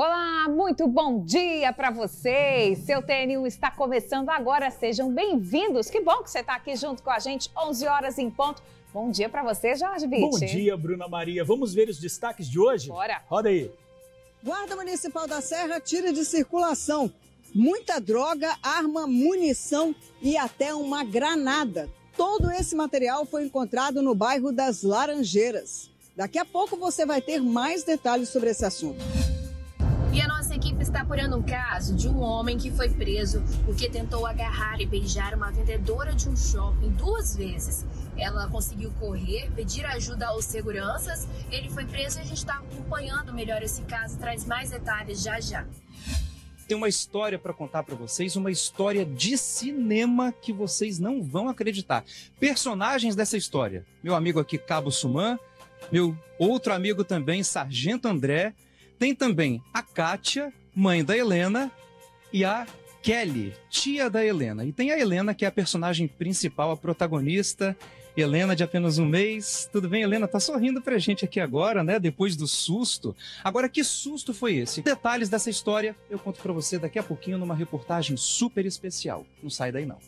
Olá, muito bom dia para vocês. Seu TN1 está começando agora. Sejam bem-vindos. Que bom que você está aqui junto com a gente, 11 horas em ponto. Bom dia para você, Jorge Bitt. Bom dia, Bruna Maria. Vamos ver os destaques de hoje? Bora. Roda aí. Guarda Municipal da Serra tira de circulação muita droga, arma, munição e até uma granada. Todo esse material foi encontrado no bairro das Laranjeiras. Daqui a pouco você vai ter mais detalhes sobre esse assunto. E a nossa equipe está apurando um caso de um homem que foi preso porque tentou agarrar e beijar uma vendedora de um shopping duas vezes. Ela conseguiu correr, pedir ajuda aos seguranças, ele foi preso e a gente está acompanhando melhor esse caso, traz mais detalhes já já. Tem uma história para contar para vocês, uma história de cinema que vocês não vão acreditar. Personagens dessa história: meu amigo aqui, Cabo Suman, meu outro amigo também, Sargento André tem também a Kátia, mãe da Helena, e a Kelly, tia da Helena. E tem a Helena, que é a personagem principal, a protagonista. Helena, de apenas um mês. Tudo bem, Helena? Tá sorrindo pra gente aqui agora, né? Depois do susto. Agora, que susto foi esse? Detalhes dessa história eu conto pra você daqui a pouquinho numa reportagem super especial. Não sai daí, não.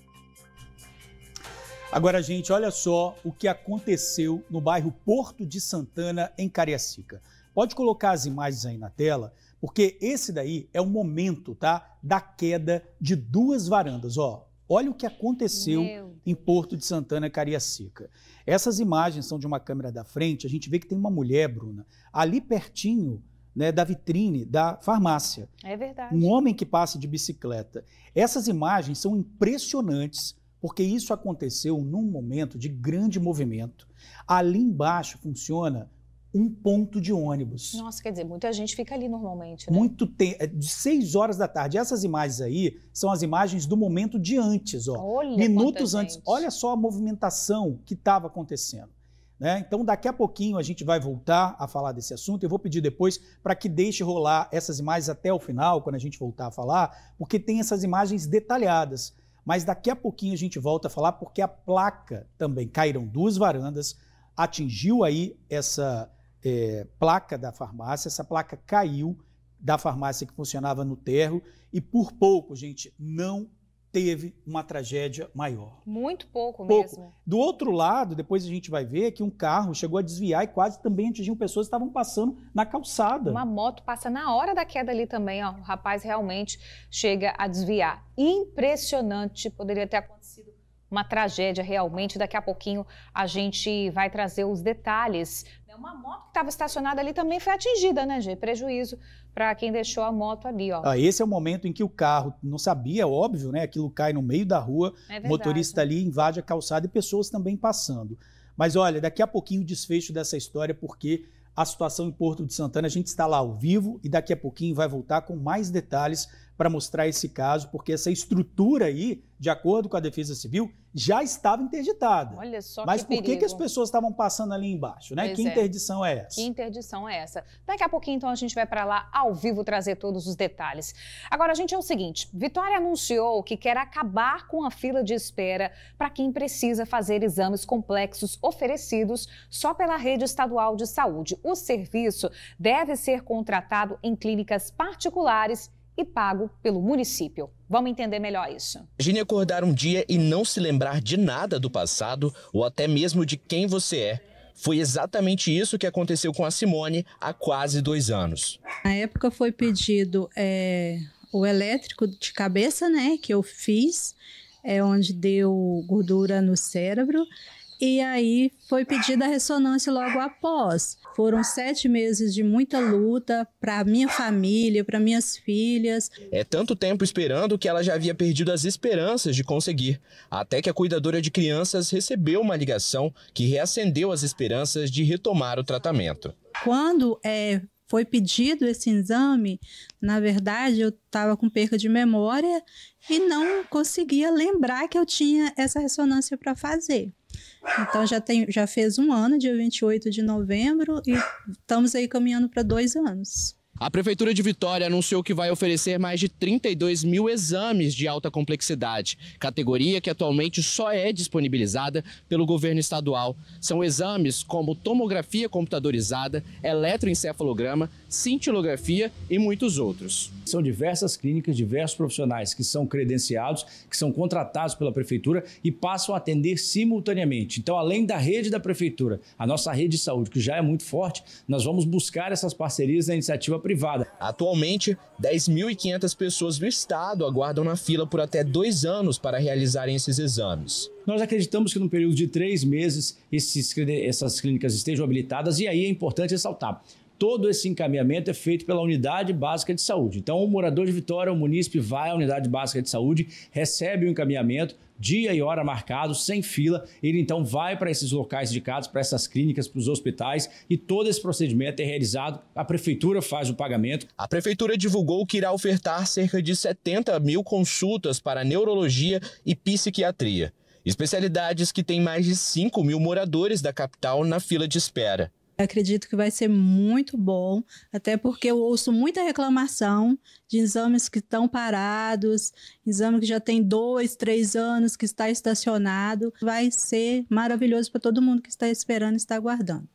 Agora, gente, olha só o que aconteceu no bairro Porto de Santana, em Cariacica. Pode colocar as imagens aí na tela, porque esse daí é o momento, tá, da queda de duas varandas, ó. Olha o que aconteceu Meu. em Porto de Santana, Cariacica. Essas imagens são de uma câmera da frente, a gente vê que tem uma mulher, Bruna, ali pertinho né, da vitrine da farmácia. É verdade. Um homem que passa de bicicleta. Essas imagens são impressionantes, porque isso aconteceu num momento de grande movimento. Ali embaixo funciona um ponto de ônibus. Nossa, quer dizer, muita gente fica ali normalmente, né? Muito tempo, é, de 6 horas da tarde. Essas imagens aí são as imagens do momento de antes, ó. Olha Minutos antes. Gente. Olha só a movimentação que estava acontecendo. Né? Então, daqui a pouquinho a gente vai voltar a falar desse assunto. Eu vou pedir depois para que deixe rolar essas imagens até o final, quando a gente voltar a falar, porque tem essas imagens detalhadas. Mas daqui a pouquinho a gente volta a falar, porque a placa também caíram duas varandas, atingiu aí essa é, placa da farmácia, essa placa caiu da farmácia que funcionava no terro e por pouco, gente, não teve uma tragédia maior. Muito pouco, pouco, mesmo. Do outro lado, depois a gente vai ver que um carro chegou a desviar e quase também atingiu pessoas que estavam passando na calçada. Uma moto passa na hora da queda ali também, ó. o rapaz realmente chega a desviar. Impressionante, poderia ter acontecido uma tragédia realmente. Daqui a pouquinho a gente vai trazer os detalhes é uma moto que estava estacionada ali também foi atingida, né, Gê? Prejuízo para quem deixou a moto ali, ó. Ah, esse é o momento em que o carro não sabia, é óbvio, né? Aquilo cai no meio da rua, é motorista ali invade a calçada e pessoas também passando. Mas olha, daqui a pouquinho o desfecho dessa história, porque a situação em Porto de Santana, a gente está lá ao vivo e daqui a pouquinho vai voltar com mais detalhes para mostrar esse caso, porque essa estrutura aí, de acordo com a Defesa Civil, já estava interditada. Olha só Mas que por que que as pessoas estavam passando ali embaixo, né? Pois que é. interdição é essa? Que interdição é essa? Daqui a pouquinho, então, a gente vai para lá ao vivo trazer todos os detalhes. Agora, a gente é o seguinte: Vitória anunciou que quer acabar com a fila de espera para quem precisa fazer exames complexos oferecidos só pela rede estadual de saúde. O serviço deve ser contratado em clínicas particulares e pago pelo município. Vamos entender melhor isso. Imagine acordar um dia e não se lembrar de nada do passado ou até mesmo de quem você é. Foi exatamente isso que aconteceu com a Simone há quase dois anos. Na época foi pedido é, o elétrico de cabeça, né, que eu fiz, é onde deu gordura no cérebro e aí foi pedida a ressonância logo após. Foram sete meses de muita luta para minha família, para minhas filhas. É tanto tempo esperando que ela já havia perdido as esperanças de conseguir, até que a cuidadora de crianças recebeu uma ligação que reacendeu as esperanças de retomar o tratamento. Quando é, foi pedido esse exame, na verdade eu estava com perca de memória e não conseguia lembrar que eu tinha essa ressonância para fazer. Então já, tem, já fez um ano, dia 28 de novembro, e estamos aí caminhando para dois anos. A Prefeitura de Vitória anunciou que vai oferecer mais de 32 mil exames de alta complexidade, categoria que atualmente só é disponibilizada pelo governo estadual. São exames como tomografia computadorizada, eletroencefalograma, cintilografia e muitos outros. São diversas clínicas, diversos profissionais que são credenciados, que são contratados pela prefeitura e passam a atender simultaneamente. Então, além da rede da prefeitura, a nossa rede de saúde, que já é muito forte, nós vamos buscar essas parcerias na iniciativa privada. Atualmente, 10.500 pessoas do estado aguardam na fila por até dois anos para realizarem esses exames. Nós acreditamos que no período de três meses esses, essas clínicas estejam habilitadas e aí é importante ressaltar, todo esse encaminhamento é feito pela unidade básica de saúde. Então, o morador de Vitória, o munícipe, vai à unidade básica de saúde, recebe o encaminhamento, dia e hora marcado, sem fila. Ele então vai para esses locais indicados, para essas clínicas, para os hospitais e todo esse procedimento é realizado. A prefeitura faz o pagamento. A prefeitura divulgou que irá ofertar cerca de 70 mil consultas para neurologia e psiquiatria, especialidades que têm mais de 5 mil moradores da capital na fila de espera. Acredito que vai ser muito bom, até porque eu ouço muita reclamação de exames que estão parados, exame que já tem dois, três anos, que está estacionado. Vai ser maravilhoso para todo mundo que está esperando, está aguardando.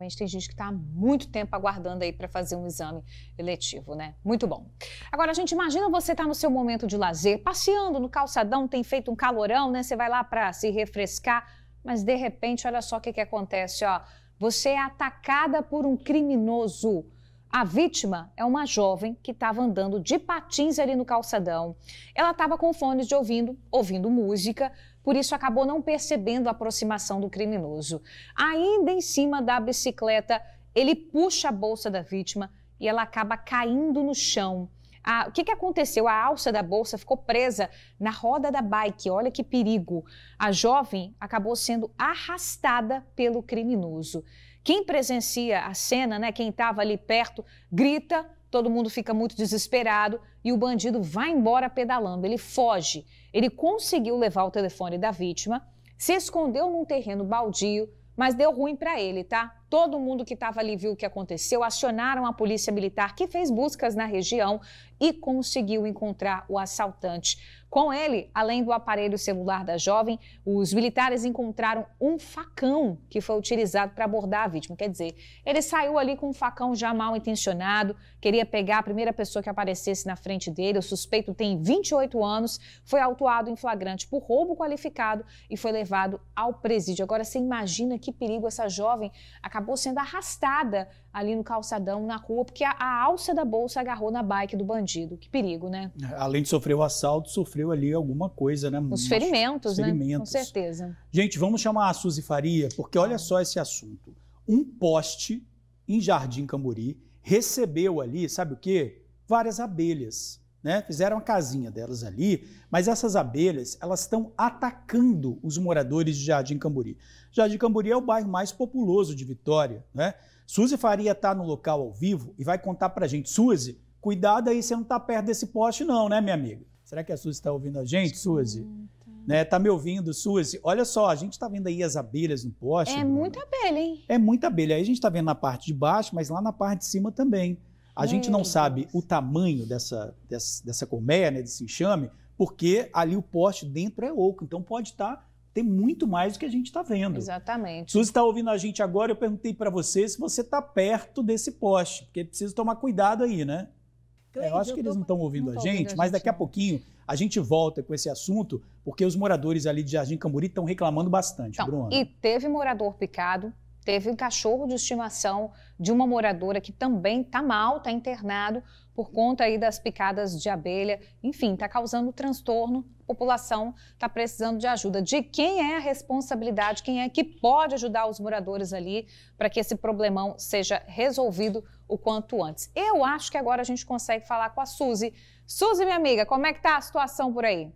A gente tem gente que está há muito tempo aguardando aí para fazer um exame eletivo, né? Muito bom. Agora, a gente imagina você estar tá no seu momento de lazer, passeando no calçadão, tem feito um calorão, né? Você vai lá para se refrescar mas de repente, olha só o que, que acontece, ó. Você é atacada por um criminoso. A vítima é uma jovem que estava andando de patins ali no calçadão. Ela estava com fones de ouvindo, ouvindo música, por isso acabou não percebendo a aproximação do criminoso. Ainda em cima da bicicleta, ele puxa a bolsa da vítima e ela acaba caindo no chão. A, o que, que aconteceu? A alça da bolsa ficou presa na roda da bike. Olha que perigo. A jovem acabou sendo arrastada pelo criminoso. Quem presencia a cena, né, quem estava ali perto, grita, todo mundo fica muito desesperado e o bandido vai embora pedalando. Ele foge. Ele conseguiu levar o telefone da vítima, se escondeu num terreno baldio, mas deu ruim para ele, tá? Todo mundo que estava ali viu o que aconteceu, acionaram a polícia militar que fez buscas na região e conseguiu encontrar o assaltante. Com ele, além do aparelho celular da jovem, os militares encontraram um facão que foi utilizado para abordar a vítima. Quer dizer, ele saiu ali com um facão já mal intencionado, queria pegar a primeira pessoa que aparecesse na frente dele. O suspeito tem 28 anos, foi autuado em flagrante por roubo qualificado e foi levado ao presídio. Agora você imagina que perigo essa jovem acabou acabou sendo arrastada ali no calçadão, na rua, porque a, a alça da bolsa agarrou na bike do bandido. Que perigo, né? É, além de sofrer o assalto, sofreu ali alguma coisa, né? Os ferimentos, Os ferimentos né? Ferimentos. Com certeza. Gente, vamos chamar a Suzy Faria, porque olha só esse assunto. Um poste em Jardim Cambori recebeu ali, sabe o quê? Várias abelhas né? Fizeram a casinha delas ali, mas essas abelhas, elas estão atacando os moradores de Jardim Camburi. Jardim Camburi é o bairro mais populoso de Vitória, né? Suzy Faria está no local ao vivo e vai contar pra gente. Suzy, cuidado aí, você não tá perto desse poste não, né, minha amiga? Será que a Suzy está ouvindo a gente, Suzy? né? Tá me ouvindo, Suzy? Olha só, a gente tá vendo aí as abelhas no poste. É mano. muita abelha, hein? É muita abelha. Aí a gente tá vendo na parte de baixo, mas lá na parte de cima também. A Meu gente não Deus. sabe o tamanho dessa, dessa, dessa colmeia, né, desse enxame, porque ali o poste dentro é oco, então pode estar. Tá, tem muito mais do que a gente está vendo. Exatamente. Se você está ouvindo a gente agora, eu perguntei para você se você está perto desse poste, porque precisa tomar cuidado aí, né? Cleide, eu acho que eles não estão ouvindo, ouvindo, a gente, mas daqui a pouquinho a gente volta com esse assunto, porque os moradores ali de Jardim Camburi estão reclamando bastante, então, Bruno. E teve morador picado, teve um cachorro de estimação de uma moradora que também está mal, está internado por conta aí das picadas de abelha. Enfim, está causando transtorno. A população está precisando de ajuda. De quem é a responsabilidade? Quem é que pode ajudar os moradores ali para que esse problemão seja resolvido o quanto antes? Eu acho que agora a gente consegue falar com a Suzy. Suzy, minha amiga, como é que está a situação por aí?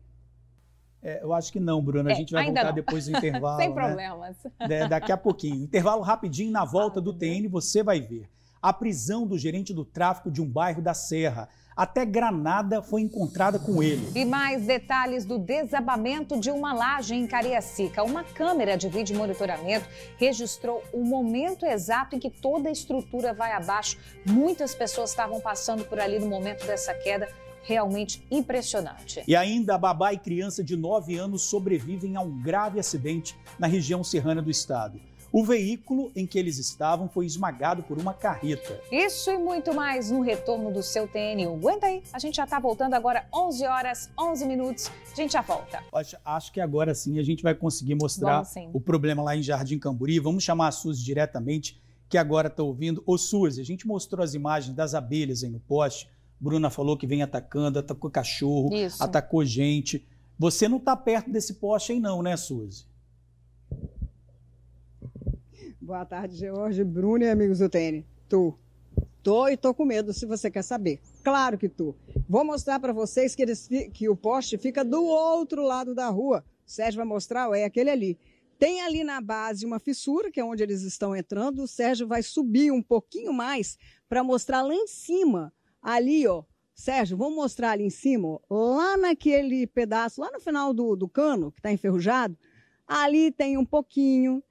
É, eu acho que não, Bruno. A é, gente vai voltar não. depois do intervalo. Sem né? problemas. Né? daqui a pouquinho. Intervalo rapidinho na volta ah, do TN, você vai ver. A prisão do gerente do tráfico de um bairro da Serra. Até granada foi encontrada com ele. E mais detalhes do desabamento de uma laje em Cariacica. Uma câmera de vídeo monitoramento registrou o momento exato em que toda a estrutura vai abaixo. Muitas pessoas estavam passando por ali no momento dessa queda realmente impressionante. E ainda, babá e criança de 9 anos sobrevivem a um grave acidente na região serrana do estado. O veículo em que eles estavam foi esmagado por uma carreta. Isso e muito mais no retorno do seu tn Aguenta aí, a gente já está voltando agora 11 horas, 11 minutos. A gente já volta. Acho, acho que agora sim a gente vai conseguir mostrar Bom, o problema lá em Jardim Camburi. Vamos chamar a Suzy diretamente, que agora está ouvindo. Ô Suzy, a gente mostrou as imagens das abelhas aí no poste. Bruna falou que vem atacando, atacou cachorro, Isso. atacou gente. Você não está perto desse poste aí, não, né, Suzy? Boa tarde, George, Bruno e amigos do TN. Tu. Tô e tô com medo, se você quer saber. Claro que tu. Vou mostrar para vocês que, eles, que o poste fica do outro lado da rua. O Sérgio vai mostrar, é aquele ali. Tem ali na base uma fissura, que é onde eles estão entrando. O Sérgio vai subir um pouquinho mais para mostrar lá em cima Ali, ó, Sérgio, vou mostrar ali em cima, ó, lá naquele pedaço, lá no final do, do cano, que está enferrujado, ali tem um pouquinho,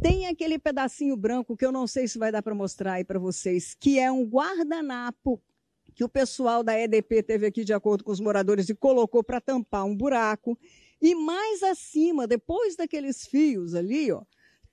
tem aquele pedacinho branco que eu não sei se vai dar para mostrar aí para vocês, que é um guardanapo que o pessoal da EDP teve aqui de acordo com os moradores e colocou para tampar um buraco. E mais acima, depois daqueles fios ali, ó,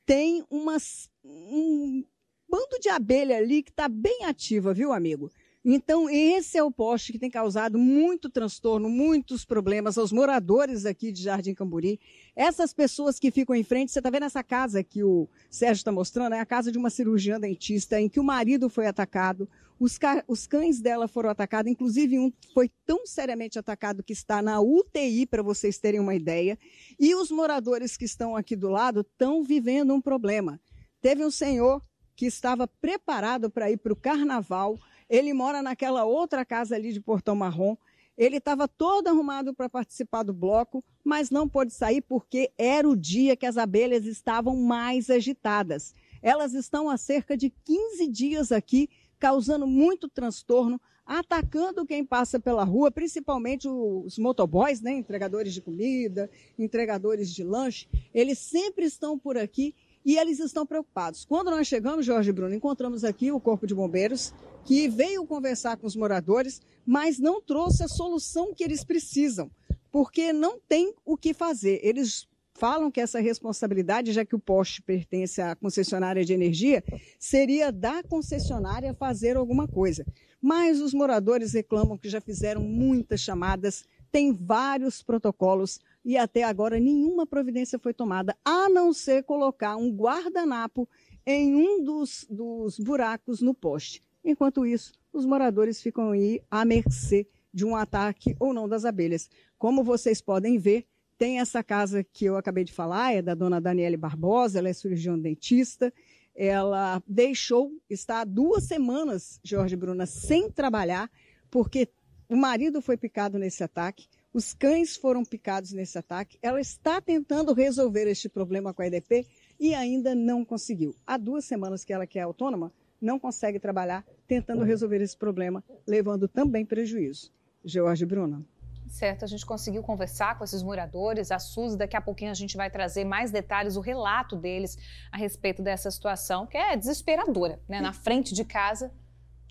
tem umas, um bando de abelha ali que está bem ativa, viu, amigo? Então, esse é o poste que tem causado muito transtorno, muitos problemas aos moradores aqui de Jardim Camburi. Essas pessoas que ficam em frente, você está vendo essa casa que o Sérgio está mostrando? É a casa de uma cirurgiã dentista em que o marido foi atacado, os, os cães dela foram atacados, inclusive um foi tão seriamente atacado que está na UTI, para vocês terem uma ideia. E os moradores que estão aqui do lado estão vivendo um problema. Teve um senhor que estava preparado para ir para o carnaval ele mora naquela outra casa ali de Portão Marrom. Ele estava todo arrumado para participar do bloco, mas não pôde sair porque era o dia que as abelhas estavam mais agitadas. Elas estão há cerca de 15 dias aqui, causando muito transtorno, atacando quem passa pela rua, principalmente os motoboys, né, entregadores de comida, entregadores de lanche. Eles sempre estão por aqui e eles estão preocupados. Quando nós chegamos, Jorge Bruno, encontramos aqui o Corpo de Bombeiros, que veio conversar com os moradores, mas não trouxe a solução que eles precisam, porque não tem o que fazer. Eles falam que essa responsabilidade, já que o poste pertence à concessionária de energia, seria da concessionária fazer alguma coisa. Mas os moradores reclamam que já fizeram muitas chamadas, tem vários protocolos e até agora nenhuma providência foi tomada, a não ser colocar um guardanapo em um dos, dos buracos no poste. Enquanto isso, os moradores ficam aí à mercê de um ataque ou não das abelhas. Como vocês podem ver, tem essa casa que eu acabei de falar, é da dona Daniele Barbosa, ela é cirurgião dentista. Ela deixou, está há duas semanas, Jorge Bruna, sem trabalhar, porque o marido foi picado nesse ataque, os cães foram picados nesse ataque. Ela está tentando resolver este problema com a EDP e ainda não conseguiu. Há duas semanas que ela que é autônoma não consegue trabalhar tentando resolver esse problema, levando também prejuízo. George Bruna. Certo, a gente conseguiu conversar com esses moradores, a Suzy, daqui a pouquinho a gente vai trazer mais detalhes, o relato deles a respeito dessa situação, que é desesperadora, né? Na frente de casa,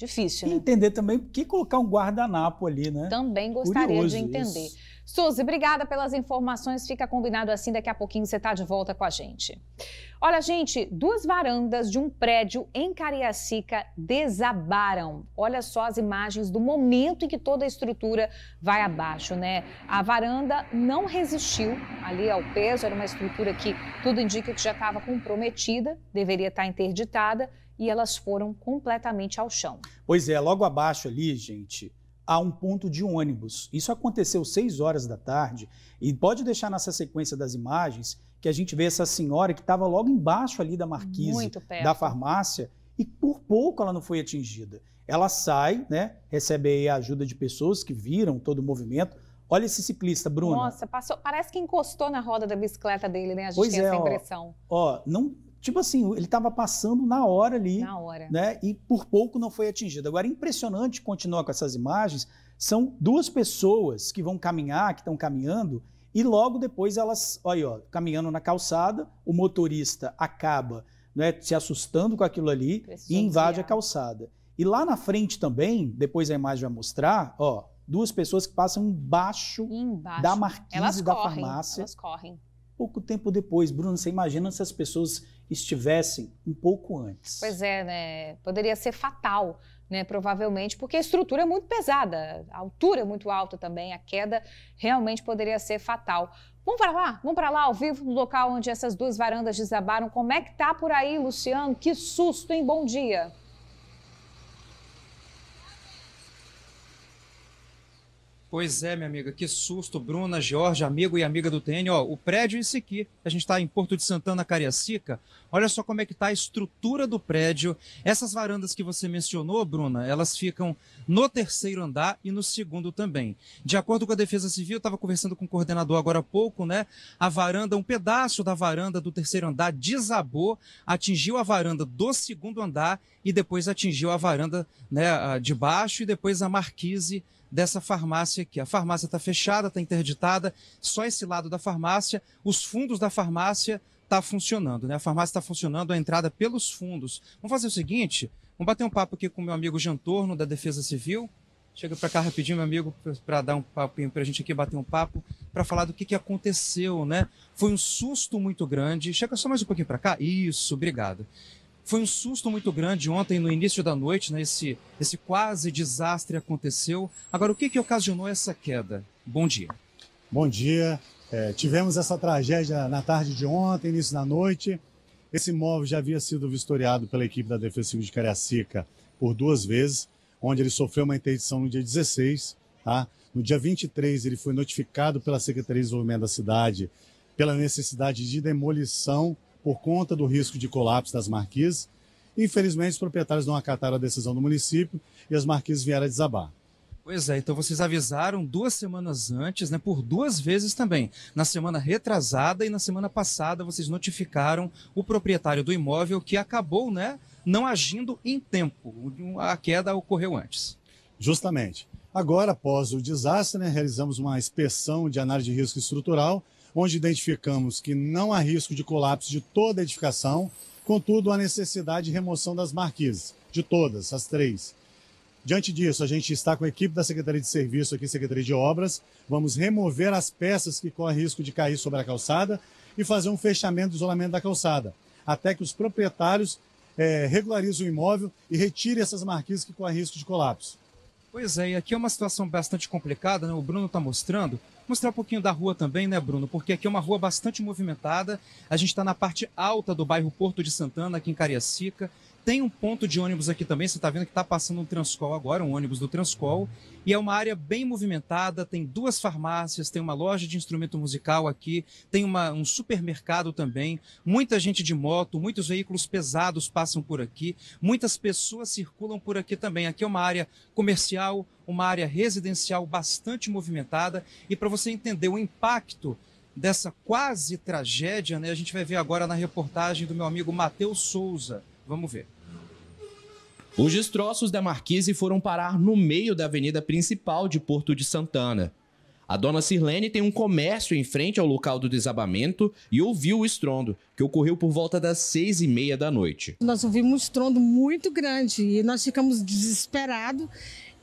Difícil. Né? E entender também por que colocar um guardanapo ali, né? Também gostaria Curioso de entender. Isso. Suzy, obrigada pelas informações. Fica combinado assim, daqui a pouquinho você está de volta com a gente. Olha, gente, duas varandas de um prédio em Cariacica desabaram. Olha só as imagens do momento em que toda a estrutura vai abaixo, né? A varanda não resistiu ali ao peso, era uma estrutura que tudo indica que já estava comprometida, deveria estar interditada e elas foram completamente ao chão. Pois é, logo abaixo ali, gente, há um ponto de ônibus. Isso aconteceu 6 horas da tarde e pode deixar nessa sequência das imagens que a gente vê essa senhora que estava logo embaixo ali da marquise da farmácia e por pouco ela não foi atingida. Ela sai, né? Recebe a ajuda de pessoas que viram todo o movimento. Olha esse ciclista, Bruno. Nossa, passou, parece que encostou na roda da bicicleta dele, né? A gente pois tem é, essa impressão. Ó, ó, não, Tipo assim, ele estava passando na hora ali. Na hora. Né? E por pouco não foi atingido. Agora, é impressionante continuar com essas imagens. São duas pessoas que vão caminhar, que estão caminhando, e logo depois elas, olha, ó, caminhando na calçada, o motorista acaba né, se assustando com aquilo ali e invade a calçada. E lá na frente também, depois a imagem vai mostrar, ó, duas pessoas que passam embaixo, embaixo. da marquise elas da correm, farmácia. Elas correm. Pouco tempo depois, Bruno, você imagina se as pessoas estivessem um pouco antes. Pois é, né? Poderia ser fatal. Né, provavelmente, porque a estrutura é muito pesada, a altura é muito alta também, a queda realmente poderia ser fatal. Vamos para lá, vamos para lá ao vivo, no local onde essas duas varandas desabaram. Como é que tá por aí, Luciano? Que susto, hein? Bom dia. Pois é, minha amiga, que susto. Bruna, Jorge, amigo e amiga do TN, ó, o prédio é esse aqui. A gente está em Porto de Santana, Cariacica. Olha só como é que está a estrutura do prédio. Essas varandas que você mencionou, Bruna, elas ficam no terceiro andar e no segundo também. De acordo com a Defesa Civil, estava conversando com o coordenador agora há pouco, né? A varanda, um pedaço da varanda do terceiro andar desabou, atingiu a varanda do segundo andar e depois atingiu a varanda né, de baixo e depois a marquise dessa farmácia aqui. A farmácia está fechada, está interditada, só esse lado da farmácia, os fundos da farmácia está funcionando, né? A farmácia está funcionando, a entrada pelos fundos. Vamos fazer o seguinte, vamos bater um papo aqui com meu amigo Jantorno, da Defesa Civil. Chega para cá rapidinho, meu amigo, para dar um papinho para a gente aqui bater um papo, para falar do que, que aconteceu, né? Foi um susto muito grande. Chega só mais um pouquinho para cá. Isso, obrigado. Foi um susto muito grande ontem, no início da noite, né, esse, esse quase desastre aconteceu. Agora, o que, que ocasionou essa queda? Bom dia. Bom dia. É, tivemos essa tragédia na tarde de ontem, início da noite. Esse imóvel já havia sido vistoriado pela equipe da Defesa Civil de Cariacica por duas vezes, onde ele sofreu uma interdição no dia 16. Tá? No dia 23, ele foi notificado pela Secretaria de Desenvolvimento da cidade pela necessidade de demolição por conta do risco de colapso das marquises. Infelizmente, os proprietários não acataram a decisão do município e as marquises vieram a desabar. Pois é, então vocês avisaram duas semanas antes, né? Por duas vezes também. Na semana retrasada e na semana passada vocês notificaram o proprietário do imóvel que acabou, né, não agindo em tempo. A queda ocorreu antes. Justamente. Agora, após o desastre, né, realizamos uma inspeção de análise de risco estrutural onde identificamos que não há risco de colapso de toda a edificação, contudo, há necessidade de remoção das marquises, de todas, as três. Diante disso, a gente está com a equipe da Secretaria de Serviço aqui, Secretaria de Obras. Vamos remover as peças que correm risco de cair sobre a calçada e fazer um fechamento do isolamento da calçada, até que os proprietários é, regularizem o imóvel e retirem essas marquises que correm risco de colapso. Pois é, e aqui é uma situação bastante complicada, né? O Bruno está mostrando. Mostrar um pouquinho da rua também, né, Bruno? Porque aqui é uma rua bastante movimentada. A gente está na parte alta do bairro Porto de Santana, aqui em Cariacica. Tem um ponto de ônibus aqui também, você está vendo que está passando um Transcol agora, um ônibus do Transcol, e é uma área bem movimentada, tem duas farmácias, tem uma loja de instrumento musical aqui, tem uma, um supermercado também, muita gente de moto, muitos veículos pesados passam por aqui, muitas pessoas circulam por aqui também. Aqui é uma área comercial, uma área residencial bastante movimentada, e para você entender o impacto dessa quase tragédia, né, a gente vai ver agora na reportagem do meu amigo Matheus Souza. Vamos ver. Os destroços da marquise foram parar no meio da avenida principal de Porto de Santana. A dona Sirlene tem um comércio em frente ao local do desabamento e ouviu o estrondo, que ocorreu por volta das seis e meia da noite. Nós ouvimos um estrondo muito grande e nós ficamos desesperados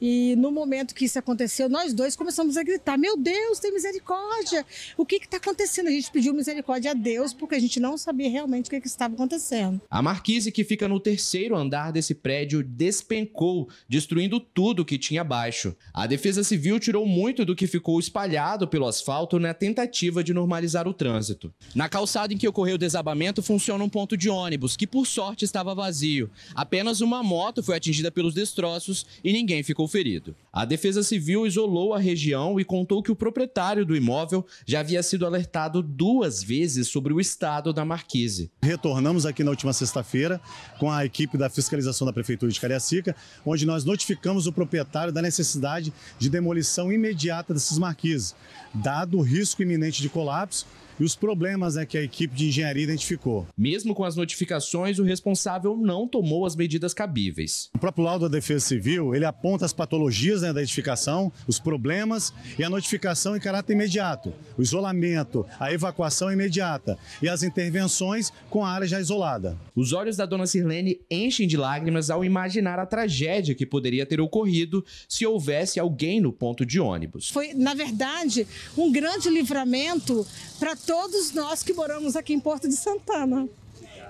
e no momento que isso aconteceu, nós dois começamos a gritar: Meu Deus, tem misericórdia! O que está acontecendo? A gente pediu misericórdia a Deus porque a gente não sabia realmente o que, que estava acontecendo. A marquise, que fica no terceiro andar desse prédio, despencou, destruindo tudo que tinha abaixo. A Defesa Civil tirou muito do que ficou espalhado pelo asfalto na tentativa de normalizar o trânsito. Na calçada em que ocorreu o desabamento funciona um ponto de ônibus, que por sorte estava vazio. Apenas uma moto foi atingida pelos destroços e ninguém ficou ferido. A Defesa Civil isolou a região e contou que o proprietário do imóvel já havia sido alertado duas vezes sobre o estado da marquise. Retornamos aqui na última sexta-feira com a equipe da fiscalização da Prefeitura de Cariacica, onde nós notificamos o proprietário da necessidade de demolição imediata desses marquises, dado o risco iminente de colapso e os problemas né, que a equipe de engenharia identificou. Mesmo com as notificações, o responsável não tomou as medidas cabíveis. O próprio laudo da Defesa Civil ele aponta as patologias né, da edificação, os problemas e a notificação em caráter imediato, o isolamento, a evacuação imediata e as intervenções com a área já isolada. Os olhos da dona Sirlene enchem de lágrimas ao imaginar a tragédia que poderia ter ocorrido se houvesse alguém no ponto de ônibus. Foi, na verdade, um grande livramento para todos nós que moramos aqui em Porto de Santana.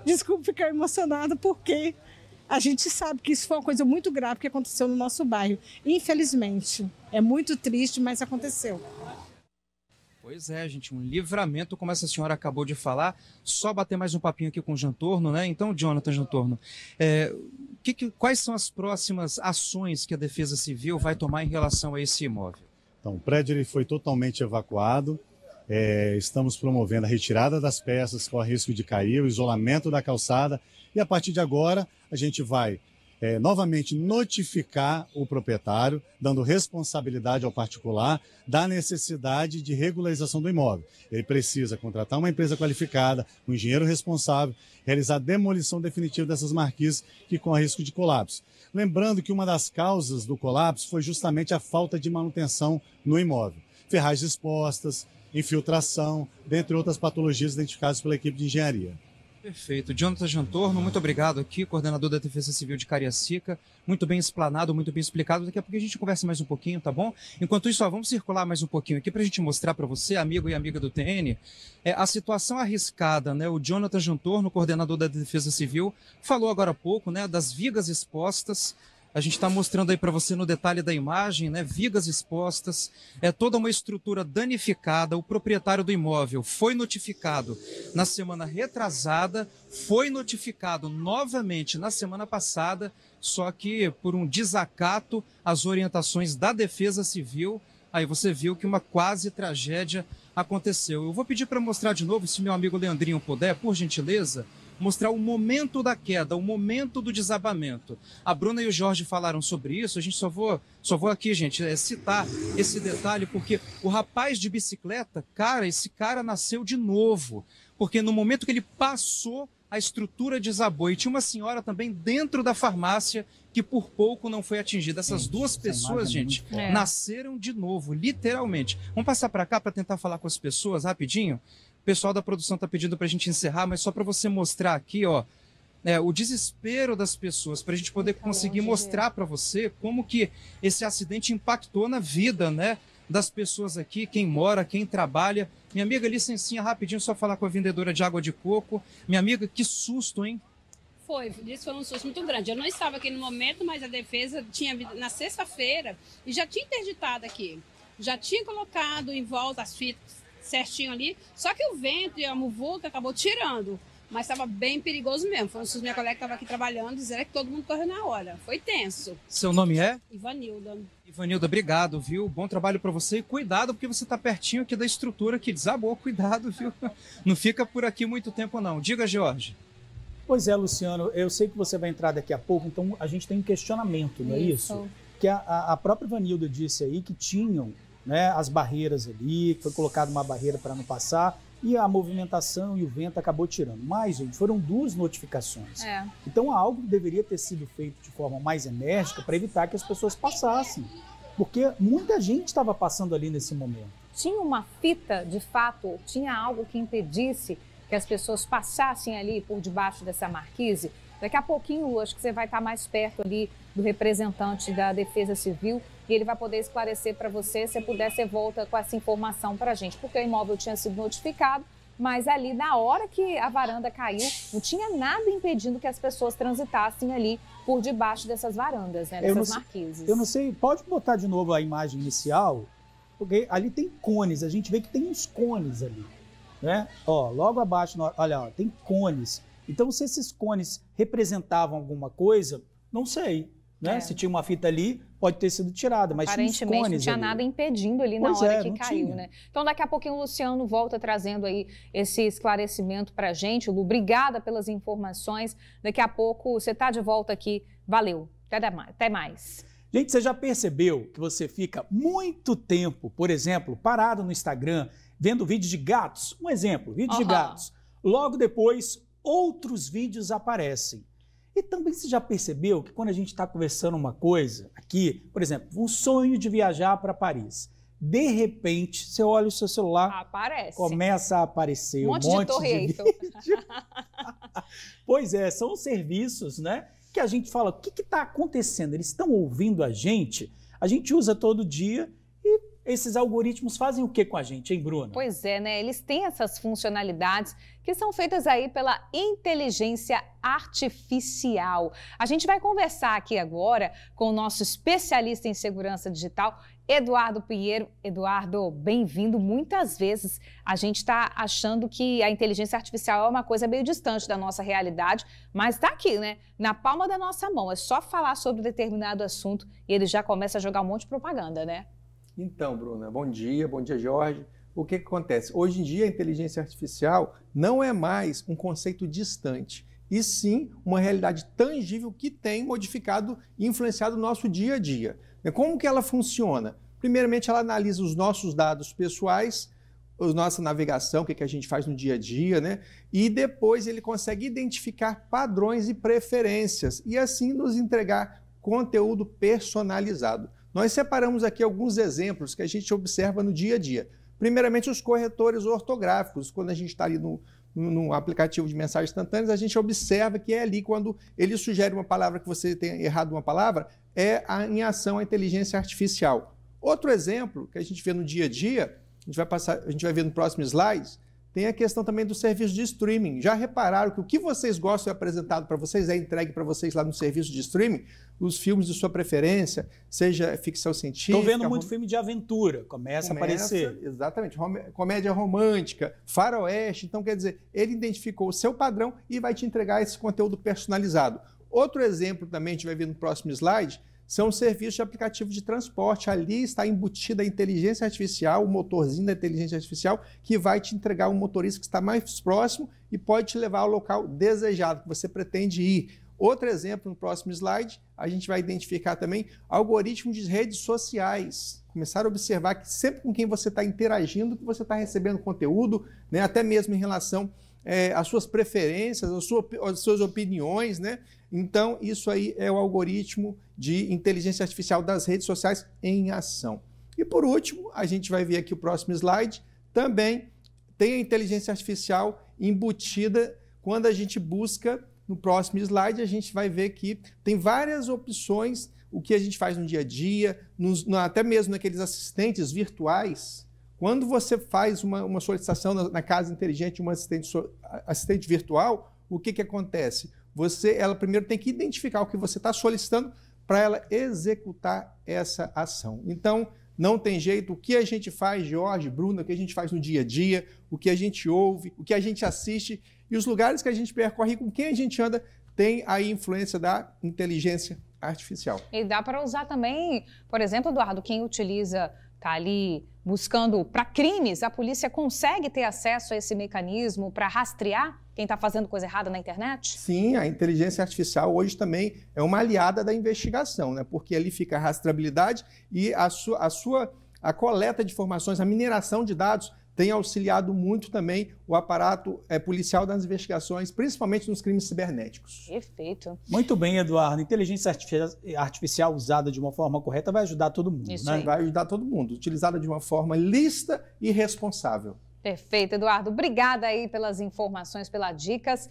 Desculpe ficar emocionada porque a gente sabe que isso foi uma coisa muito grave que aconteceu no nosso bairro, infelizmente. É muito triste, mas aconteceu. Pois é, gente, um livramento, como essa senhora acabou de falar. Só bater mais um papinho aqui com o Jantorno, né? Então, Jonathan Jantorno, é, que, que, quais são as próximas ações que a Defesa Civil vai tomar em relação a esse imóvel? Então, o prédio ele foi totalmente evacuado. É, estamos promovendo a retirada das peças com risco de cair, o isolamento da calçada. E a partir de agora, a gente vai é, novamente notificar o proprietário, dando responsabilidade ao particular da necessidade de regularização do imóvel. Ele precisa contratar uma empresa qualificada, um engenheiro responsável, realizar a demolição definitiva dessas marquises que com risco de colapso. Lembrando que uma das causas do colapso foi justamente a falta de manutenção no imóvel. Ferragens expostas, infiltração, dentre outras patologias identificadas pela equipe de engenharia. Perfeito. Jonathan Jantorno, muito obrigado aqui, coordenador da Defesa Civil de Cariacica. Muito bem explanado, muito bem explicado. Daqui a pouco a gente conversa mais um pouquinho, tá bom? Enquanto isso, ó, vamos circular mais um pouquinho aqui para a gente mostrar para você, amigo e amiga do TN, é, a situação arriscada, né? O Jonathan Jantorno, coordenador da Defesa Civil, falou agora há pouco, né, das vigas expostas a gente está mostrando aí para você no detalhe da imagem, né? Vigas expostas, é toda uma estrutura danificada. O proprietário do imóvel foi notificado na semana retrasada, foi notificado novamente na semana passada, só que por um desacato às orientações da Defesa Civil. Aí você viu que uma quase tragédia aconteceu. Eu vou pedir para mostrar de novo, se meu amigo Leandrinho puder, por gentileza mostrar o momento da queda, o momento do desabamento. A Bruna e o Jorge falaram sobre isso, a gente só vou, só vou aqui, gente, é, citar esse detalhe, porque o rapaz de bicicleta, cara, esse cara nasceu de novo, porque no momento que ele passou, a estrutura desabou. E tinha uma senhora também dentro da farmácia que por pouco não foi atingida. Essas gente, duas pessoas, é gente, é. nasceram de novo, literalmente. Vamos passar para cá para tentar falar com as pessoas rapidinho? O pessoal da produção está pedindo para a gente encerrar, mas só para você mostrar aqui, ó, é, o desespero das pessoas para a gente poder Muito então, conseguir mostrar para você como que esse acidente impactou na vida, né, das pessoas aqui, quem mora, quem trabalha. Minha amiga, licencinha rapidinho, só falar com a vendedora de água de coco. Minha amiga, que susto, hein? foi, isso foi um susto muito grande. Eu não estava aqui no momento, mas a defesa tinha na sexta-feira e já tinha interditado aqui. Já tinha colocado em volta as fitas certinho ali. Só que o vento e a muvuca acabou tirando. Mas estava bem perigoso mesmo. Foi minha colega que estava aqui trabalhando, dizendo que todo mundo correu na hora. Foi tenso. Seu nome é? Ivanilda. Ivanilda, obrigado, viu? Bom trabalho para você e cuidado, porque você está pertinho aqui da estrutura que desabou. Cuidado, viu? Não fica por aqui muito tempo, não. Diga, Jorge. Pois é, Luciano, eu sei que você vai entrar daqui a pouco, então a gente tem um questionamento, não é isso? Que a, a própria Ivanilda disse aí que tinham né, as barreiras ali, foi colocada uma barreira para não passar e a movimentação e o vento acabou tirando. Mas, gente, foram duas notificações. É. Então, algo deveria ter sido feito de forma mais enérgica para evitar que as pessoas passassem, porque muita gente estava passando ali nesse momento. Tinha uma fita, de fato, tinha algo que impedisse que as pessoas passassem ali por debaixo dessa marquise. Daqui a pouquinho, acho que você vai estar mais perto ali do representante da Defesa Civil e ele vai poder esclarecer para você. Se puder, você volta com essa informação para a gente, porque o imóvel tinha sido notificado, mas ali na hora que a varanda caiu, não tinha nada impedindo que as pessoas transitassem ali por debaixo dessas varandas, né? Dessas eu marquises. eu não sei, pode botar de novo a imagem inicial, porque ali tem cones, a gente vê que tem uns cones ali, né? Ó, logo abaixo, olha, ó, tem cones. Então, se esses cones representavam alguma coisa, não sei, né? É. Se tinha uma fita ali, pode ter sido tirada, mas Aparentemente tinha não tinha nada impedindo ali pois na hora é, que caiu, tinha. né? Então daqui a pouquinho o Luciano volta trazendo aí esse esclarecimento para a gente. Lu, obrigada pelas informações. Daqui a pouco você está de volta aqui. Valeu. Até mais. Gente, você já percebeu que você fica muito tempo, por exemplo, parado no Instagram vendo vídeo de gatos? Um exemplo, vídeo uhum. de gatos. Logo depois, outros vídeos aparecem. E também você já percebeu que quando a gente está conversando uma coisa aqui, por exemplo, um sonho de viajar para Paris. De repente, você olha o seu celular, Aparece. começa a aparecer um monte, um monte de torreito. pois é, são serviços, né? Que a gente fala, o que está acontecendo? Eles estão ouvindo a gente? A gente usa todo dia e esses algoritmos fazem o que com a gente, hein, Bruno? Pois é, né? Eles têm essas funcionalidades que são feitas aí pela inteligência artificial. A gente vai conversar aqui agora com o nosso especialista em segurança digital, Eduardo Pinheiro. Eduardo, bem-vindo. Muitas vezes a gente está achando que a inteligência artificial é uma coisa meio distante da nossa realidade, mas está aqui, né? Na palma da nossa mão. É só falar sobre determinado assunto e ele já começa a jogar um monte de propaganda, né? Então, Bruna, bom dia, bom dia, Jorge o que, que acontece? Hoje em dia, a inteligência artificial não é mais um conceito distante, e sim uma realidade tangível que tem modificado e influenciado o nosso dia a dia. Né, como que ela funciona? Primeiramente, ela analisa os nossos dados pessoais, a nossa navegação, o que, que a gente faz no dia a dia, né? E depois ele consegue identificar padrões e preferências e assim nos entregar conteúdo personalizado. Nós separamos aqui alguns exemplos que a gente observa no dia a dia. Primeiramente, os corretores ortográficos. Quando a gente está ali no, no aplicativo de mensagens instantâneas, a gente observa que é ali quando ele sugere uma palavra que você tem errado uma palavra, é a, em ação a inteligência artificial. Outro exemplo que a gente vê no dia a dia, a gente vai, passar, a gente vai ver no próximo slide, tem a questão também do serviço de streaming. Já repararam que o que vocês gostam é apresentado para vocês, é entregue para vocês lá no serviço de streaming? Os filmes de sua preferência, seja ficção científica. Estou vendo muito rom... filme de aventura, começa, começa a aparecer. Exatamente, rom... comédia romântica, faroeste. Então, quer dizer, ele identificou o seu padrão e vai te entregar esse conteúdo personalizado. Outro exemplo também, a gente vai ver no próximo slide, são serviços de aplicativo de transporte. Ali está embutida a inteligência artificial, o motorzinho da inteligência artificial, que vai te entregar um motorista que está mais próximo e pode te levar ao local desejado que você pretende ir. Outro exemplo no próximo slide, a gente vai identificar também algoritmos de redes sociais. Começar a observar que sempre com quem você está interagindo, que você está recebendo conteúdo, né? até mesmo em relação é, às suas preferências, às suas opiniões, né? Então, isso aí é o algoritmo de inteligência artificial das redes sociais em ação. E por último, a gente vai ver aqui o próximo slide, também tem a inteligência artificial embutida quando a gente busca no próximo slide, a gente vai ver que tem várias opções o que a gente faz no dia a dia, nos, no, até mesmo naqueles assistentes virtuais. Quando você faz uma, uma solicitação na, na, casa inteligente, um assistente, assistente virtual, o que, que acontece? você, ela primeiro tem que identificar o que você está solicitando para ela executar essa ação. Então, não tem jeito. O que a gente faz, Jorge, Bruna, o que a gente faz no dia a dia, o que a gente ouve, o que a gente assiste e os lugares que a gente percorre, com quem a gente anda, tem a influência da inteligência artificial. E dá para usar também, por exemplo, Eduardo, quem utiliza está ali buscando para crimes, a polícia consegue ter acesso a esse mecanismo para rastrear quem está fazendo coisa errada na internet? Sim, a inteligência artificial hoje também é uma aliada da investigação, né? porque ali fica a rastreabilidade e a, a sua a coleta de informações, a mineração de dados tem auxiliado muito também o aparato é, policial das investigações, principalmente nos crimes cibernéticos. Perfeito. Muito bem, Eduardo. Inteligência artificial usada de uma forma correta vai ajudar todo mundo, Isso né? Aí. Vai ajudar todo mundo, utilizada de uma forma lista e responsável. Perfeito, Eduardo. Obrigada aí pelas informações, pelas dicas.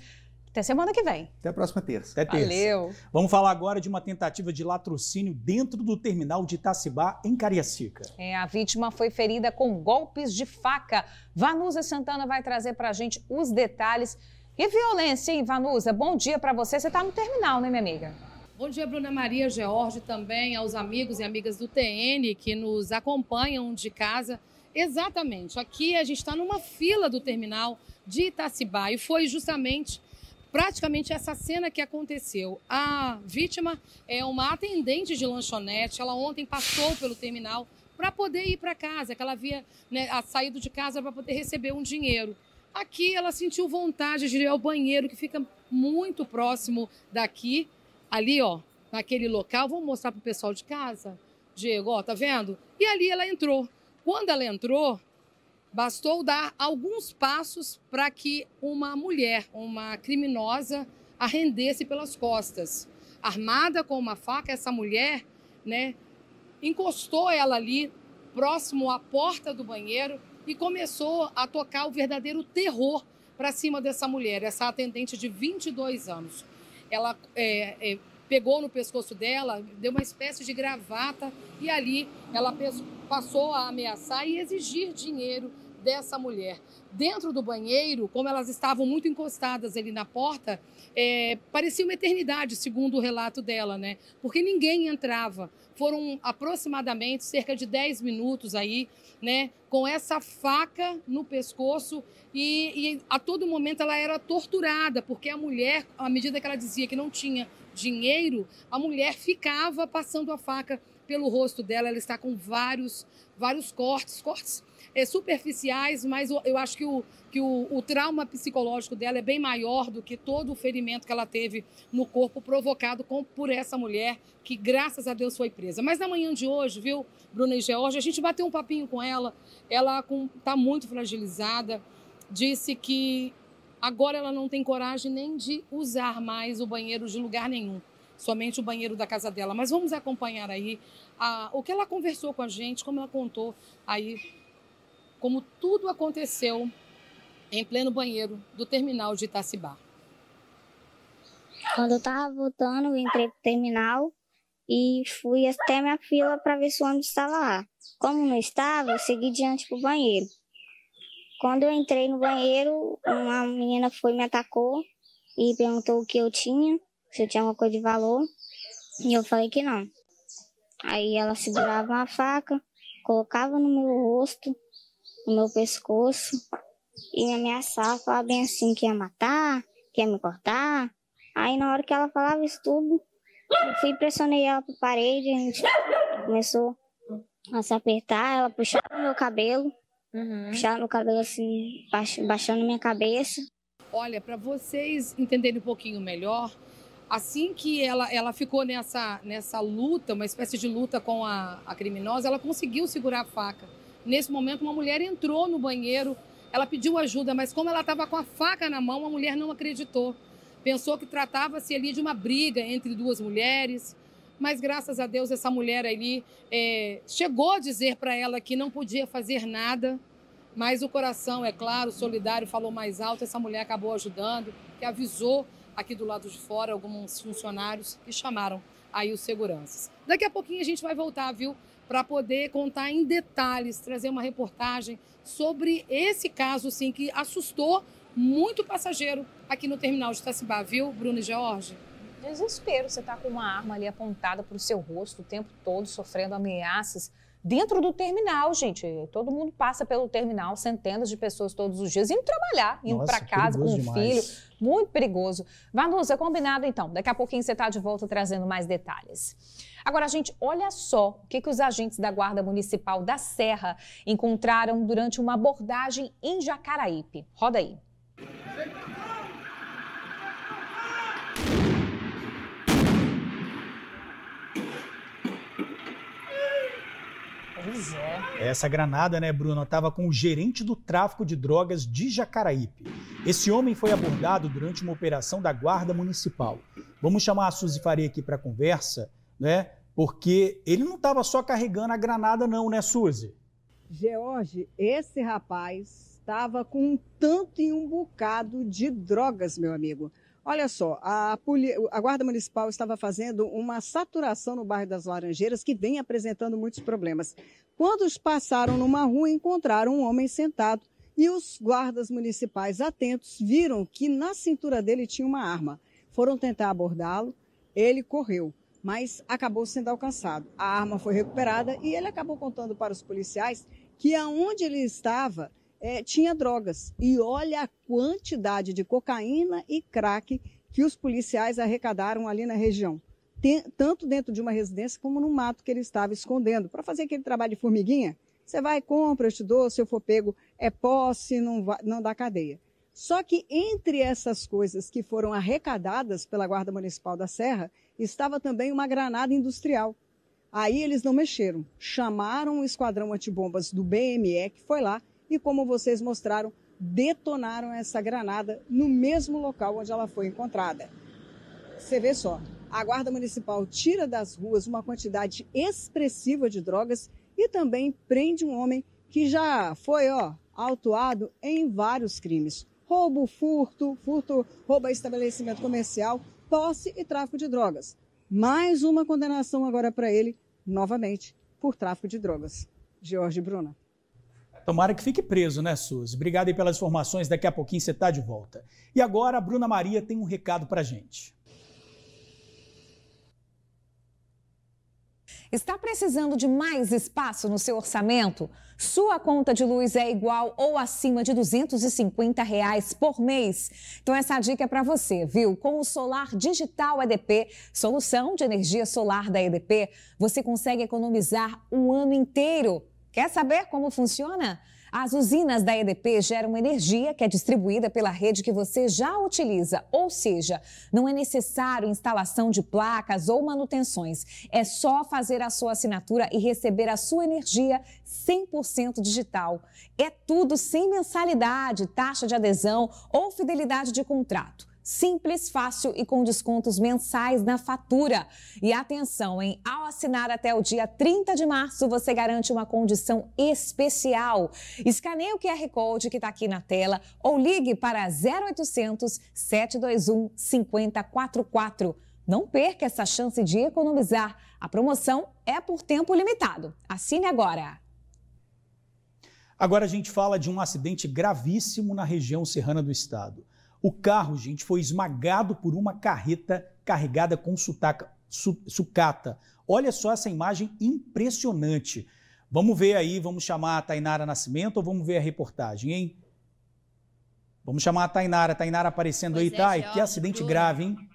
Até semana que vem. Até a próxima terça. Até terça. Valeu. Vamos falar agora de uma tentativa de latrocínio dentro do terminal de Itacibá, em Cariacica. É, a vítima foi ferida com golpes de faca. Vanusa Santana vai trazer para a gente os detalhes. E violência, hein, Vanusa? Bom dia para você. Você está no terminal, né, minha amiga? Bom dia, Bruna Maria, George, também aos amigos e amigas do TN que nos acompanham de casa. Exatamente. Aqui a gente está numa fila do terminal de Itacibá e foi justamente praticamente essa cena que aconteceu. A vítima é uma atendente de lanchonete. Ela ontem passou pelo terminal para poder ir para casa, que ela havia né, saído de casa para poder receber um dinheiro. Aqui ela sentiu vontade de ir ao banheiro, que fica muito próximo daqui, ali, ó, naquele local. Vamos mostrar para o pessoal de casa, Diego, ó, tá vendo? E ali ela entrou. Quando ela entrou, bastou dar alguns passos para que uma mulher, uma criminosa, a rendesse pelas costas. Armada com uma faca, essa mulher, né, encostou ela ali próximo à porta do banheiro e começou a tocar o verdadeiro terror para cima dessa mulher, essa atendente de 22 anos. Ela é, é, pegou no pescoço dela, deu uma espécie de gravata e ali ela passou a ameaçar e exigir dinheiro dessa mulher. Dentro do banheiro, como elas estavam muito encostadas ali na porta, é, parecia uma eternidade, segundo o relato dela, né? Porque ninguém entrava. Foram aproximadamente cerca de 10 minutos aí, né? Com essa faca no pescoço e, e a todo momento ela era torturada, porque a mulher, à medida que ela dizia que não tinha dinheiro, a mulher ficava passando a faca pelo rosto dela, ela está com vários, vários cortes, cortes é, superficiais, mas eu acho que, o, que o, o, trauma psicológico dela é bem maior do que todo o ferimento que ela teve no corpo provocado com, por essa mulher, que graças a Deus foi presa. Mas na manhã de hoje, viu, Bruna e George, a gente bateu um papinho com ela, ela está muito fragilizada, disse que agora ela não tem coragem nem de usar mais o banheiro de lugar nenhum somente o banheiro da casa dela. Mas vamos acompanhar aí a, o que ela conversou com a gente, como ela contou aí, como tudo aconteceu em pleno banheiro do terminal de Itacibá. Quando eu estava voltando, eu entrei pro terminal e fui até minha fila para ver se o ônibus estava lá. Como não estava, eu segui diante o banheiro. Quando eu entrei no banheiro, uma menina foi me atacou e perguntou o que eu tinha se eu tinha alguma coisa de valor. E eu falei que não. Aí ela segurava uma faca, colocava no meu rosto, no meu pescoço, e me ameaçava, falava bem assim que ia matar, que ia me cortar. Aí na hora que ela falava isso tudo, eu fui pressionei ela pra parede, a gente começou a se apertar, ela puxava meu cabelo, uhum. puxava meu cabelo assim, baixando minha cabeça. Olha, para vocês entenderem um pouquinho melhor, assim que ela, ela ficou nessa, nessa luta, uma espécie de luta com a, a criminosa, ela conseguiu segurar a faca. Nesse momento, uma mulher entrou no banheiro, ela pediu ajuda, mas como ela estava com a faca na mão, a mulher não acreditou. Pensou que tratava-se ali de uma briga entre duas mulheres, mas graças a Deus essa mulher ali é, chegou a dizer para ela que não podia fazer nada, mas o coração, é claro, solidário, falou mais alto, essa mulher acabou ajudando, que avisou aqui do lado de fora alguns funcionários que chamaram aí os seguranças. Daqui a pouquinho a gente vai voltar, viu? Para poder contar em detalhes, trazer uma reportagem sobre esse caso, sim, que assustou muito passageiro aqui no terminal de Itacibá, viu, Bruno e George? Desespero, você está com uma arma ali apontada para o seu rosto o tempo todo, sofrendo ameaças dentro do terminal, gente. Todo mundo passa pelo terminal, centenas de pessoas todos os dias, indo trabalhar, indo para casa com o filho. Muito perigoso. Vanusa, combinado então. Daqui a pouquinho você está de volta trazendo mais detalhes. Agora, gente, olha só o que, que os agentes da Guarda Municipal da Serra encontraram durante uma abordagem em Jacaraípe. Roda aí. Pois é. Essa granada, né, Bruno, estava com o gerente do tráfico de drogas de Jacaraípe. Esse homem foi abordado durante uma operação da Guarda Municipal. Vamos chamar a Suzy Faria aqui para conversa, né? Porque ele não estava só carregando a granada, não, né, Suzy? George, esse rapaz estava com um tanto e um bocado de drogas, meu amigo. Olha só, a, a, Guarda Municipal estava fazendo uma saturação no bairro das Laranjeiras que vem apresentando muitos problemas. Quando os passaram numa rua, encontraram um homem sentado e os guardas municipais atentos viram que na cintura dele tinha uma arma. Foram tentar abordá-lo, ele correu, mas acabou sendo alcançado. A arma foi recuperada e ele acabou contando para os policiais que aonde ele estava é, tinha drogas. E olha a quantidade de cocaína e crack que os policiais arrecadaram ali na região. Tem, tanto dentro de uma residência como no mato que ele estava escondendo. Para fazer aquele trabalho de formiguinha, você vai, compra, eu te dou, se eu for pego, é posse, não, vai, não dá cadeia. Só que entre essas coisas que foram arrecadadas pela Guarda Municipal da Serra, estava também uma granada industrial. Aí eles não mexeram. Chamaram o esquadrão antibombas do BME, que foi lá e, como vocês mostraram, detonaram essa granada no mesmo local onde ela foi encontrada. Você vê só, a Guarda Municipal tira das ruas uma quantidade expressiva de drogas e também prende um homem que já foi ó, autuado em vários crimes: roubo, furto, furto, roubo a estabelecimento comercial, posse e tráfico de drogas. Mais uma condenação agora para ele, novamente, por tráfico de drogas. Jorge Bruna. Tomara que fique preso, né, Suzy? Obrigado aí pelas informações. Daqui a pouquinho você está de volta. E agora a Bruna Maria tem um recado para gente. Está precisando de mais espaço no seu orçamento? Sua conta de luz é igual ou acima de 250 reais por mês. Então essa dica é para você, viu? Com o Solar Digital EDP, solução de energia solar da EDP, você consegue economizar o ano inteiro. Quer saber como funciona? As usinas da EDP geram energia que é distribuída pela rede que você já utiliza, ou seja, não é necessário instalação de placas ou manutenções. É só fazer a sua assinatura e receber a sua energia 100% digital. É tudo sem mensalidade, taxa de adesão ou fidelidade de contrato simples, fácil e com descontos mensais na fatura. E atenção, hein? Ao assinar até o dia 30 de março, você garante uma condição especial. Escaneie o QR Code que está aqui na tela ou ligue para 0800 721 5044. Não perca essa chance de economizar. A promoção é por tempo limitado. Assine agora. Agora a gente fala de um acidente gravíssimo na região serrana do estado. O carro, gente, foi esmagado por uma carreta carregada com sutaca, su, sucata. Olha só essa imagem impressionante. Vamos ver aí, vamos chamar a Tainara Nascimento ou vamos ver a reportagem, hein? Vamos chamar a Tainara. Tainara aparecendo pois aí, é, tá? que acidente grave, hein?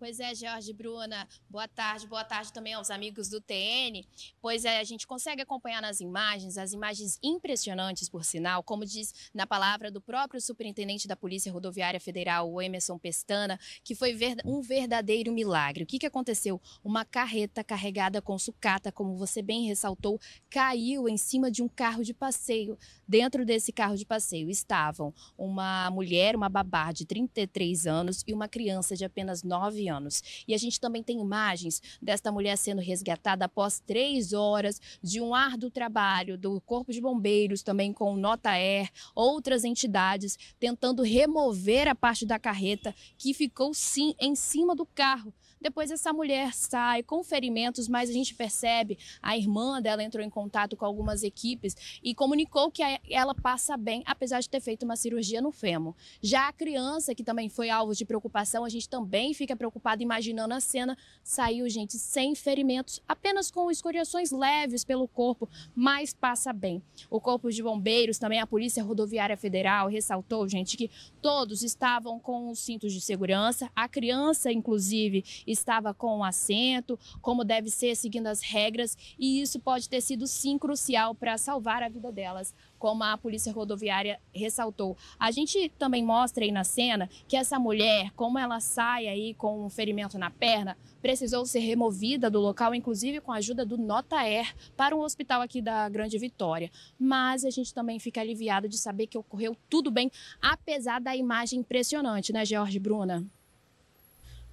Pois é, Jorge, Bruna, boa tarde, boa tarde também aos amigos do TN. Pois é, a gente consegue acompanhar nas imagens, as imagens impressionantes, por sinal, como diz na palavra do próprio superintendente da Polícia Rodoviária Federal, o Emerson Pestana, que foi um verdadeiro milagre. O que, que aconteceu? Uma carreta carregada com sucata, como você bem ressaltou, caiu em cima de um carro de passeio. Dentro desse carro de passeio estavam uma mulher, uma babá de 33 anos e uma criança de apenas 9 anos anos. E a gente também tem imagens desta mulher sendo resgatada após três horas de um árduo trabalho do Corpo de Bombeiros, também com Nota Air, outras entidades, tentando remover a parte da carreta que ficou sim em cima do carro depois essa mulher sai com ferimentos, mas a gente percebe a irmã dela entrou em contato com algumas equipes e comunicou que ela passa bem, apesar de ter feito uma cirurgia no fêmur. Já a criança, que também foi alvo de preocupação, a gente também fica preocupado imaginando a cena, saiu, gente, sem ferimentos, apenas com escoriações leves pelo corpo, mas passa bem. O Corpo de Bombeiros, também a Polícia Rodoviária Federal, ressaltou, gente, que todos estavam com os cintos de segurança, a criança, inclusive, estava com o assento, como deve ser seguindo as regras, e isso pode ter sido sim crucial para salvar a vida delas, como a Polícia Rodoviária ressaltou. A gente também mostra aí na cena que essa mulher, como ela sai aí com um ferimento na perna, precisou ser removida do local, inclusive com a ajuda do Nota Air, para um hospital aqui da Grande Vitória. Mas a gente também fica aliviada de saber que ocorreu tudo bem, apesar da imagem impressionante, né, Jorge Bruna?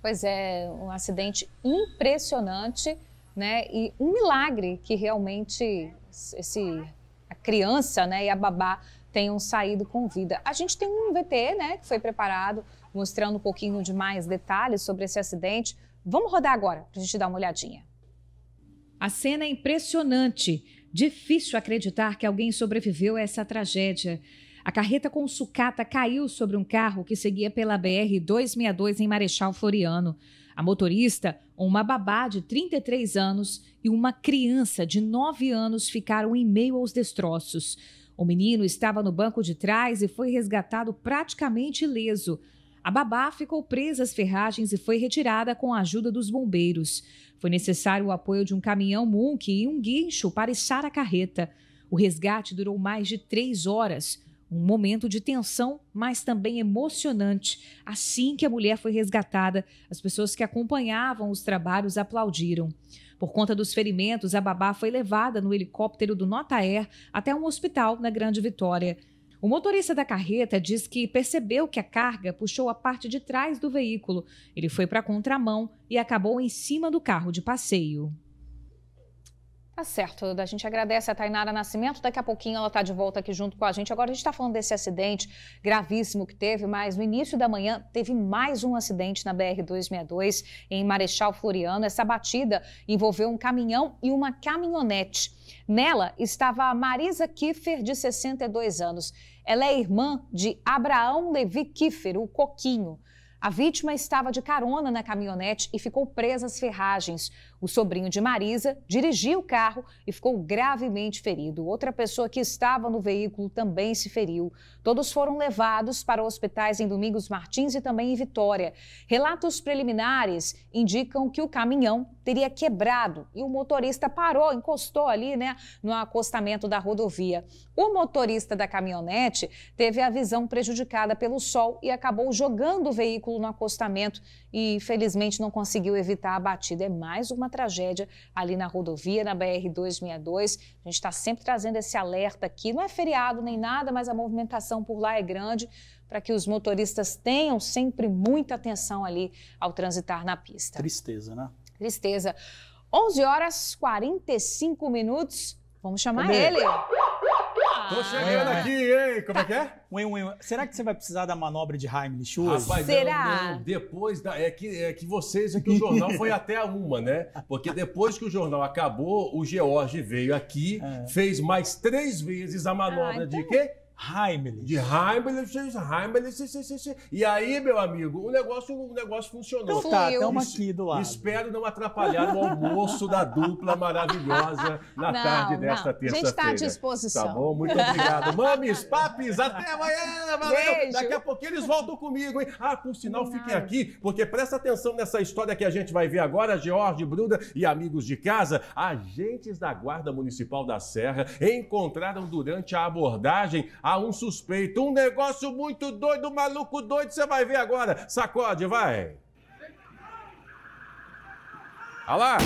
Pois é, um acidente impressionante, né? E um milagre que realmente esse, a criança né, e a babá tenham saído com vida. A gente tem um VT, né, que foi preparado, mostrando um pouquinho de mais detalhes sobre esse acidente. Vamos rodar agora para a gente dar uma olhadinha. A cena é impressionante. Difícil acreditar que alguém sobreviveu a essa tragédia. A carreta com sucata caiu sobre um carro que seguia pela BR-262 em Marechal Floriano. A motorista, uma babá de 33 anos e uma criança de 9 anos ficaram em meio aos destroços. O menino estava no banco de trás e foi resgatado praticamente ileso. A babá ficou presa às ferragens e foi retirada com a ajuda dos bombeiros. Foi necessário o apoio de um caminhão Munk e um guincho para içar a carreta. O resgate durou mais de três horas. Um momento de tensão, mas também emocionante. Assim que a mulher foi resgatada, as pessoas que acompanhavam os trabalhos aplaudiram. Por conta dos ferimentos, a babá foi levada no helicóptero do Nota Air até um hospital na Grande Vitória. O motorista da carreta diz que percebeu que a carga puxou a parte de trás do veículo. Ele foi para a contramão e acabou em cima do carro de passeio. Tá certo. A gente agradece a Tainara Nascimento. Daqui a pouquinho ela está de volta aqui junto com a gente. Agora a gente está falando desse acidente gravíssimo que teve, mas no início da manhã teve mais um acidente na BR-262 em Marechal Floriano. Essa batida envolveu um caminhão e uma caminhonete. Nela estava a Marisa Kiffer, de 62 anos. Ela é irmã de Abraão Levi Kiffer, o Coquinho. A vítima estava de carona na caminhonete e ficou presa às ferragens. O sobrinho de Marisa dirigiu o carro e ficou gravemente ferido. Outra pessoa que estava no veículo também se feriu. Todos foram levados para hospitais em Domingos Martins e também em Vitória. Relatos preliminares indicam que o caminhão teria quebrado e o motorista parou, encostou ali, né, no acostamento da rodovia. O motorista da caminhonete teve a visão prejudicada pelo sol e acabou jogando o veículo no acostamento e, infelizmente, não conseguiu evitar a batida. É mais uma tragédia ali na rodovia, na BR-262. A gente está sempre trazendo esse alerta aqui. Não é feriado nem nada, mas a movimentação por lá é grande para que os motoristas tenham sempre muita atenção ali ao transitar na pista. Tristeza, né? Tristeza. 11 horas 45 minutos. Vamos chamar Cadê? ele. Tô ah. chegando ah, aqui, hein? Como tá. é que é? Ué, ué, será que você vai precisar da manobra de Heimlich hoje? Rapaz, será? Não, não. Depois da. É que, é que vocês, é que o jornal foi até a uma, né? Porque depois que o jornal acabou, o George veio aqui, é. fez mais três vezes a manobra ah, então... de quê? Heimlich. De Heimlich, Heimlich, e aí, meu amigo, o negócio, o negócio funcionou. Então tá, estamos aqui do lado. Espero não atrapalhar o almoço da dupla maravilhosa na não, tarde desta terça-feira. A gente está à disposição. Tá bom? Muito obrigado. Mames, papis, até amanhã, valeu. Beijo. Daqui a pouquinho eles voltam comigo, hein? Ah, por sinal, não. fiquem aqui, porque presta atenção nessa história que a gente vai ver agora, George, Bruna e amigos de casa, agentes da Guarda Municipal da Serra encontraram durante a abordagem a um suspeito. Um negócio muito doido, maluco doido, você vai ver agora. Sacode, vai. Olha lá.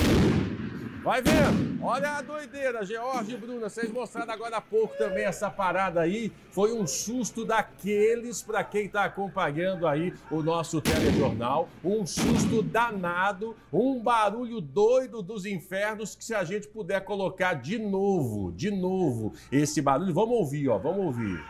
Vai vendo. Olha a doideira, George e Bruna. Vocês mostraram agora há pouco também essa parada aí. Foi um susto daqueles para quem está acompanhando aí o nosso telejornal. Um susto danado, um barulho doido dos infernos que se a gente puder colocar de novo, de novo esse barulho, vamos ouvir, ó, vamos ouvir.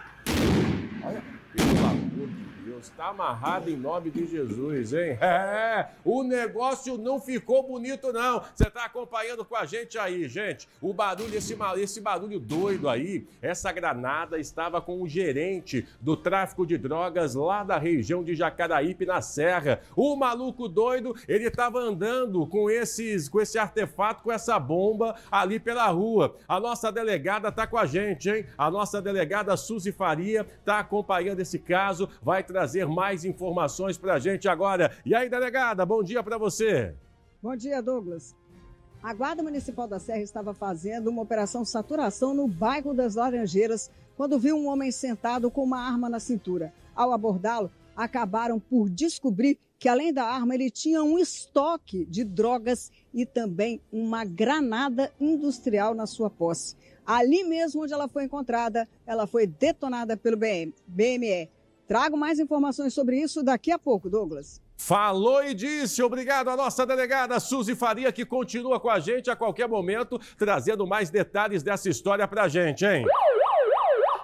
Olha, pelo amor de Está amarrado em nome de Jesus, hein? É, o negócio não ficou bonito, não. Você está acompanhando com a gente aí, gente. O barulho, esse, esse barulho doido aí, essa granada estava com o gerente do tráfico de drogas lá da região de Jacaraípe, na Serra. O maluco doido, ele estava andando com, esses, com esse artefato, com essa bomba ali pela rua. A nossa delegada está com a gente, hein? A nossa delegada Suzy Faria está acompanhando esse caso, vai trazer trazer mais informações para a gente agora. E aí, delegada, bom dia para você. Bom dia, Douglas. A Guarda Municipal da Serra estava fazendo uma operação saturação no bairro das Laranjeiras quando viu um homem sentado com uma arma na cintura. Ao abordá-lo, acabaram por descobrir que, além da arma, ele tinha um estoque de drogas e também uma granada industrial na sua posse. Ali mesmo onde ela foi encontrada, ela foi detonada pelo BME. Trago mais informações sobre isso daqui a pouco, Douglas. Falou e disse. Obrigado à nossa delegada Suzy Faria, que continua com a gente a qualquer momento, trazendo mais detalhes dessa história pra gente, hein?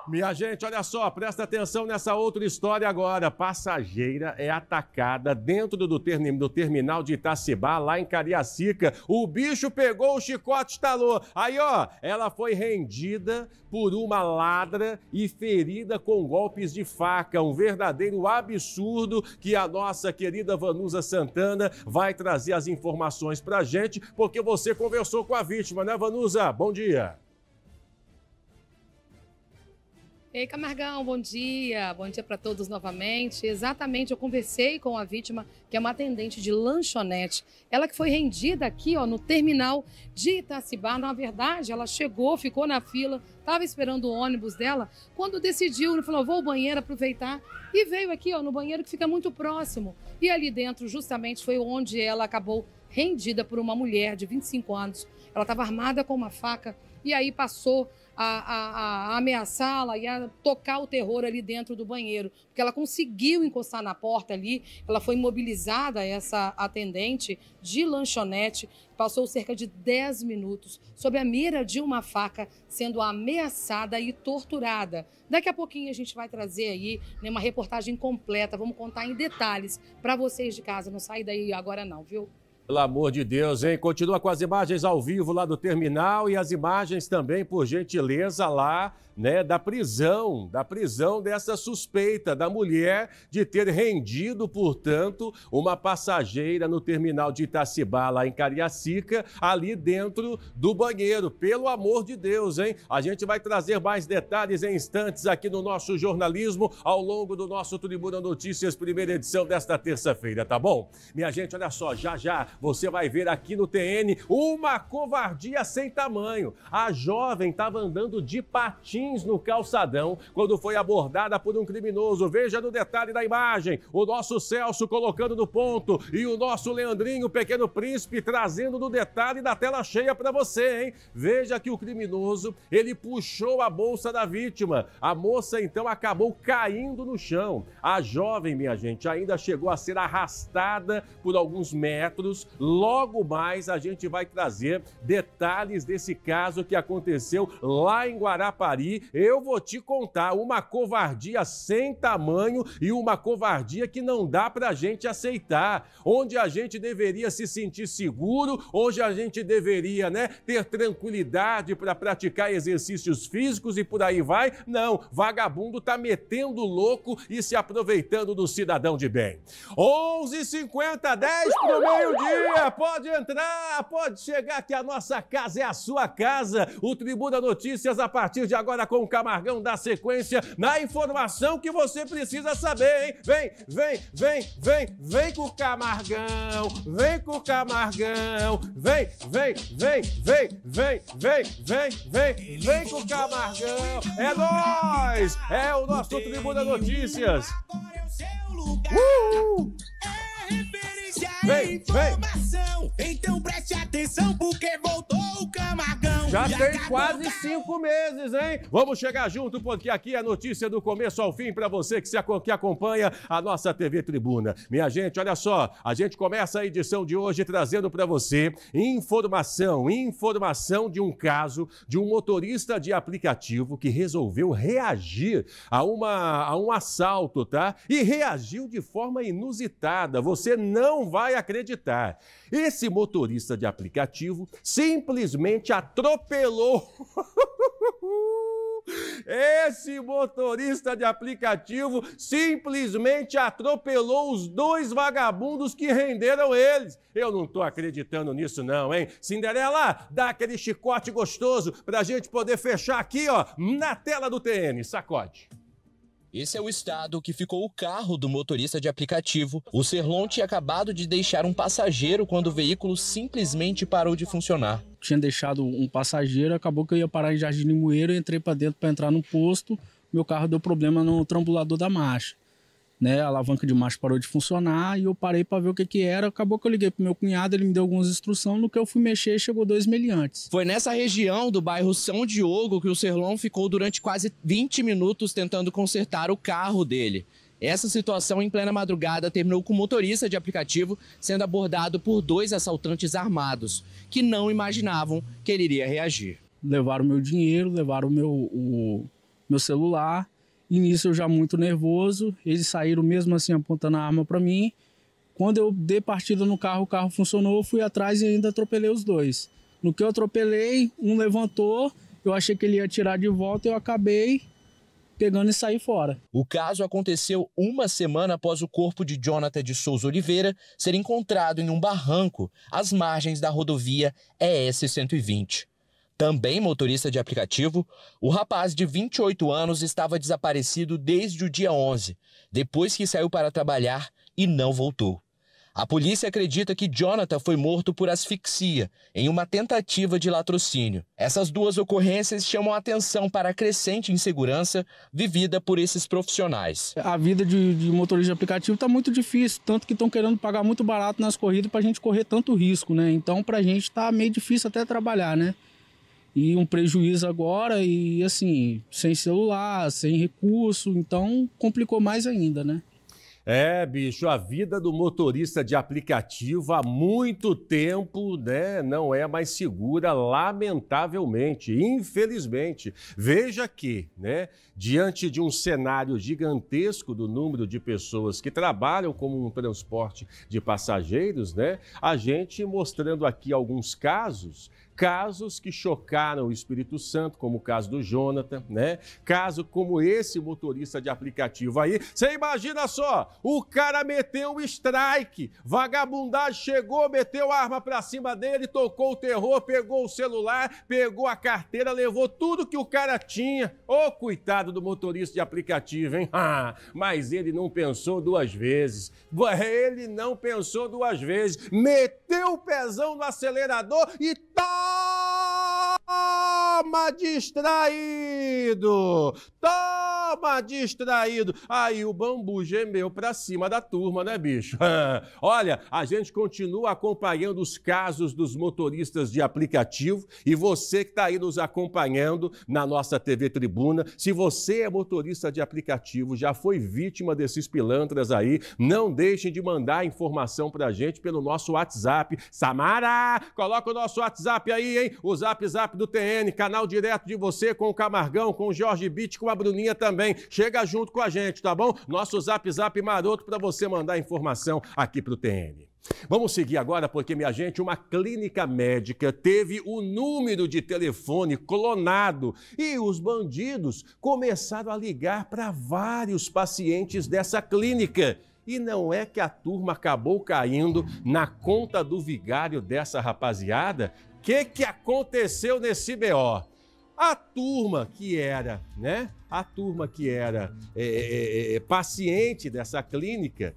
Minha gente, olha só, presta atenção nessa outra história agora. Passageira é atacada dentro do, do terminal de Itacibá, lá em Cariacica. O bicho pegou o chicote estalou. Aí, ó, ela foi rendida por uma ladra e ferida com golpes de faca. Um verdadeiro absurdo que a nossa querida Vanusa Santana vai trazer as informações pra gente, porque você conversou com a vítima, né, Vanusa? Bom dia. Ei, Camargão, bom dia. Bom dia para todos novamente. Exatamente, eu conversei com a vítima, que é uma atendente de lanchonete. Ela que foi rendida aqui, ó, no terminal de Itacibá. Na verdade, ela chegou, ficou na fila, estava esperando o ônibus dela. Quando decidiu, né, falou: vou ao banheiro aproveitar. E veio aqui, ó, no banheiro que fica muito próximo. E ali dentro, justamente, foi onde ela acabou rendida por uma mulher de 25 anos. Ela estava armada com uma faca e aí passou a, a, a ameaçá-la e a tocar o terror ali dentro do banheiro, porque ela conseguiu encostar na porta ali, ela foi imobilizada, essa atendente de lanchonete, passou cerca de 10 minutos sob a mira de uma faca, sendo ameaçada e torturada. Daqui a pouquinho a gente vai trazer aí né, uma reportagem completa, vamos contar em detalhes para vocês de casa, não sai daí agora não, viu? Pelo amor de Deus, hein? Continua com as imagens ao vivo lá do terminal e as imagens também, por gentileza, lá né, da prisão, da prisão dessa suspeita da mulher de ter rendido, portanto, uma passageira no terminal de Itacibá, lá em Cariacica, ali dentro do banheiro. Pelo amor de Deus, hein? A gente vai trazer mais detalhes em instantes aqui no nosso jornalismo ao longo do nosso Tribuna Notícias, primeira edição desta terça-feira, tá bom? Minha gente, olha só, já já você vai ver aqui no TN uma covardia sem tamanho. A jovem estava andando de patins no calçadão quando foi abordada por um criminoso. Veja no detalhe da imagem: o nosso Celso colocando no ponto e o nosso Leandrinho, pequeno príncipe, trazendo no detalhe da tela cheia para você, hein? Veja que o criminoso ele puxou a bolsa da vítima. A moça então acabou caindo no chão. A jovem, minha gente, ainda chegou a ser arrastada por alguns metros. Logo mais a gente vai trazer detalhes desse caso que aconteceu lá em Guarapari eu vou te contar uma covardia sem tamanho e uma covardia que não dá para a gente aceitar. Onde a gente deveria se sentir seguro, onde a gente deveria né, ter tranquilidade para praticar exercícios físicos e por aí vai. Não, vagabundo está metendo louco e se aproveitando do cidadão de bem. 11:50 10 para o meio-dia. Pode entrar, pode chegar que a nossa casa é a sua casa. O Tribuna Notícias a partir de agora com o Camargão da sequência na informação que você precisa saber, hein? Vem, vem, vem, vem, vem com o Camargão, vem com o Camargão, vem, vem, vem, vem, vem, vem, vem, vem, vem com o Camargão. É nós, é o nosso Tribuna Notícias. É uh! É referência vem informação, então preste atenção porque já tem quase cinco meses, hein? Vamos chegar junto, porque aqui é a notícia do começo ao fim para você que, se, que acompanha a nossa TV Tribuna. Minha gente, olha só, a gente começa a edição de hoje trazendo para você informação, informação de um caso de um motorista de aplicativo que resolveu reagir a, uma, a um assalto, tá? E reagiu de forma inusitada. Você não vai acreditar. Esse motorista de aplicativo simplesmente atropelou atropelou. Esse motorista de aplicativo simplesmente atropelou os dois vagabundos que renderam eles. Eu não estou acreditando nisso, não, hein? Cinderela, dá aquele chicote gostoso para a gente poder fechar aqui, ó, na tela do TN. Sacode. Esse é o estado que ficou o carro do motorista de aplicativo. O Serlon tinha acabado de deixar um passageiro quando o veículo simplesmente parou de funcionar. Tinha deixado um passageiro, acabou que eu ia parar em Jardim Limoeiro, entrei para dentro para entrar no posto, meu carro deu problema no trambulador da marcha né? A alavanca de marcha parou de funcionar e eu parei para ver o que que era. Acabou que eu liguei pro meu cunhado, ele me deu algumas instruções, no que eu fui mexer chegou dois meliantes. Foi nessa região do bairro São Diogo que o Serlon ficou durante quase 20 minutos tentando consertar o carro dele. Essa situação em plena madrugada terminou com o motorista de aplicativo sendo abordado por dois assaltantes armados, que não imaginavam que ele iria reagir. Levaram meu dinheiro, levaram meu, o meu celular, e nisso eu já muito nervoso, eles saíram mesmo assim apontando a arma para mim. Quando eu dei partida no carro, o carro funcionou, eu fui atrás e ainda atropelei os dois. No que eu atropelei, um levantou, eu achei que ele ia tirar de volta e eu acabei pegando e saí fora. O caso aconteceu uma semana após o corpo de Jonathan de Souza Oliveira ser encontrado em um barranco às margens da rodovia ES 120. Também motorista de aplicativo, o rapaz de 28 anos estava desaparecido desde o dia 11, depois que saiu para trabalhar e não voltou. A polícia acredita que Jonathan foi morto por asfixia em uma tentativa de latrocínio. Essas duas ocorrências chamam a atenção para a crescente insegurança vivida por esses profissionais. A vida de, de motorista de aplicativo está muito difícil, tanto que estão querendo pagar muito barato nas corridas para a gente correr tanto risco, né? Então, para a gente está meio difícil até trabalhar, né? e um prejuízo agora e assim, sem celular, sem recurso, então complicou mais ainda, né? É, bicho, a vida do motorista de aplicativo há muito tempo, né, não é mais segura, lamentavelmente, infelizmente. Veja que, né, diante de um cenário gigantesco do número de pessoas que trabalham como um transporte de passageiros, né, a gente mostrando aqui alguns casos casos que chocaram o Espírito Santo, como o caso do Jonathan, né? Caso como esse motorista de aplicativo aí. Você imagina só, o cara meteu um strike, vagabundagem chegou, meteu a arma para cima dele, tocou o terror, pegou o celular, pegou a carteira, levou tudo que o cara tinha. Ô, oh, coitado do motorista de aplicativo, hein? Ah, mas ele não pensou duas vezes. Ele não pensou duas vezes. Meteu o pezão no acelerador e tal Oh. Toma distraído! Toma distraído! Aí o bambu gemeu para cima da turma, né, bicho? Olha, a gente continua acompanhando os casos dos motoristas de aplicativo e você que está aí nos acompanhando na nossa TV Tribuna, se você é motorista de aplicativo, já foi vítima desses pilantras aí, não deixem de mandar informação para a gente pelo nosso WhatsApp. Samara, coloca o nosso WhatsApp aí, hein? O Zap Zap do TN, canal direto de você com o Camargão, com o Jorge Bitt, com a Bruninha também. Chega junto com a gente, tá bom? Nosso zap zap maroto para você mandar informação aqui pro TN. Vamos seguir agora, porque, minha gente, uma clínica médica teve o número de telefone clonado e os bandidos começaram a ligar para vários pacientes dessa clínica. E não é que a turma acabou caindo na conta do vigário dessa rapaziada? que, que aconteceu nesse BO? A turma que era, né? A turma que era é é, é, é, é, paciente dessa clínica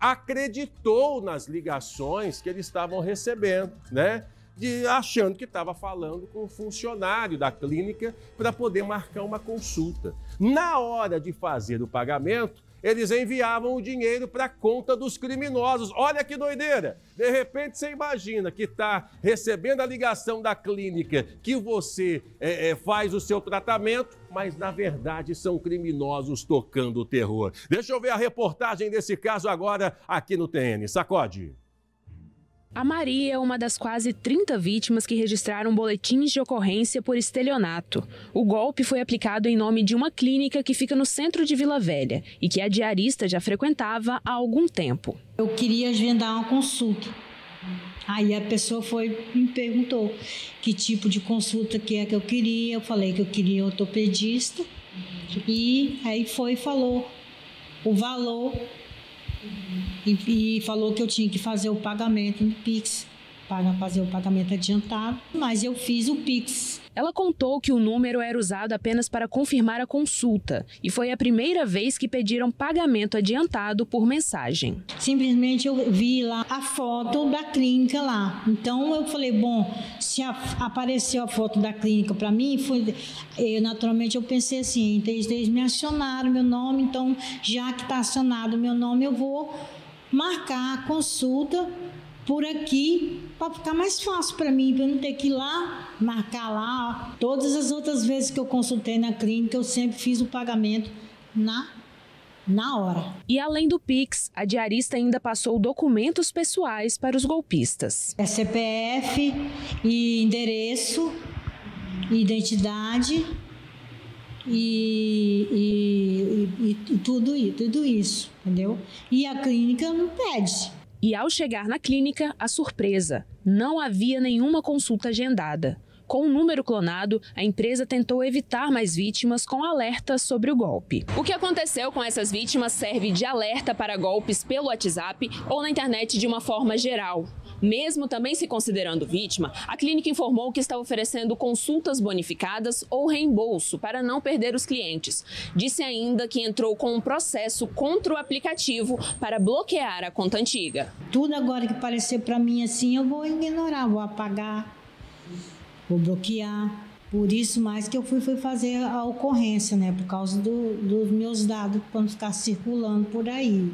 acreditou nas ligações que eles estavam recebendo, né? De, achando que estava falando com o funcionário da clínica para poder marcar uma consulta. Na hora de fazer o pagamento, eles enviavam o dinheiro para a conta dos criminosos. Olha que doideira! De repente você imagina que está recebendo a ligação da clínica que você é, é, faz o seu tratamento, mas na verdade são criminosos tocando o terror. Deixa eu ver a reportagem desse caso agora aqui no TN. Sacode! A Maria é uma das quase 30 vítimas que registraram boletins de ocorrência por estelionato. O golpe foi aplicado em nome de uma clínica que fica no centro de Vila Velha e que a diarista já frequentava há algum tempo. Eu queria agendar uma consulta. Aí a pessoa foi me perguntou que tipo de consulta que é que eu queria. Eu falei que eu queria ortopedista. E aí foi e falou o valor e, e falou que eu tinha que fazer o pagamento no Pix para fazer o pagamento adiantado, mas eu fiz o Pix. Ela contou que o número era usado apenas para confirmar a consulta e foi a primeira vez que pediram pagamento adiantado por mensagem. Simplesmente eu vi lá a foto da clínica lá. Então eu falei, bom, se a, apareceu a foto da clínica para mim, foi, eu, naturalmente eu pensei assim, eles me acionaram meu nome, então já que está acionado meu nome, eu vou marcar a consulta por aqui para ficar mais fácil para mim, para eu não ter que ir lá, marcar lá. Todas as outras vezes que eu consultei na clínica, eu sempre fiz o pagamento na na hora. E além do Pix, a diarista ainda passou documentos pessoais para os golpistas. É CPF e endereço, identidade e, e, e, e tudo, e tudo isso, entendeu? E a clínica não pede. E ao chegar na clínica, a surpresa: não havia nenhuma consulta agendada. Com o número clonado, a empresa tentou evitar mais vítimas com alertas sobre o golpe. O que aconteceu com essas vítimas serve de alerta para golpes pelo WhatsApp ou na internet de uma forma geral. Mesmo também se considerando vítima, a clínica informou que está oferecendo consultas bonificadas ou reembolso para não perder os clientes. Disse ainda que entrou com um processo contra o aplicativo para bloquear a conta antiga. Tudo agora que parecer para mim assim, eu vou ignorar, vou apagar, vou bloquear. Por isso mais que eu fui, fui fazer a ocorrência, né? Por causa do, dos meus dados quando ficar circulando por aí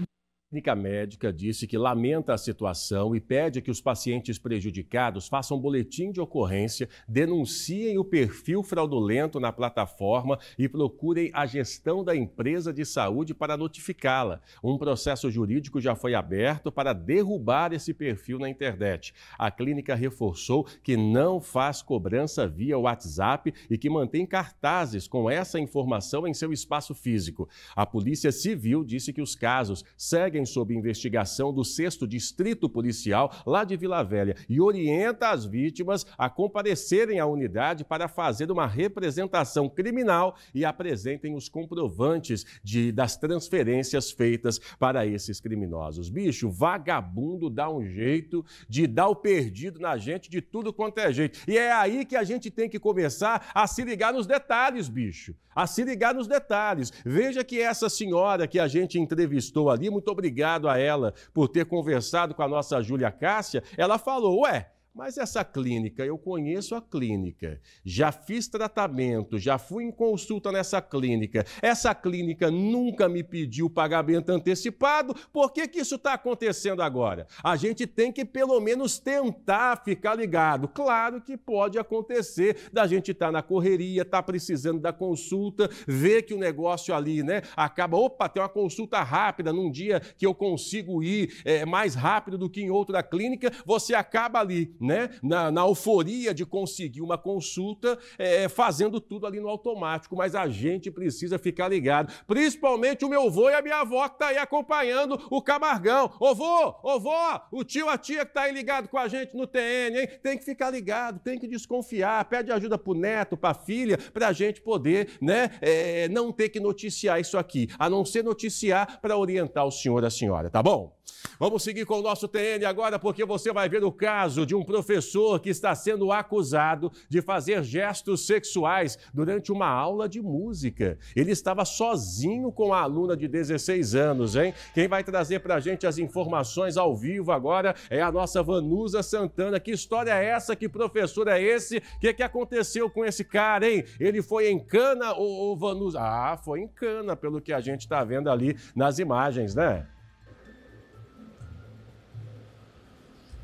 clínica médica disse que lamenta a situação e pede que os pacientes prejudicados façam boletim de ocorrência, denunciem o perfil fraudulento na plataforma e procurem a gestão da empresa de saúde para notificá-la. Um processo jurídico já foi aberto para derrubar esse perfil na internet. A clínica reforçou que não faz cobrança via WhatsApp e que mantém cartazes com essa informação em seu espaço físico. A Polícia Civil disse que os casos seguem seguem sob investigação do 6 Distrito Policial, lá de Vila Velha, e orienta as vítimas a comparecerem à unidade para fazer uma representação criminal e apresentem os comprovantes de, das transferências feitas para esses criminosos. Bicho, vagabundo dá um jeito de dar o perdido na gente de tudo quanto é jeito. E é aí que a gente tem que começar a se ligar nos detalhes, bicho. A se ligar nos detalhes. Veja que essa senhora que a gente entrevistou ali, muito obrigado obrigado a ela por ter conversado com a nossa Júlia Cássia. Ela falou: Ué, mas essa clínica, eu conheço a clínica, já fiz tratamento, já fui em consulta nessa clínica. Essa clínica nunca me pediu pagamento antecipado, por que, que isso está acontecendo agora? A gente tem que pelo menos tentar ficar ligado. Claro que pode acontecer da gente estar tá na correria, estar tá precisando da consulta, ver que o negócio ali, né, acaba. Opa, tem uma consulta rápida num dia que eu consigo ir é, mais rápido do que em outro da clínica, você acaba ali né, na, na euforia de conseguir uma consulta, é, é, fazendo tudo ali no automático. Mas a gente precisa ficar ligado, principalmente o meu avô e a minha avó que tá aí acompanhando o Camargão. Ô avô, ô vó, o tio, a tia que tá aí ligado com a gente no TN, hein? Tem que ficar ligado, tem que desconfiar, pede ajuda pro neto, pra filha, pra gente poder, né, é, não ter que noticiar isso aqui, a não ser noticiar para orientar o senhor e a senhora, tá bom? Vamos seguir com o nosso TN agora, porque você vai ver o caso de um professor que está sendo acusado de fazer gestos sexuais durante uma aula de música. Ele estava sozinho com a aluna de 16 anos, hein? Quem vai trazer para a gente as informações ao vivo agora é a nossa Vanusa Santana. Que história é essa? Que professor é esse? O que, que aconteceu com esse cara, hein? Ele foi em cana ou, ou Vanusa? Ah, foi em cana, pelo que a gente está vendo ali nas imagens, né?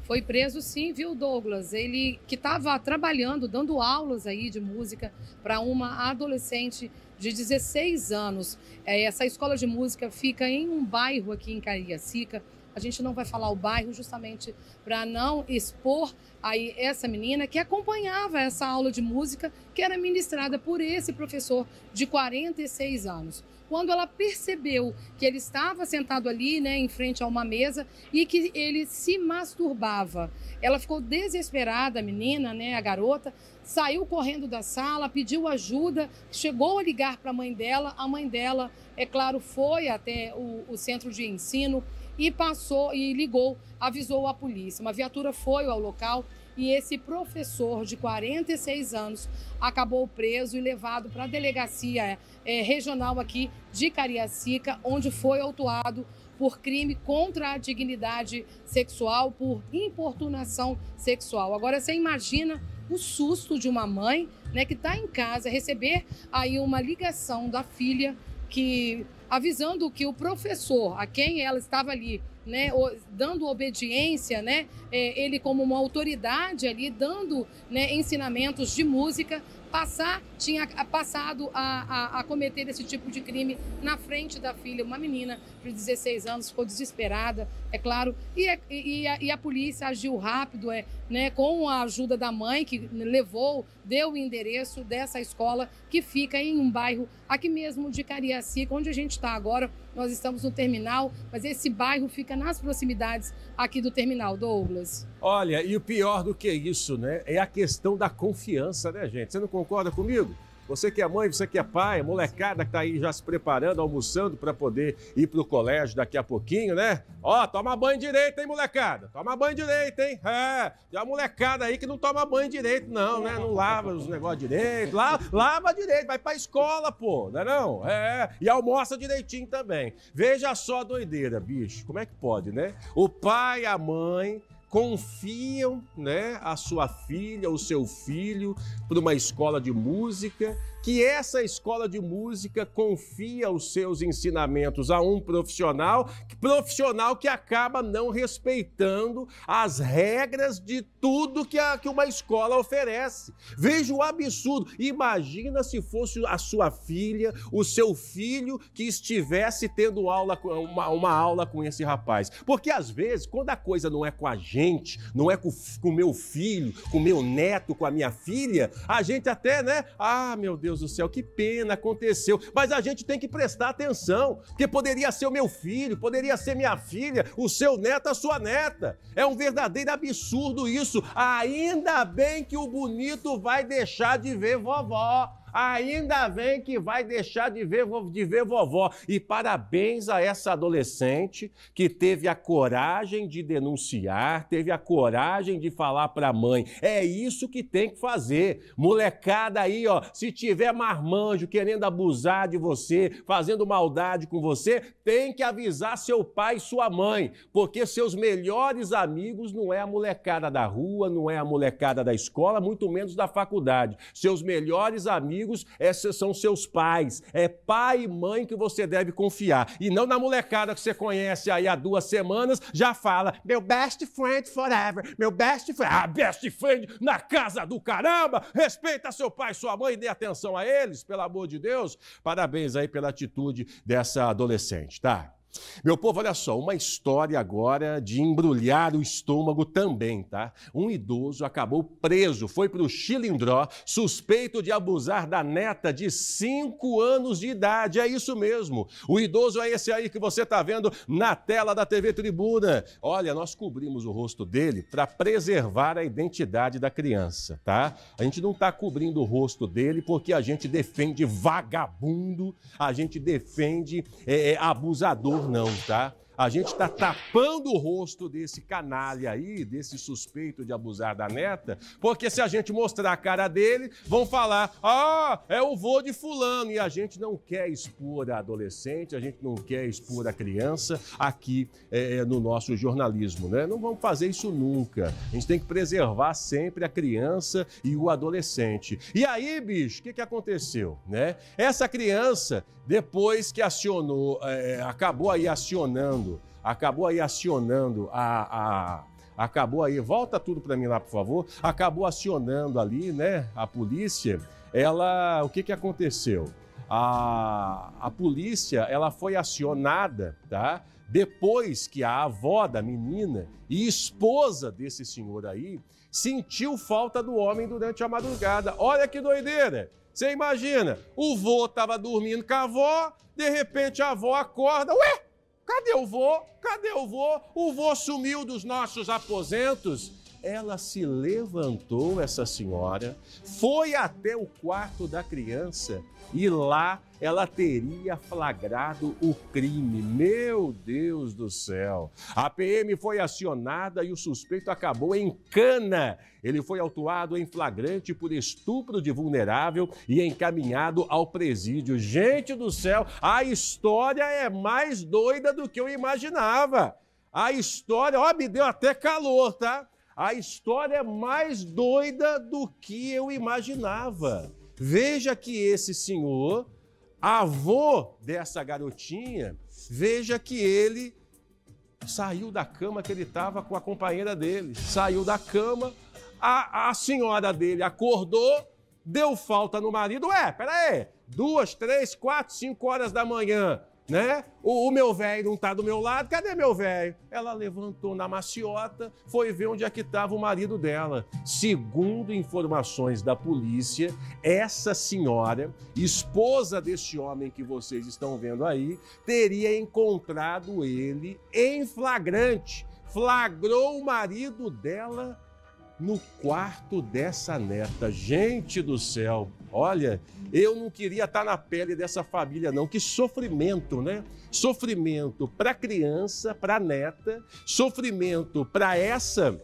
Foi preso sim, viu, Douglas? Ele que estava trabalhando, dando aulas aí de música para uma adolescente de 16 anos. É, essa escola de música fica em um bairro aqui em Cariacica. A gente não vai falar o bairro justamente para não expor aí essa menina que acompanhava essa aula de música que era ministrada por esse professor de 46 anos. Quando ela percebeu que ele estava sentado ali, né, em frente a uma mesa e que ele se masturbava, ela ficou desesperada, a menina, né, a garota, saiu correndo da sala, pediu ajuda, chegou a ligar para a mãe dela. A mãe dela, é claro, foi até o, o centro de ensino e passou e ligou, avisou a polícia. Uma viatura foi ao local e esse professor de 46 anos acabou preso e levado para a delegacia é, regional aqui de Cariacica, onde foi autuado por crime contra a dignidade sexual, por importunação sexual. Agora você imagina o susto de uma mãe né, que está em casa receber aí uma ligação da filha que avisando que o professor a quem ela estava ali né, dando obediência, né, é, ele como uma autoridade ali, dando né, ensinamentos de música, passar, tinha passado a, a, a, cometer esse tipo de crime na frente da filha, uma menina de 16 anos, ficou desesperada, é claro. E, é, e, a, e, a, polícia agiu rápido, é, né, com a ajuda da mãe, que levou, deu o endereço dessa escola, que fica em um bairro aqui mesmo de Cariacica, onde a gente está agora. Nós estamos no terminal, mas esse bairro fica nas proximidades aqui do terminal, Douglas. Olha, e o pior do que isso, né? É a questão da confiança, né, gente? Você não concorda comigo? Você que é mãe, você que é pai, molecada que tá aí já se preparando, almoçando para poder ir pro colégio daqui a pouquinho, né? Ó, toma banho direito, hein, molecada? Toma banho direito, hein? É, tem uma molecada aí que não toma banho direito, não, né? Não lava os negócios direito. Lava, lava direito, vai pra escola, pô, não é não? É, e almoça direitinho também. Veja só a doideira, bicho. Como é que pode, né? O pai a mãe confiam né, a sua filha, o seu filho, para uma escola de música que essa escola de música confia os seus ensinamentos a um profissional, profissional que acaba não respeitando as regras de tudo que, a, que uma escola oferece. Veja o absurdo. Imagina se fosse a sua filha, o seu filho que estivesse tendo aula, uma, uma aula com esse rapaz. Porque às vezes, quando a coisa não é com a gente, não é com o meu filho, com o meu neto, com a minha filha, a gente até, né? Ah, meu Deus Deus do céu, que pena aconteceu. Mas a gente tem que prestar atenção, porque poderia ser o meu filho, poderia ser minha filha, o seu neto, a sua neta. É um verdadeiro absurdo isso. Ainda bem que o bonito vai deixar de ver vovó ainda vem que vai deixar de ver, de ver vovó. E parabéns a essa adolescente que teve a coragem de denunciar, teve a coragem de falar para a mãe. É isso que tem que fazer. Molecada aí, ó, se tiver marmanjo querendo abusar de você, fazendo maldade com você, tem que avisar seu pai e sua mãe, porque seus melhores amigos não é a molecada da rua, não é a molecada da escola, muito menos da faculdade. Seus melhores amigos amigos, esses são seus pais. É pai e mãe que você deve confiar. E não na molecada que você conhece aí há duas semanas, já fala, meu best friend forever, meu best friend. Ah, best friend na casa do caramba! Respeita seu pai e sua mãe, dê atenção a eles, pelo amor de Deus. Parabéns aí pela atitude dessa adolescente, tá? Meu povo, olha só, uma história agora de embrulhar o estômago também, tá? Um idoso acabou preso, foi para o Chilindró, suspeito de abusar da neta de 5 anos de idade. É isso mesmo. O idoso é esse aí que você está vendo na tela da TV Tribuna. Olha, nós cobrimos o rosto dele para preservar a identidade da criança, tá? A gente não está cobrindo o rosto dele porque a gente defende vagabundo, a gente defende é, é abusador não, tá? A gente está tapando o rosto desse canalha aí, desse suspeito de abusar da neta, porque se a gente mostrar a cara dele, vão falar: ah, é o vô de Fulano. E a gente não quer expor a adolescente, a gente não quer expor a criança aqui é, é no nosso jornalismo, né? Não vamos fazer isso nunca. A gente tem que preservar sempre a criança e o adolescente. E aí, bicho, o que, que aconteceu, né? Essa criança, depois que acionou, é, é acabou aí acionando acabou aí acionando a, a acabou aí, volta tudo para mim lá, por favor, acabou acionando ali, né, a polícia, ela, o que que aconteceu? A, a polícia, ela foi acionada, tá? Depois que a avó da menina e esposa desse senhor aí sentiu falta do homem durante a madrugada. Olha que doideira! Você imagina, o vô tava dormindo com a avó, de repente a avó acorda, ué, Cadê o vô? Cadê o vô? O vô sumiu dos nossos aposentos. Ela se levantou, essa senhora, foi até o quarto da criança e lá ela teria flagrado o crime. Meu Deus do céu! A PM foi acionada e o suspeito acabou em cana. Ele foi autuado em flagrante por estupro de vulnerável e encaminhado ao presídio. Gente do céu, a história é mais doida do que eu imaginava. A história, ó, me deu até calor, tá? A história é mais doida do que eu imaginava. Veja que esse senhor, avô dessa garotinha, veja que ele saiu da cama que ele estava com a companheira dele. Saiu da cama, a, a senhora dele acordou, deu falta no marido. Ué, peraí, duas, três, quatro, cinco horas da manhã né? O, o meu velho não tá do meu lado, cadê meu velho? Ela levantou na maciota, foi ver onde é que estava o marido dela. Segundo informações da polícia, essa senhora, esposa desse homem que vocês estão vendo aí, teria encontrado ele em flagrante. Flagrou o marido dela no quarto dessa neta. Gente do céu! Olha, eu não queria estar na pele dessa família, não. Que sofrimento, né? Sofrimento para a criança, para a neta, sofrimento para essa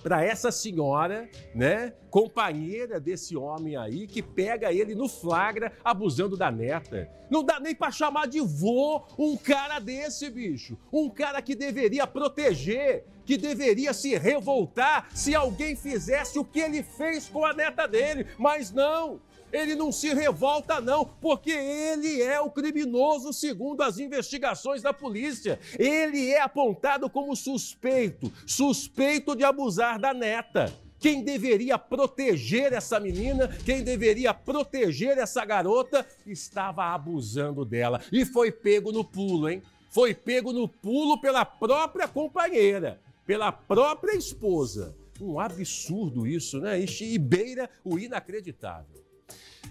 para essa senhora, né, companheira desse homem aí, que pega ele no flagra abusando da neta. Não dá nem para chamar de vô um cara desse, bicho. Um cara que deveria proteger, que deveria se revoltar se alguém fizesse o que ele fez com a neta dele. Mas não, ele não se revolta, não, porque ele é o criminoso, segundo as investigações da polícia. Ele é apontado como suspeito, suspeito de abusar da neta quem deveria proteger essa menina, quem deveria proteger essa garota, estava abusando dela. E foi pego no pulo, hein? Foi pego no pulo pela própria companheira, pela própria esposa. Um absurdo isso, né? E beira o inacreditável.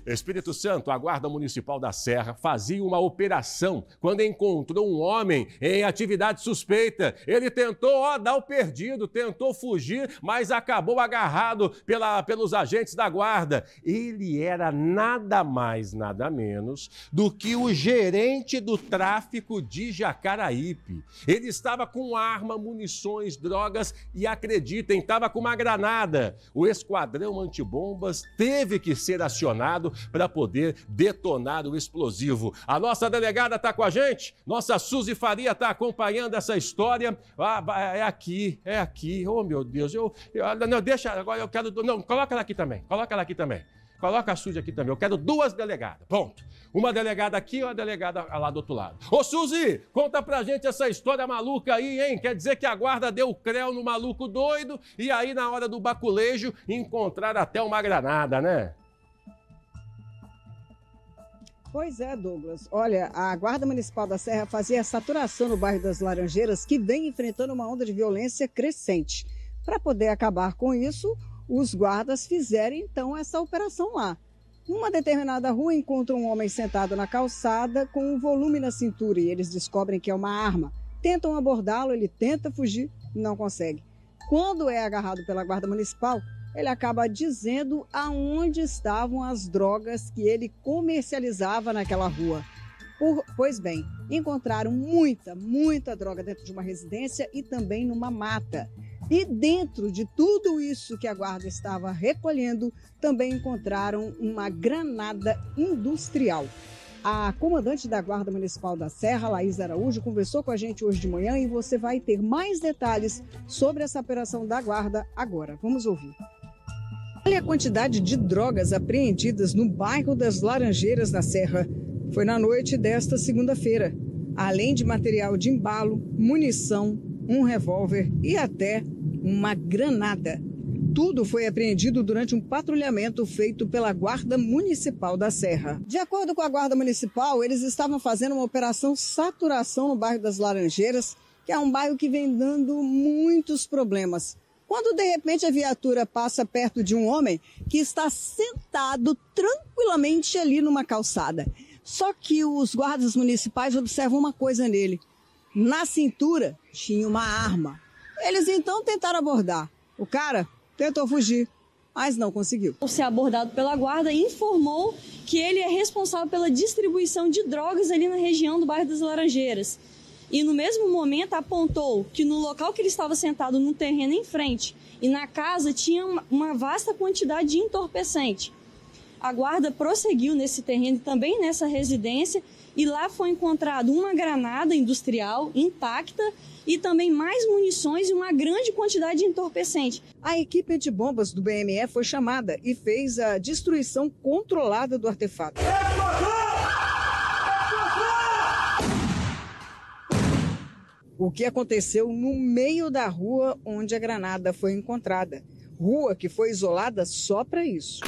Espírito Santo, a Guarda Municipal da Serra fazia uma operação quando encontrou um homem em atividade suspeita. Ele tentou ó, dar o perdido, tentou fugir, mas acabou agarrado pela, pelos agentes da Guarda. Ele era nada mais, nada menos do que o gerente do tráfico de Jacaraípe. Ele estava com arma, munições, drogas e, acreditem, estava com uma granada. O esquadrão antibombas teve que ser acionado para poder detonar o explosivo. A nossa delegada está com a gente, nossa Suzy Faria está acompanhando essa história. Ah, é aqui, é aqui. Oh, meu Deus, eu, eu ah, não deixa agora eu quero não, coloca ela aqui também. Coloca ela aqui também. Coloca a Suzy aqui também. Eu quero duas delegadas. Ponto. Uma delegada aqui e uma delegada lá do outro lado. Ô, Suzy, conta pra gente essa história maluca aí, hein? Quer dizer que a guarda deu creu no maluco doido e aí, na hora do baculejo, encontraram até uma granada, né? Pois é, Douglas. Olha, a Guarda Municipal da Serra fazia saturação no bairro das Laranjeiras, que vem enfrentando uma onda de violência crescente. Para poder acabar com isso, os guardas fizeram então essa operação lá. Numa determinada rua, encontram um homem sentado na calçada com um volume na cintura e eles descobrem que é uma arma. Tentam abordá-lo, ele tenta fugir, não consegue. Quando é agarrado pela Guarda Municipal, ele acaba dizendo aonde estavam as drogas que ele comercializava naquela rua. Por, pois bem, encontraram muita, muita droga dentro de uma residência e também numa mata. E dentro de tudo isso que a guarda estava recolhendo, também encontraram uma granada industrial. A comandante da Guarda Municipal da Serra, Laís Araújo, conversou com a gente hoje de manhã e você vai ter mais detalhes sobre essa operação da Guarda agora. Vamos ouvir. Olha a quantidade de drogas apreendidas no bairro das Laranjeiras, na Serra. Foi na noite desta segunda-feira. Além de material de embalo, munição, um revólver e até uma granada. Tudo foi apreendido durante um patrulhamento feito pela Guarda Municipal da Serra. De acordo com a Guarda Municipal, eles estavam fazendo uma operação saturação no bairro das Laranjeiras, que é um bairro que vem dando muitos problemas. Quando de repente a viatura passa perto de um homem que está sentado tranquilamente ali numa calçada. Só que os guardas municipais observam uma coisa nele. Na cintura tinha uma arma. Eles então tentaram abordar. O cara tentou fugir, mas não conseguiu. Ao ser abordado pela guarda, informou que ele é responsável pela distribuição de drogas ali na região do bairro das Laranjeiras e no mesmo momento apontou que no local que ele estava sentado, no terreno em frente e na casa, tinha uma vasta quantidade de entorpecente. A guarda prosseguiu nesse terreno e também nessa residência e lá foi encontrado uma granada industrial intacta e também mais munições e uma grande quantidade de entorpecente. A equipe de bombas do BME foi chamada e fez a destruição controlada do artefato. É o que aconteceu no meio da rua onde a granada foi encontrada. Rua que foi isolada só para isso.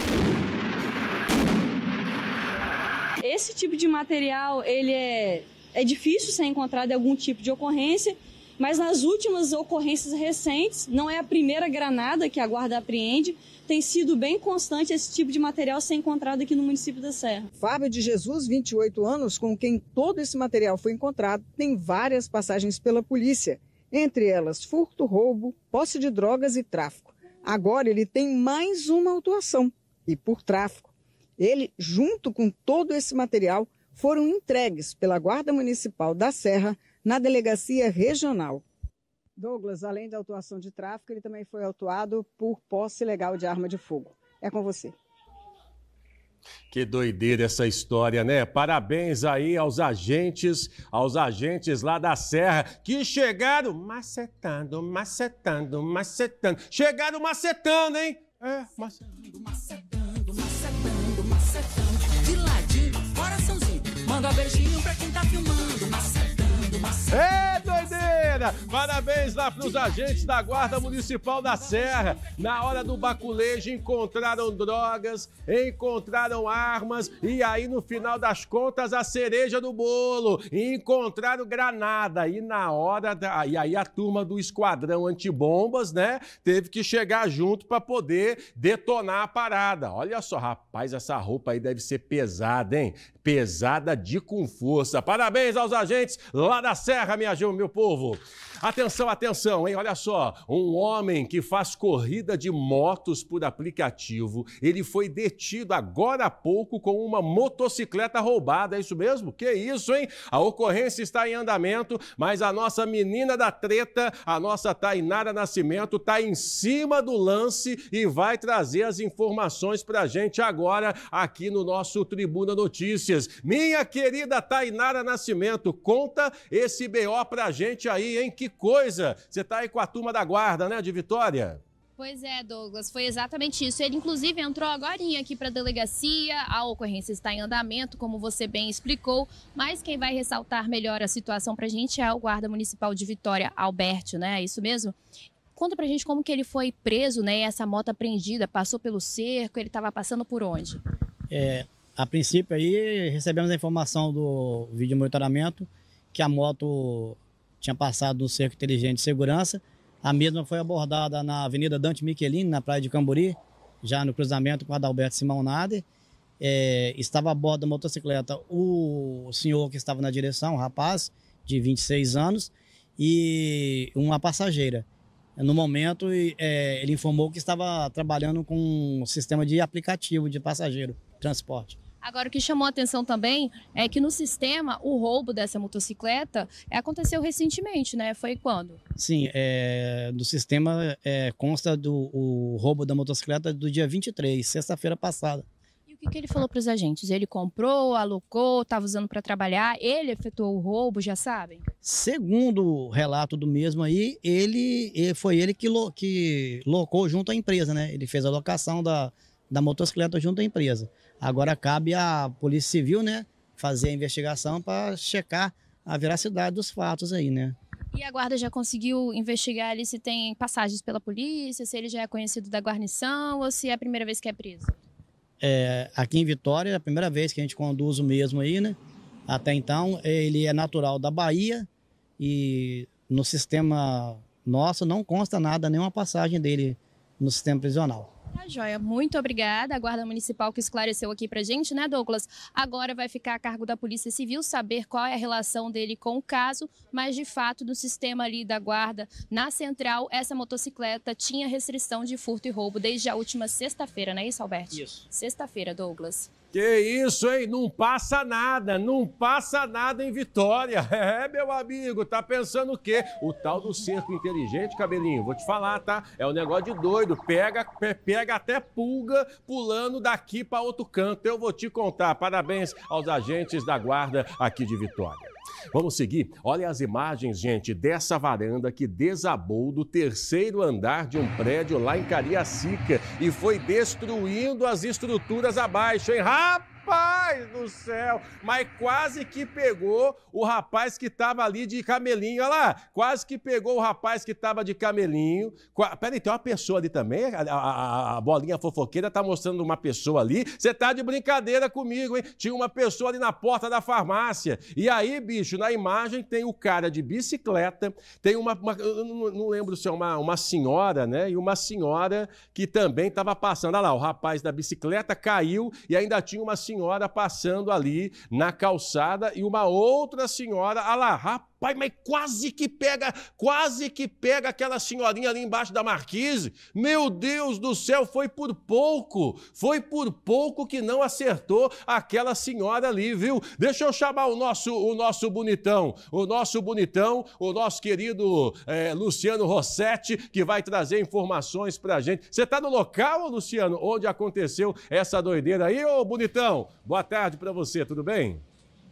Esse tipo de material, ele é, é difícil ser encontrado em algum tipo de ocorrência mas nas últimas ocorrências recentes, não é a primeira granada que a guarda apreende, tem sido bem constante esse tipo de material ser encontrado aqui no município da Serra. Fábio de Jesus, 28 anos, com quem todo esse material foi encontrado, tem várias passagens pela polícia, entre elas furto, roubo, posse de drogas e tráfico. Agora ele tem mais uma autuação e por tráfico. Ele, junto com todo esse material, foram entregues pela Guarda Municipal da Serra na delegacia regional. Douglas, além da autuação de tráfico, ele também foi autuado por posse ilegal de arma de fogo. É com você. Que doideira essa história, né? Parabéns aí aos agentes, aos agentes lá da Serra que chegaram macetando, macetando, macetando. Chegaram macetando, hein? É, macetando, macetando, macetando, macetando. De ladinho, coraçãozinho. Manda beijinho pra quem tá filmando, macetando. É doideira! Parabéns lá para os agentes da Guarda Municipal da Serra. Na hora do baculejo encontraram drogas, encontraram armas e aí no final das contas a cereja do bolo. Encontraram granada e na hora da... e aí a turma do esquadrão antibombas, né, teve que chegar junto para poder detonar a parada. Olha só, rapaz, essa roupa aí deve ser pesada, hein? Pesada de com força. Parabéns aos agentes lá da Serra, minha, meu povo. Atenção, atenção, hein? Olha só. Um homem que faz corrida de motos por aplicativo, ele foi detido agora há pouco com uma motocicleta roubada. É isso mesmo? Que isso, hein? A ocorrência está em andamento, mas a nossa menina da treta, a nossa Tainara Nascimento, está em cima do lance e vai trazer as informações para a gente agora aqui no nosso Tribuna Notícias. Minha querida Tainara Nascimento, conta esse esse BO pra gente aí, hein? Que coisa! Você tá aí com a turma da guarda, né, de Vitória? Pois é, Douglas, foi exatamente isso. Ele, inclusive, entrou agora aqui para a delegacia. A ocorrência está em andamento, como você bem explicou. Mas quem vai ressaltar melhor a situação para a gente é o guarda municipal de Vitória, Alberto, né? É isso mesmo? Conta pra gente como que ele foi preso, né? Essa moto apreendida, passou pelo cerco, ele estava passando por onde? É, a princípio aí recebemos a informação do vídeo monitoramento que a moto tinha passado no cerco inteligente de segurança. A mesma foi abordada na Avenida Dante Michelini, na Praia de Camburi, já no cruzamento com a Adalberto Simão Nader. É, estava a bordo da motocicleta o senhor que estava na direção, um rapaz de 26 anos, e uma passageira. No momento, é, ele informou que estava trabalhando com um sistema de aplicativo de passageiro, transporte. Agora, o que chamou a atenção também é que no sistema o roubo dessa motocicleta aconteceu recentemente, né? Foi quando? Sim, é, do sistema é, consta do o roubo da motocicleta do dia 23, sexta-feira passada. E o que, que ele falou para os agentes? Ele comprou, alocou, estava usando para trabalhar, ele efetuou o roubo, já sabem? Segundo o relato do mesmo aí, ele foi ele que, lo, que locou junto à empresa, né? Ele fez a locação da, da motocicleta junto à empresa. Agora cabe à Polícia Civil, né, fazer a investigação para checar a veracidade dos fatos aí, né? E a guarda já conseguiu investigar ali se tem passagens pela polícia, se ele já é conhecido da guarnição ou se é a primeira vez que é preso? É, aqui em Vitória é a primeira vez que a gente conduz o mesmo aí, né? Até então, ele é natural da Bahia e no sistema nosso não consta nada, nenhuma passagem dele no sistema prisional. Tá joia, muito obrigada. A Guarda Municipal que esclareceu aqui pra gente, né, Douglas? Agora vai ficar a cargo da Polícia Civil saber qual é a relação dele com o caso, mas de fato, no sistema ali da Guarda, na central, essa motocicleta tinha restrição de furto e roubo desde a última sexta-feira, não é isso, Alberto? Isso. Sexta-feira, Douglas. Que isso, hein? Não passa nada, não passa nada em Vitória. É, meu amigo, tá pensando o quê? O tal do cerco inteligente, cabelinho, vou te falar, tá? É um negócio de doido. Pega, pega até pulga pulando daqui para outro canto. Eu vou te contar. Parabéns aos agentes da guarda aqui de Vitória. Vamos seguir. Olha as imagens, gente, dessa varanda que desabou do terceiro andar de um prédio lá em Cariacica e foi destruindo as estruturas abaixo, hein? Rápido! Rapaz do céu! Mas quase que pegou o rapaz que estava ali de camelinho. Olha lá, quase que pegou o rapaz que estava de camelinho. Qua... Peraí, tem uma pessoa ali também? A, a, a bolinha fofoqueira tá mostrando uma pessoa ali. Você tá de brincadeira comigo, hein? Tinha uma pessoa ali na porta da farmácia. E aí, bicho, na imagem tem o cara de bicicleta, tem uma. uma não, não, lembro se é uma, uma senhora, né? E uma senhora que também estava passando. Olha lá, o rapaz da bicicleta caiu e ainda tinha uma senhora senhora passando ali na calçada e uma outra senhora, ah lá, rapaz Pai, mas quase que pega, quase que pega aquela senhorinha ali embaixo da marquise. Meu Deus do céu, foi por pouco. Foi por pouco que não acertou aquela senhora ali, viu? Deixa eu chamar o nosso, o nosso bonitão, o nosso bonitão, o nosso querido é, Luciano Rossetti, que vai trazer informações pra gente. Você tá no local, Luciano, onde aconteceu essa doideira aí, ô bonitão? Boa tarde para você, tudo bem?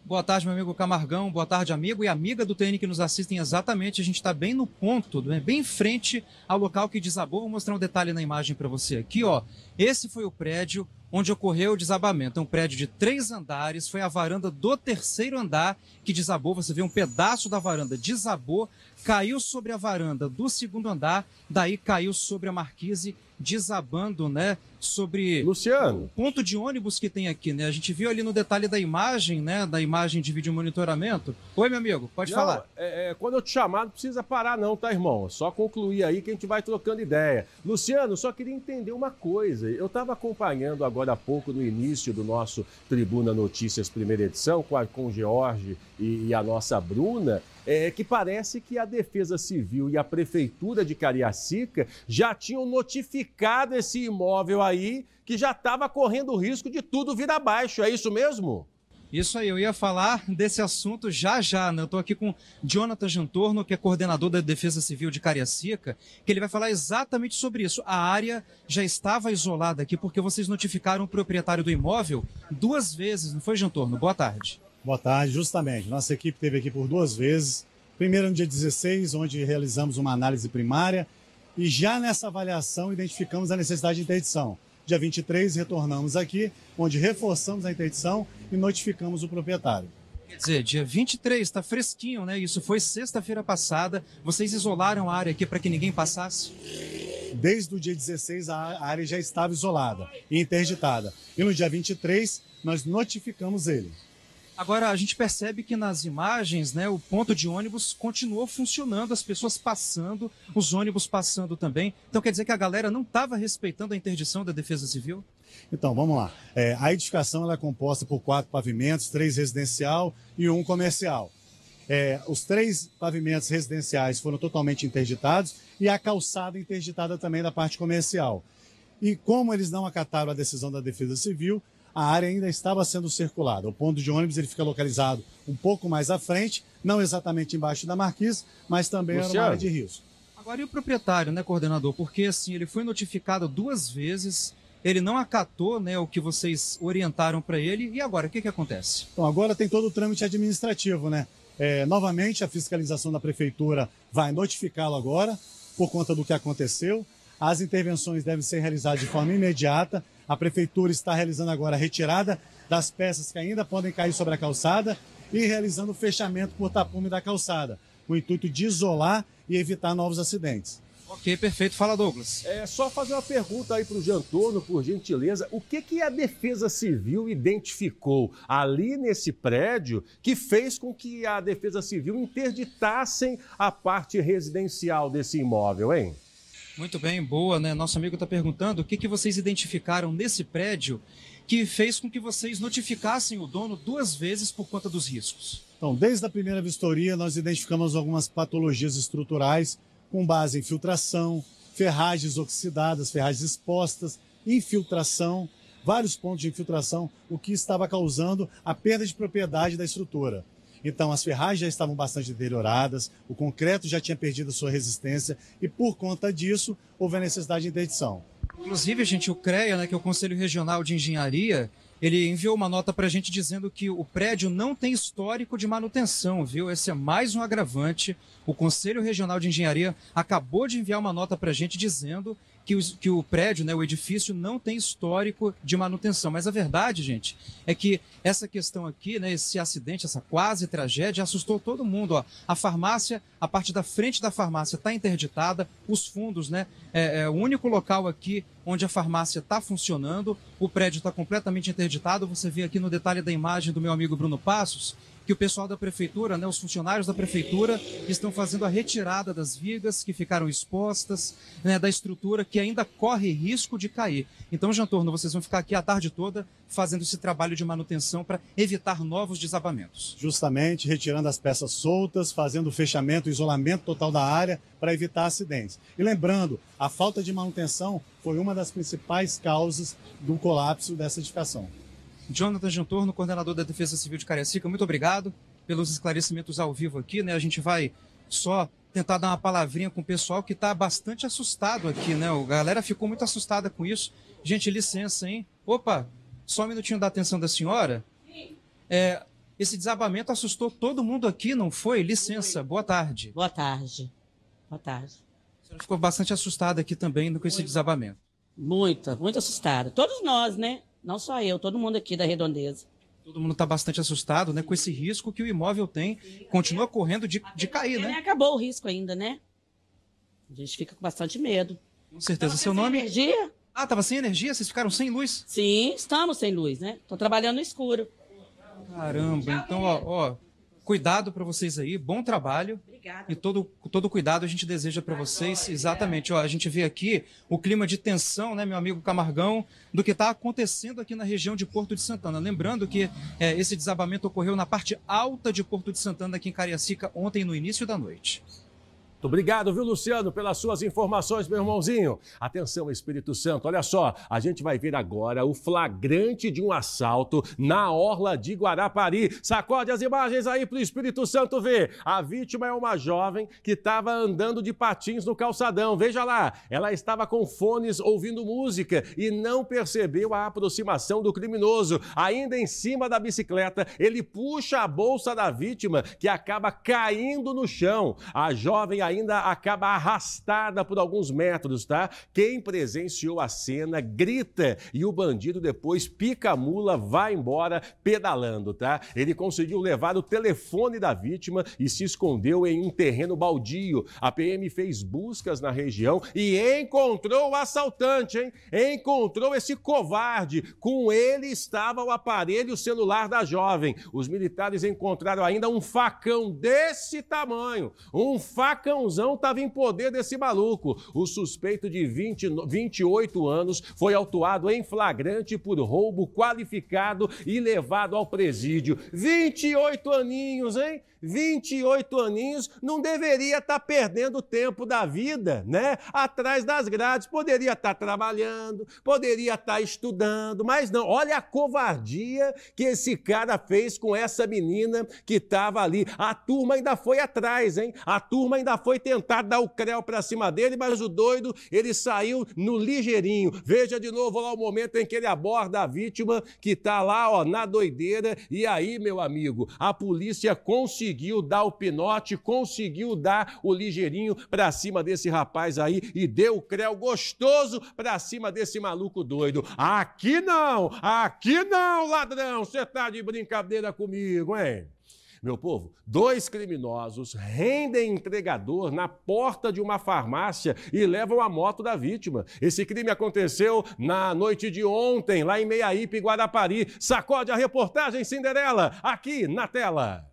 Boa tarde, meu amigo Camargão. Boa tarde, amigo e amiga do TN que nos assistem exatamente. A gente está bem no ponto, né, bem em frente ao local que desabou. Vou mostrar um detalhe na imagem para você aqui. ó. Esse foi o prédio onde ocorreu o desabamento. É um prédio de três andares, foi a varanda do terceiro andar que desabou. Você vê um pedaço da varanda desabou, caiu sobre a varanda do segundo andar, daí caiu sobre a marquise, desabando, né? sobre Luciano. o ponto de ônibus que tem aqui, né? A gente viu ali no detalhe da imagem, né? Da imagem de vídeo monitoramento. Oi, meu amigo, pode não, falar. É, é, quando eu te chamar, não precisa parar, não, tá, irmão? É só concluir aí que a gente vai trocando ideia. Luciano, só queria entender uma coisa. Eu estava acompanhando agora há pouco no início do nosso Tribuna Notícias Primeira Edição, com, a, com o George e, e a nossa Bruna é que parece que a Defesa Civil e a Prefeitura de Cariacica já tinham notificado esse imóvel a aí que já estava correndo o risco de tudo vir abaixo, é isso mesmo? Isso aí, eu ia falar desse assunto já já, né? Eu estou aqui com Jonathan Jantorno, que é coordenador da Defesa Civil de Cariacica, que ele vai falar exatamente sobre isso. A área já estava isolada aqui porque vocês notificaram o proprietário do imóvel duas vezes, não foi, Jantorno? Boa tarde. Boa tarde, justamente. Nossa equipe esteve aqui por duas vezes. Primeiro no dia 16, onde realizamos uma análise primária e já nessa avaliação identificamos a necessidade de interdição. Dia 23, retornamos aqui, onde reforçamos a interdição e notificamos o proprietário. Quer dizer, dia 23, está fresquinho, né? Isso foi sexta-feira passada. Vocês isolaram a área aqui para que ninguém passasse? Desde o dia 16, a área já estava isolada e interditada. E no dia 23, nós notificamos ele. Agora, a gente percebe que nas imagens, né, o ponto de ônibus continuou funcionando, as pessoas passando, os ônibus passando também. Então, quer dizer que a galera não estava respeitando a interdição da Defesa Civil? Então, vamos lá. É, a edificação ela é composta por quatro pavimentos, três residencial e um comercial. É, os três pavimentos residenciais foram totalmente interditados e a calçada interditada também da parte comercial. E como eles não acataram a decisão da Defesa Civil, a área ainda estava sendo circulada. O ponto de ônibus ele fica localizado um pouco mais à frente, não exatamente embaixo da marquise, mas também na era uma área de risco. Agora e o proprietário, né, coordenador? Porque assim, ele foi notificado duas vezes, ele não acatou né, o que vocês orientaram para ele, e agora, o que, que acontece? Então, agora tem todo o trâmite administrativo, né? É, novamente, a fiscalização da prefeitura vai notificá-lo agora, por conta do que aconteceu. As intervenções devem ser realizadas de forma imediata a prefeitura está realizando agora a retirada das peças que ainda podem cair sobre a calçada e realizando o fechamento por tapume da calçada, com o intuito de isolar e evitar novos acidentes. Ok, perfeito. Fala, Douglas. É só fazer uma pergunta aí para o Jantorno, por gentileza. O que, que a Defesa Civil identificou ali nesse prédio que fez com que a Defesa Civil interditassem a parte residencial desse imóvel, hein? Muito bem, boa, né? Nosso amigo está perguntando o que, que vocês identificaram nesse prédio que fez com que vocês notificassem o dono duas vezes por conta dos riscos. Então, desde a primeira vistoria, nós identificamos algumas patologias estruturais com base em filtração, ferragens oxidadas, ferragens expostas, infiltração, vários pontos de infiltração, o que estava causando a perda de propriedade da estrutura. Então, as ferragens já estavam bastante deterioradas, o concreto já tinha perdido sua resistência e, por conta disso, houve a necessidade de interdição. Inclusive, gente, o CREA, né, que é o Conselho Regional de Engenharia, ele enviou uma nota para a gente dizendo que o prédio não tem histórico de manutenção, viu? Esse é mais um agravante. O Conselho Regional de Engenharia acabou de enviar uma nota para a gente dizendo que, os, que o prédio, né, o edifício, não tem histórico de manutenção. Mas a verdade, gente, é que essa questão aqui, né, esse acidente, essa quase tragédia, assustou todo mundo. Ó. A farmácia, a parte da frente da farmácia está interditada, os fundos, né? É, é o único local aqui onde a farmácia está funcionando, o prédio está completamente interditado. Você vê aqui no detalhe da imagem do meu amigo Bruno Passos, que o pessoal da prefeitura, né, os funcionários da prefeitura, estão fazendo a retirada das vigas que ficaram expostas, né, da estrutura que ainda corre risco de cair. Então, Jantorno, vocês vão ficar aqui a tarde toda fazendo esse trabalho de manutenção para evitar novos desabamentos. Justamente, retirando as peças soltas, fazendo o fechamento, o isolamento total da área para evitar acidentes. E lembrando, a falta de manutenção foi uma das principais causas do colapso dessa edificação. Jonathan Gentorno, coordenador da Defesa Civil de Cariacica, muito obrigado pelos esclarecimentos ao vivo aqui, né? A gente vai só tentar dar uma palavrinha com o pessoal que está bastante assustado aqui, né? A galera ficou muito assustada com isso. Gente, licença, hein? Opa, só um minutinho da atenção da senhora. É, esse desabamento assustou todo mundo aqui, não foi? Licença, boa tarde. Boa tarde. Boa tarde. A senhora ficou bastante assustada aqui também com esse muito, desabamento. Muito, muito assustada. Todos nós, né? Não só eu, todo mundo aqui da Redondeza. Todo mundo está bastante assustado né, com esse risco que o imóvel tem, continua é. correndo de, de cair, né? Acabou o risco ainda, né? A gente fica com bastante medo. Com certeza. Seu nome? Energia? Ah, estava sem energia? Vocês ficaram sem luz? Sim, estamos sem luz, né? Estou trabalhando no escuro. Caramba, então, ó, ó Cuidado para vocês aí, bom trabalho. Obrigada. E todo, todo cuidado a gente deseja para tá vocês. Exatamente. Ó, a gente vê aqui o clima de tensão, né, meu amigo Camargão, do que está acontecendo aqui na região de Porto de Santana. Lembrando que é, esse desabamento ocorreu na parte alta de Porto de Santana, aqui em Cariacica, ontem no início da noite obrigado, viu, Luciano, pelas suas informações, meu irmãozinho. Atenção, Espírito Santo, olha só, a gente vai ver agora o flagrante de um assalto na orla de Guarapari. Sacode as imagens aí pro Espírito Santo ver. A vítima é uma jovem que estava andando de patins no calçadão. Veja lá, ela estava com fones ouvindo música e não percebeu a aproximação do criminoso. Ainda em cima da bicicleta, ele puxa a bolsa da vítima que acaba caindo no chão. A jovem ainda ainda acaba arrastada por alguns metros, tá? Quem presenciou a cena grita e o bandido depois pica a mula, vai embora pedalando, tá? Ele conseguiu levar o telefone da vítima e se escondeu em um terreno baldio. A PM fez buscas na região e encontrou o assaltante, hein? Encontrou esse covarde. Com ele estava o aparelho celular da jovem. Os militares encontraram ainda um facão desse tamanho, um facão Joãozão estava em poder desse maluco. O suspeito de 20, 28 anos foi autuado em flagrante por roubo qualificado e levado ao presídio. 28 aninhos, hein? 28 aninhos, não deveria estar tá perdendo tempo da vida, né? Atrás das grades. Poderia estar tá trabalhando, poderia estar tá estudando, mas não. Olha a covardia que esse cara fez com essa menina que estava ali. A turma ainda foi atrás, hein? A turma ainda foi tentar dar o creu para cima dele, mas o doido, ele saiu no ligeirinho. Veja de novo lá o momento em que ele aborda a vítima que está lá, ó, na doideira. E aí, meu amigo, a polícia conseguiu conseguiu dar o pinote, conseguiu dar o ligeirinho para cima desse rapaz aí e deu o creu gostoso para cima desse maluco doido. Aqui não, aqui não, ladrão, você tá de brincadeira comigo, hein? Meu povo, dois criminosos rendem entregador na porta de uma farmácia e levam a moto da vítima. Esse crime aconteceu na noite de ontem, lá em Meiaípe, Guarapari. Sacode a reportagem Cinderela, aqui na tela.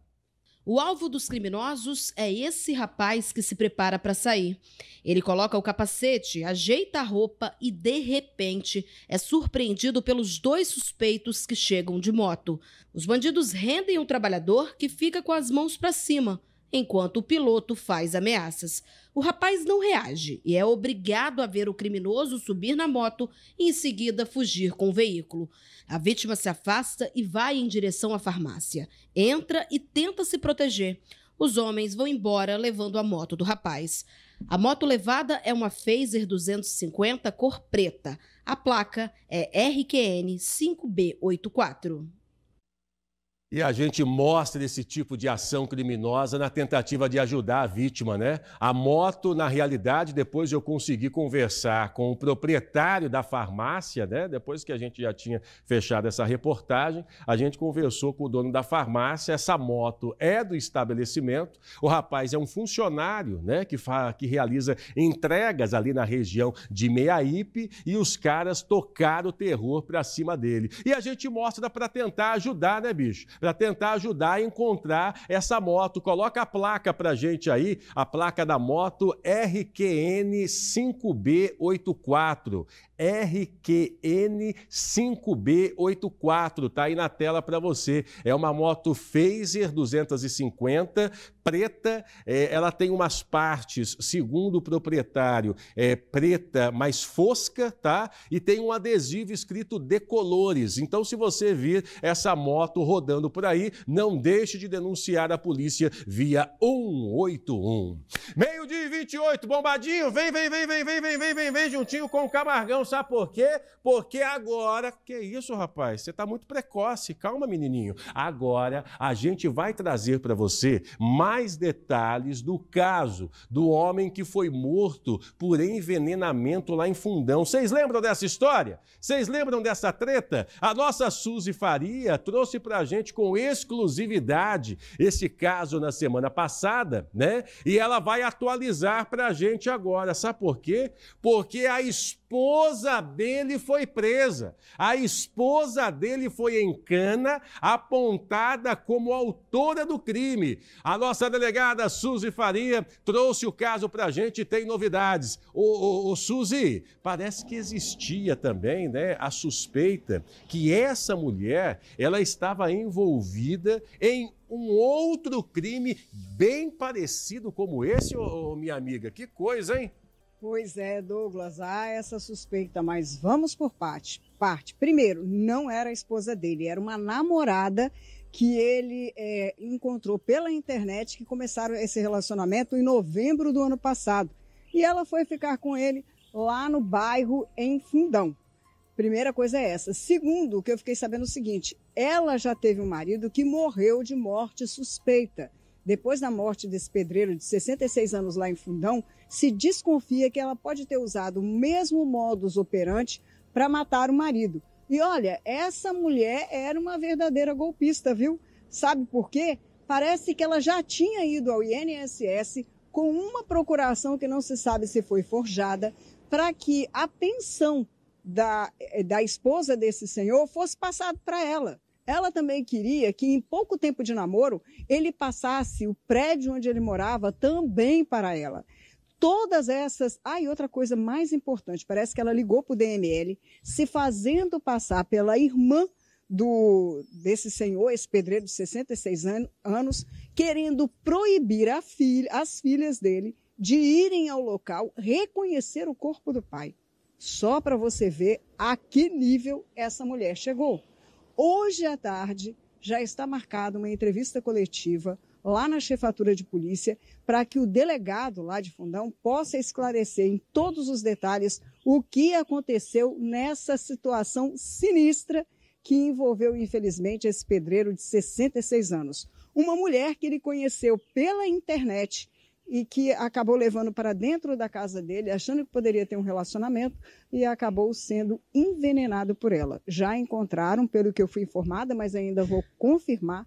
O alvo dos criminosos é esse rapaz que se prepara para sair. Ele coloca o capacete, ajeita a roupa e, de repente, é surpreendido pelos dois suspeitos que chegam de moto. Os bandidos rendem o trabalhador que fica com as mãos para cima, enquanto o piloto faz ameaças. O rapaz não reage e é obrigado a ver o criminoso subir na moto e em seguida fugir com o veículo. A vítima se afasta e vai em direção à farmácia. Entra e tenta se proteger. Os homens vão embora levando a moto do rapaz. A moto levada é uma Phaser 250 cor preta. A placa é RQN 5B84. E a gente mostra esse tipo de ação criminosa na tentativa de ajudar a vítima, né? A moto, na realidade, depois eu consegui conversar com o proprietário da farmácia, né? Depois que a gente já tinha fechado essa reportagem, a gente conversou com o dono da farmácia. Essa moto é do estabelecimento. O rapaz é um funcionário, né? Que, fa... que realiza entregas ali na região de Meiaípe e os caras tocaram o terror pra cima dele. E a gente mostra pra tentar ajudar, né, bicho? para tentar ajudar a encontrar essa moto. Coloca a placa para gente aí, a placa da moto RQN 5B84. RQN5B84, tá aí na tela para você. É uma moto Phaser 250, preta, é, ela tem umas partes, segundo o proprietário, é preta mais fosca, tá? E tem um adesivo escrito de colores. Então, se você vir essa moto rodando por aí, não deixe de denunciar a polícia via 181. Meio-dia e 28, bombadinho, vem, vem, vem, vem, vem, vem, vem, vem, vem, juntinho com o Camargão sabe por quê? Porque agora, que isso, rapaz? Você está muito precoce. Calma, menininho. Agora a gente vai trazer para você mais detalhes do caso do homem que foi morto por envenenamento lá em Fundão. Vocês lembram dessa história? Vocês lembram dessa treta? A nossa Suzy Faria trouxe para a gente com exclusividade esse caso na semana passada, né? E ela vai atualizar para a gente agora. Sabe por quê? Porque a esposa esposa dele foi presa. A esposa dele foi em cana, apontada como autora do crime. A nossa delegada Suzy Faria trouxe o caso para a gente e tem novidades. Ô, ô, ô, Suzy, parece que existia também né, a suspeita que essa mulher ela estava envolvida em um outro crime bem parecido como esse, ô, ô, minha amiga. Que coisa, hein? Pois é, Douglas, há essa suspeita, mas vamos por parte. Parte. Primeiro, não era a esposa dele, era uma namorada que ele é, encontrou pela internet que começaram esse relacionamento em novembro do ano passado. E ela foi ficar com ele lá no bairro em Fundão. Primeira coisa é essa. Segundo, o que eu fiquei sabendo é o seguinte: ela já teve um marido que morreu de morte suspeita depois da morte desse pedreiro de 66 anos lá em Fundão, se desconfia que ela pode ter usado o mesmo modus operandi para matar o marido. E olha, essa mulher era uma verdadeira golpista, viu? Sabe por quê? Parece que ela já tinha ido ao INSS com uma procuração que não se sabe se foi forjada para que a pensão da, eh, da esposa desse senhor fosse passada para ela. Ela também queria que, em pouco tempo de namoro, ele passasse o prédio onde ele morava também para ela. Todas essas. Ah, e outra coisa mais importante: parece que ela ligou para o DML, se fazendo passar pela irmã do desse senhor, esse pedreiro de 66 an anos, querendo proibir filha, as filhas dele de irem ao local reconhecer o corpo do pai. Só para você ver a que nível essa mulher chegou. Hoje à tarde já está marcada uma entrevista coletiva lá na chefatura de polícia para que o delegado lá de Fundão possa esclarecer em todos os detalhes o que aconteceu nessa situação sinistra que envolveu, infelizmente, esse pedreiro de 66 anos. Uma mulher que ele conheceu pela internet e que acabou levando para dentro da casa dele, achando que poderia ter um relacionamento e acabou sendo envenenado por ela. Já encontraram, pelo que eu fui informada, mas ainda vou confirmar,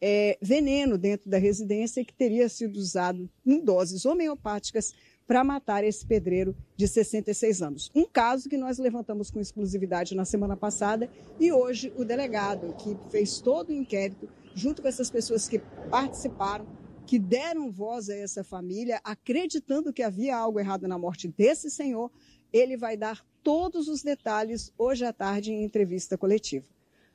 é, veneno dentro da residência que teria sido usado em doses homeopáticas para matar esse pedreiro de 66 anos. Um caso que nós levantamos com exclusividade na semana passada e hoje o delegado que fez todo o inquérito junto com essas pessoas que participaram que deram voz a essa família, acreditando que havia algo errado na morte desse senhor, ele vai dar todos os detalhes hoje à tarde em entrevista coletiva.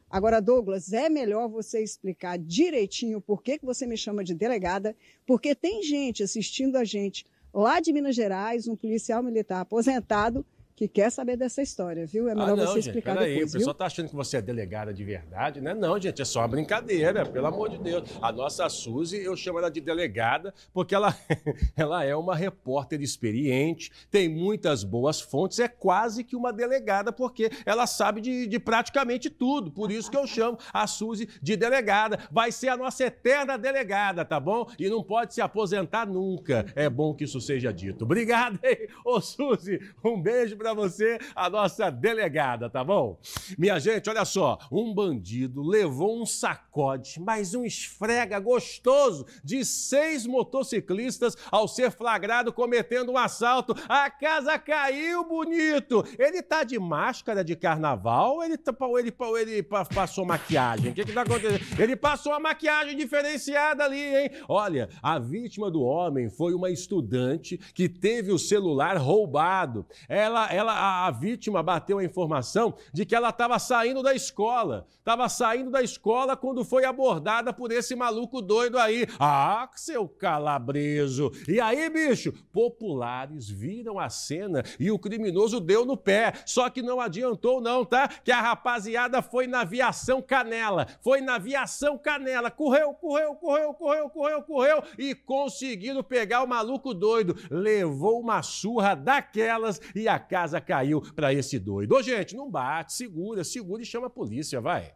Agora, Douglas, é melhor você explicar direitinho por que, que você me chama de delegada, porque tem gente assistindo a gente lá de Minas Gerais, um policial militar aposentado, que quer saber dessa história, viu? É melhor ah, não, você explicar gente, peraí, depois, O pessoal está achando que você é delegada de verdade, né? Não, gente, é só uma brincadeira, pelo amor de Deus. A nossa Suzy, eu chamo ela de delegada porque ela, ela é uma repórter experiente, tem muitas boas fontes, é quase que uma delegada porque ela sabe de, de praticamente tudo. Por isso que eu chamo a Suzy de delegada. Vai ser a nossa eterna delegada, tá bom? E não pode se aposentar nunca. É bom que isso seja dito. Obrigado, hein? Ô, Suzy, um beijo pra para você a nossa delegada, tá bom? Minha gente, olha só, um bandido levou um sacode, mas um esfrega gostoso de seis motociclistas ao ser flagrado cometendo um assalto. A casa caiu bonito. Ele tá de máscara de carnaval, ele tá ele, ele, ele passou maquiagem. O que que tá acontecendo? Ele passou a maquiagem diferenciada ali, hein? Olha, a vítima do homem foi uma estudante que teve o celular roubado. Ela ela, a, a vítima bateu a informação de que ela estava saindo da escola. Estava saindo da escola quando foi abordada por esse maluco doido aí. Ah, seu calabreso! E aí, bicho, populares viram a cena e o criminoso deu no pé. Só que não adiantou, não, tá? Que a rapaziada foi na aviação canela. Foi na aviação canela. Correu, correu, correu, correu, correu, correu. E conseguiram pegar o maluco doido. Levou uma surra daquelas e a casa casa caiu para esse doido. Ô, gente, não bate, segura, segura e chama a polícia, vai.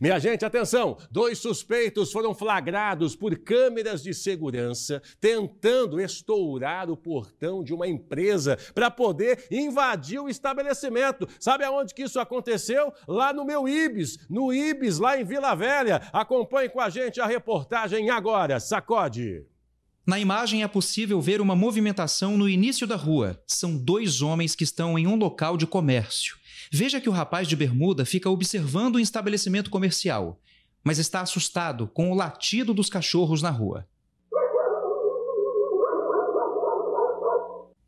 Minha gente, atenção! Dois suspeitos foram flagrados por câmeras de segurança tentando estourar o portão de uma empresa para poder invadir o estabelecimento. Sabe aonde que isso aconteceu? Lá no meu Ibis, no Ibis, lá em Vila Velha. Acompanhe com a gente a reportagem agora. Sacode! Na imagem é possível ver uma movimentação no início da rua. São dois homens que estão em um local de comércio. Veja que o rapaz de bermuda fica observando o um estabelecimento comercial, mas está assustado com o latido dos cachorros na rua.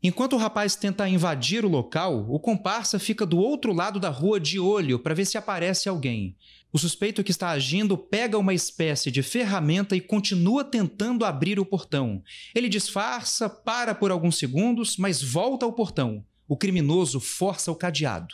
Enquanto o rapaz tenta invadir o local, o comparsa fica do outro lado da rua de olho para ver se aparece alguém. O suspeito que está agindo pega uma espécie de ferramenta e continua tentando abrir o portão. Ele disfarça, para por alguns segundos, mas volta ao portão. O criminoso força o cadeado.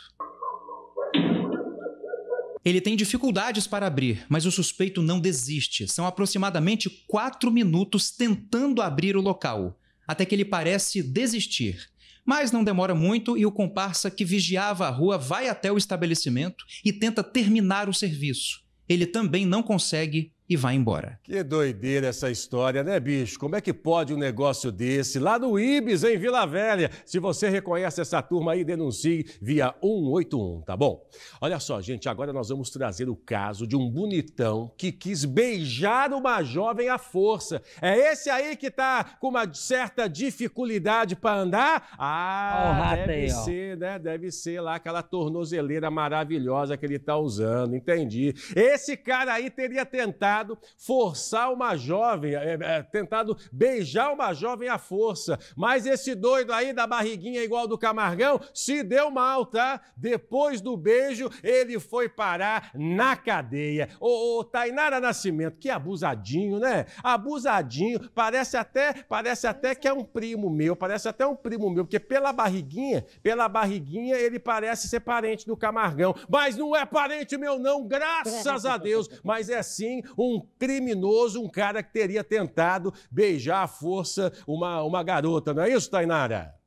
Ele tem dificuldades para abrir, mas o suspeito não desiste. São aproximadamente quatro minutos tentando abrir o local, até que ele parece desistir. Mas não demora muito e o comparsa que vigiava a rua vai até o estabelecimento e tenta terminar o serviço. Ele também não consegue e vai embora. Que doideira essa história, né, bicho? Como é que pode um negócio desse lá no Ibis, em Vila Velha? Se você reconhece essa turma aí, denuncie via 181, tá bom? Olha só, gente, agora nós vamos trazer o caso de um bonitão que quis beijar uma jovem à força. É esse aí que tá com uma certa dificuldade para andar? Ah, oh, deve aí, ser, né? Deve ser lá aquela tornozeleira maravilhosa que ele tá usando, entendi. Esse cara aí teria tentado tentado forçar uma jovem, é, é, tentado beijar uma jovem à força. Mas esse doido aí da barriguinha igual do Camargão se deu mal, tá? Depois do beijo, ele foi parar na cadeia. Ô, ô Tainara Nascimento, que abusadinho, né? Abusadinho, parece até, parece até que é um primo meu, parece até um primo meu, porque pela barriguinha, pela barriguinha ele parece ser parente do Camargão, mas não é parente meu não, graças a Deus, mas é sim um um criminoso, um cara que teria tentado beijar à força uma, uma garota, não é isso, Tainara?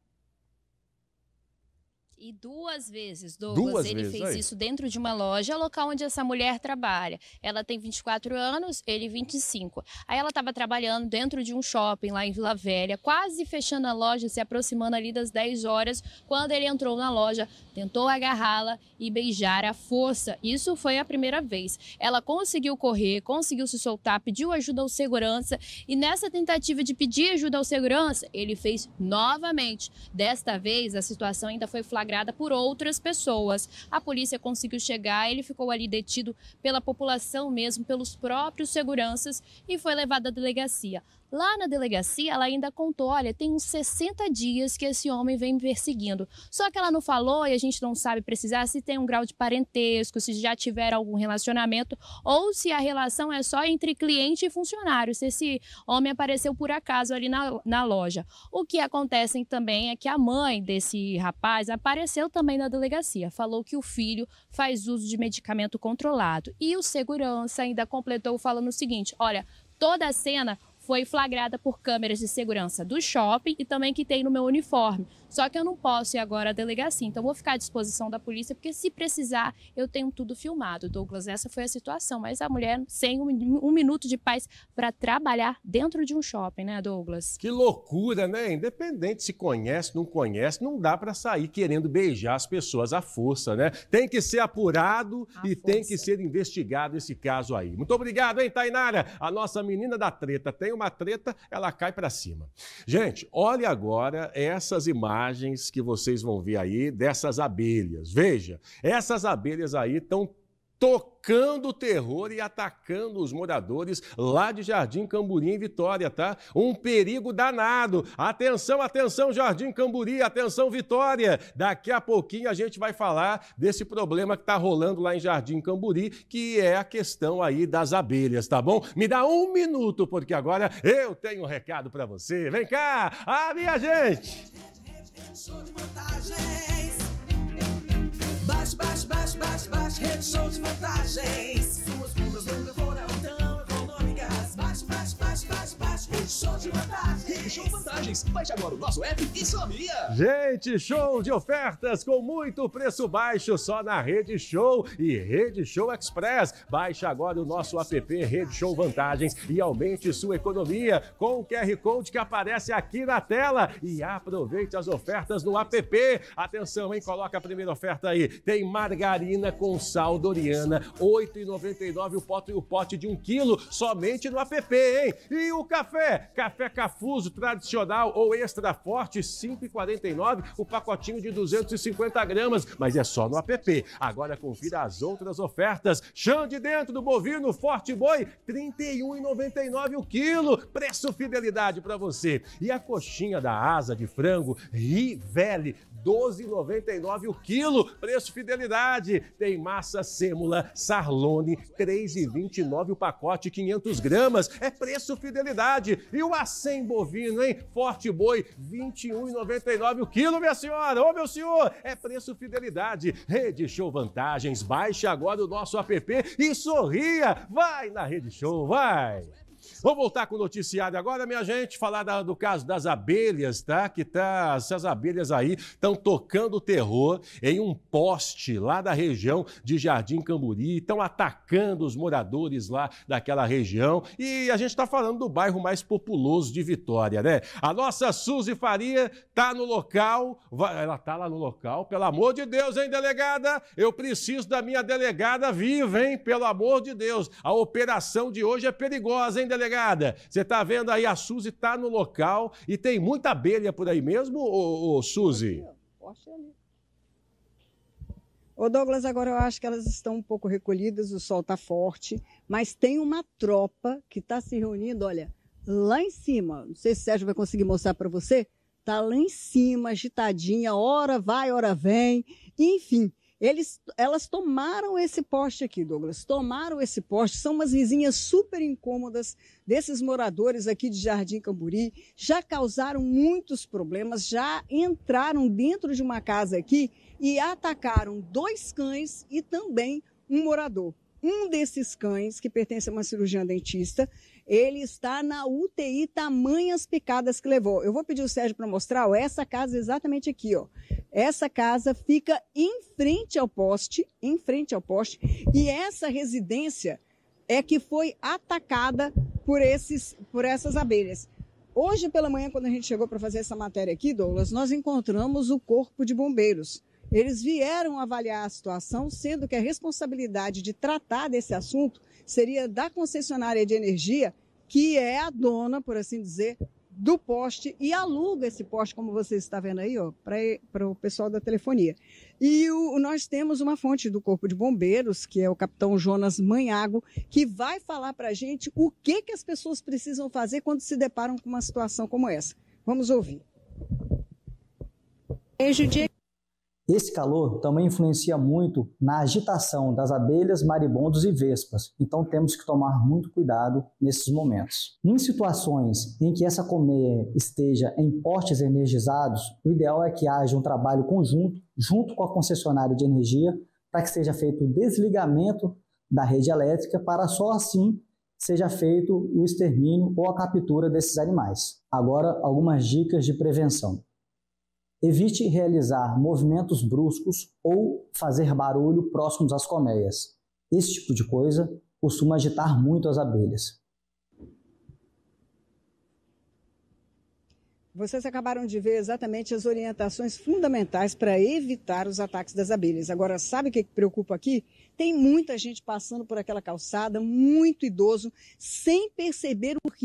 E duas vezes, Douglas, duas ele vezes, fez aí. É isso dentro de uma loja, local onde essa mulher trabalha. Ela tem 24 anos, ele 25. Aí ela estava trabalhando dentro de um shopping lá em Vila Velha, quase fechando a loja, se aproximando ali das 10 horas, quando ele entrou na loja, tentou agarrá-la e beijar à força. Isso foi a primeira vez. Ela conseguiu correr, conseguiu se soltar, pediu ajuda ao segurança e nessa tentativa de pedir ajuda ao segurança, ele fez novamente. Desta vez, a situação ainda foi flagrada flagrada por outras pessoas. A polícia conseguiu chegar, ele ficou ali detido pela população mesmo, pelos próprios seguranças e foi levado à delegacia. Lá na delegacia, ela ainda contou: olha, tem uns 60 dias que esse homem vem me perseguindo. Só que ela não falou e a gente não sabe precisar se tem um grau de parentesco, se já tiver algum relacionamento ou se a relação é só entre cliente e funcionário, se esse homem apareceu por acaso ali na, na loja. O que acontece também é que a mãe desse rapaz apareceu também na delegacia, falou que o filho faz uso de medicamento controlado. E o segurança ainda completou falando o seguinte: olha, toda a cena foi flagrada por câmeras de segurança do shopping e também que tem no meu uniforme. Só que eu não posso ir agora à delegacia, então vou ficar à disposição da polícia, porque se precisar, eu tenho tudo filmado. Douglas, essa foi a situação, mas a mulher sem um, um minuto de paz para trabalhar dentro de um shopping, né, Douglas? Que loucura, né? Independente se conhece, não conhece, não dá para sair querendo beijar as pessoas à força, né? Tem que ser apurado à e força. tem que ser investigado esse caso aí. Muito obrigado, hein, Tainara? A nossa menina da treta tem uma uma treta, ela cai para cima. Gente, olhe agora essas imagens que vocês vão ver aí dessas abelhas. Veja, essas abelhas aí estão tocando terror e atacando os moradores lá de Jardim Camburi, em Vitória, tá? Um perigo danado. Atenção, atenção, Jardim Camburi, atenção, Vitória. Daqui a pouquinho a gente vai falar desse problema que tá rolando lá em Jardim Camburi, que é a questão aí das abelhas, tá bom? Me dá um minuto, porque agora eu tenho um recado para você. Vem cá, ah, minha gente! Show de montagem baixo, baixo, baixo, baixo, baixo, rede show de montagens. Suas curvas nunca foram. Show de vantagens! Show vantagens! Baixe agora o nosso app e sabia! Gente, show de ofertas com muito preço baixo só na Rede Show e Rede Show Express. Baixe agora o nosso app Rede Show Vantagens e aumente sua economia com o QR Code que aparece aqui na tela e aproveite as ofertas no app. Atenção, hein? Coloca a primeira oferta aí. Tem margarina com sal Doriana, 8,99 o pote e o pote de um quilo somente no app, hein? E o café café, Cafuso tradicional ou extra forte, 5,49, o pacotinho de 250 gramas, mas é só no app. Agora confira as outras ofertas. Chão de dentro do bovino Forte Boi, 31,99 o quilo, preço fidelidade para você. E a coxinha da asa de frango Rivelli, 12,99 o quilo. Preço fidelidade. Tem massa sêmula sarlone 3,29 o pacote, 500 gramas. É preço fidelidade. E o acém bovino, hein? Forte boi 21,99 o quilo, minha senhora. Ô, meu senhor, é preço fidelidade. Rede Show Vantagens. Baixe agora o nosso app e sorria. Vai na Rede Show, vai. Vamos voltar com o noticiário agora, minha gente, falar da, do caso das abelhas, tá? Que tá, essas abelhas aí estão tocando terror em um poste lá da região de Jardim Camburi, estão atacando os moradores lá daquela região. E a gente está falando do bairro mais populoso de Vitória, né? A nossa Suzy Faria tá no local, ela tá lá no local, pelo amor de Deus, hein, delegada? Eu preciso da minha delegada viva, hein? Pelo amor de Deus. A operação de hoje é perigosa, hein, delegada? Você está vendo aí, a Suzy está no local e tem muita abelha por aí mesmo, ô, ô Suzy? Ô Douglas, agora eu acho que elas estão um pouco recolhidas, o sol está forte, mas tem uma tropa que está se reunindo, olha, lá em cima. Não sei se o Sérgio vai conseguir mostrar para você. Tá lá em cima, agitadinha, hora vai, hora vem. Enfim, eles, elas tomaram esse poste aqui, Douglas, tomaram esse poste. São umas vizinhas super incômodas desses moradores aqui de Jardim Camburi. Já causaram muitos problemas, já entraram dentro de uma casa aqui e atacaram dois cães e também um morador. Um desses cães, que pertence a uma cirurgiã dentista, ele está na UTI, tamanhas picadas que levou. Eu vou pedir o Sérgio para mostrar, ó, essa casa exatamente aqui, ó. Essa casa fica em frente ao poste, em frente ao poste, e essa residência é que foi atacada por esses por essas abelhas. Hoje pela manhã, quando a gente chegou para fazer essa matéria aqui, Douglas, nós encontramos o corpo de bombeiros. Eles vieram avaliar a situação, sendo que a responsabilidade de tratar desse assunto seria da concessionária de energia, que é a dona, por assim dizer, do poste e aluga esse poste, como você está vendo aí, ó, para o pessoal da telefonia. E o, nós temos uma fonte do Corpo de Bombeiros, que é o capitão Jonas Manhago, que vai falar para a gente o que, que as pessoas precisam fazer quando se deparam com uma situação como essa. Vamos ouvir. Beijo o esse calor também influencia muito na agitação das abelhas, maribondos e vespas, então temos que tomar muito cuidado nesses momentos. Em situações em que essa colmeia esteja em postes energizados, o ideal é que haja um trabalho conjunto, junto com a concessionária de energia, para que seja feito o desligamento da rede elétrica, para só assim seja feito o extermínio ou a captura desses animais. Agora, algumas dicas de prevenção. Evite realizar movimentos bruscos ou fazer barulho próximos às colmeias. Esse tipo de coisa costuma agitar muito as abelhas. Vocês acabaram de ver exatamente as orientações fundamentais para evitar os ataques das abelhas. Agora, sabe o que preocupa aqui? Tem muita gente passando por aquela calçada, muito idoso, sem perceber o risco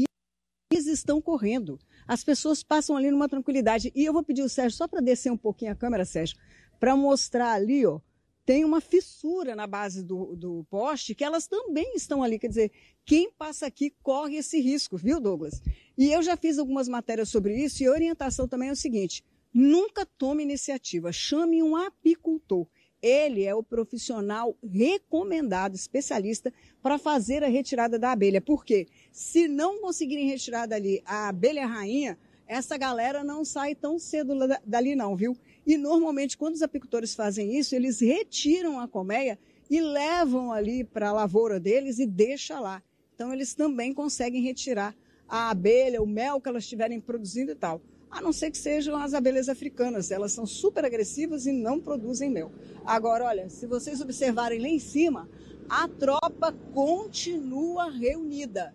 que eles estão correndo as pessoas passam ali numa tranquilidade. E eu vou pedir o Sérgio só para descer um pouquinho a câmera, Sérgio, para mostrar ali, ó, tem uma fissura na base do, do poste que elas também estão ali. Quer dizer, quem passa aqui corre esse risco, viu, Douglas? E eu já fiz algumas matérias sobre isso e a orientação também é o seguinte: nunca tome iniciativa, chame um apicultor. Ele é o profissional recomendado, especialista, para fazer a retirada da abelha. Por quê? Se não conseguirem retirar dali a abelha rainha, essa galera não sai tão cedo dali, não, viu? E normalmente, quando os apicultores fazem isso, eles retiram a colmeia e levam ali para a lavoura deles e deixa lá. Então, eles também conseguem retirar a abelha, o mel que elas estiverem produzindo e tal a não ser que sejam as abelhas africanas. Elas são super agressivas e não produzem mel. Agora, olha, se vocês observarem lá em cima, a tropa continua reunida.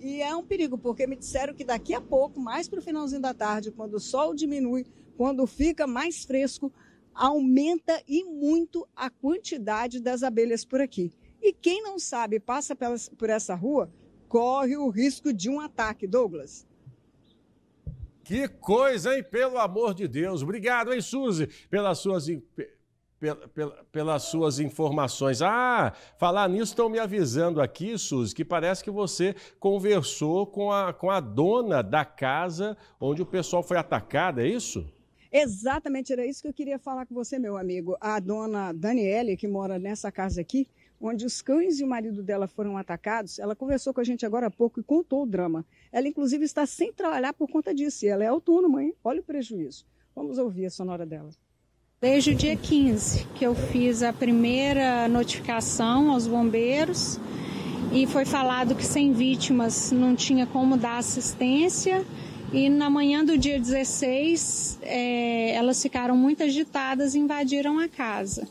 E é um perigo, porque me disseram que daqui a pouco, mais para o finalzinho da tarde, quando o sol diminui, quando fica mais fresco, aumenta e muito a quantidade das abelhas por aqui. E quem não sabe, passa por essa rua, corre o risco de um ataque, Douglas. Que coisa, hein? Pelo amor de Deus. Obrigado, hein, Suzy, pelas suas. Pela, pelas suas informações. Ah, falar nisso, estão me avisando aqui, Suzy, que parece que você conversou com a, com a dona da casa onde o pessoal foi atacado, é isso? Exatamente, era isso que eu queria falar com você, meu amigo. A dona Daniele, que mora nessa casa aqui, onde os cães e o marido dela foram atacados. Ela conversou com a gente agora há pouco e contou o drama. Ela, inclusive, está sem trabalhar por conta disso. E ela é autônoma, hein? Olha o prejuízo. Vamos ouvir a sonora dela. Desde o dia 15 que eu fiz a primeira notificação aos bombeiros e foi falado que sem vítimas não tinha como dar assistência. E na manhã do dia 16, é, eh, elas ficaram muito agitadas e invadiram a casa.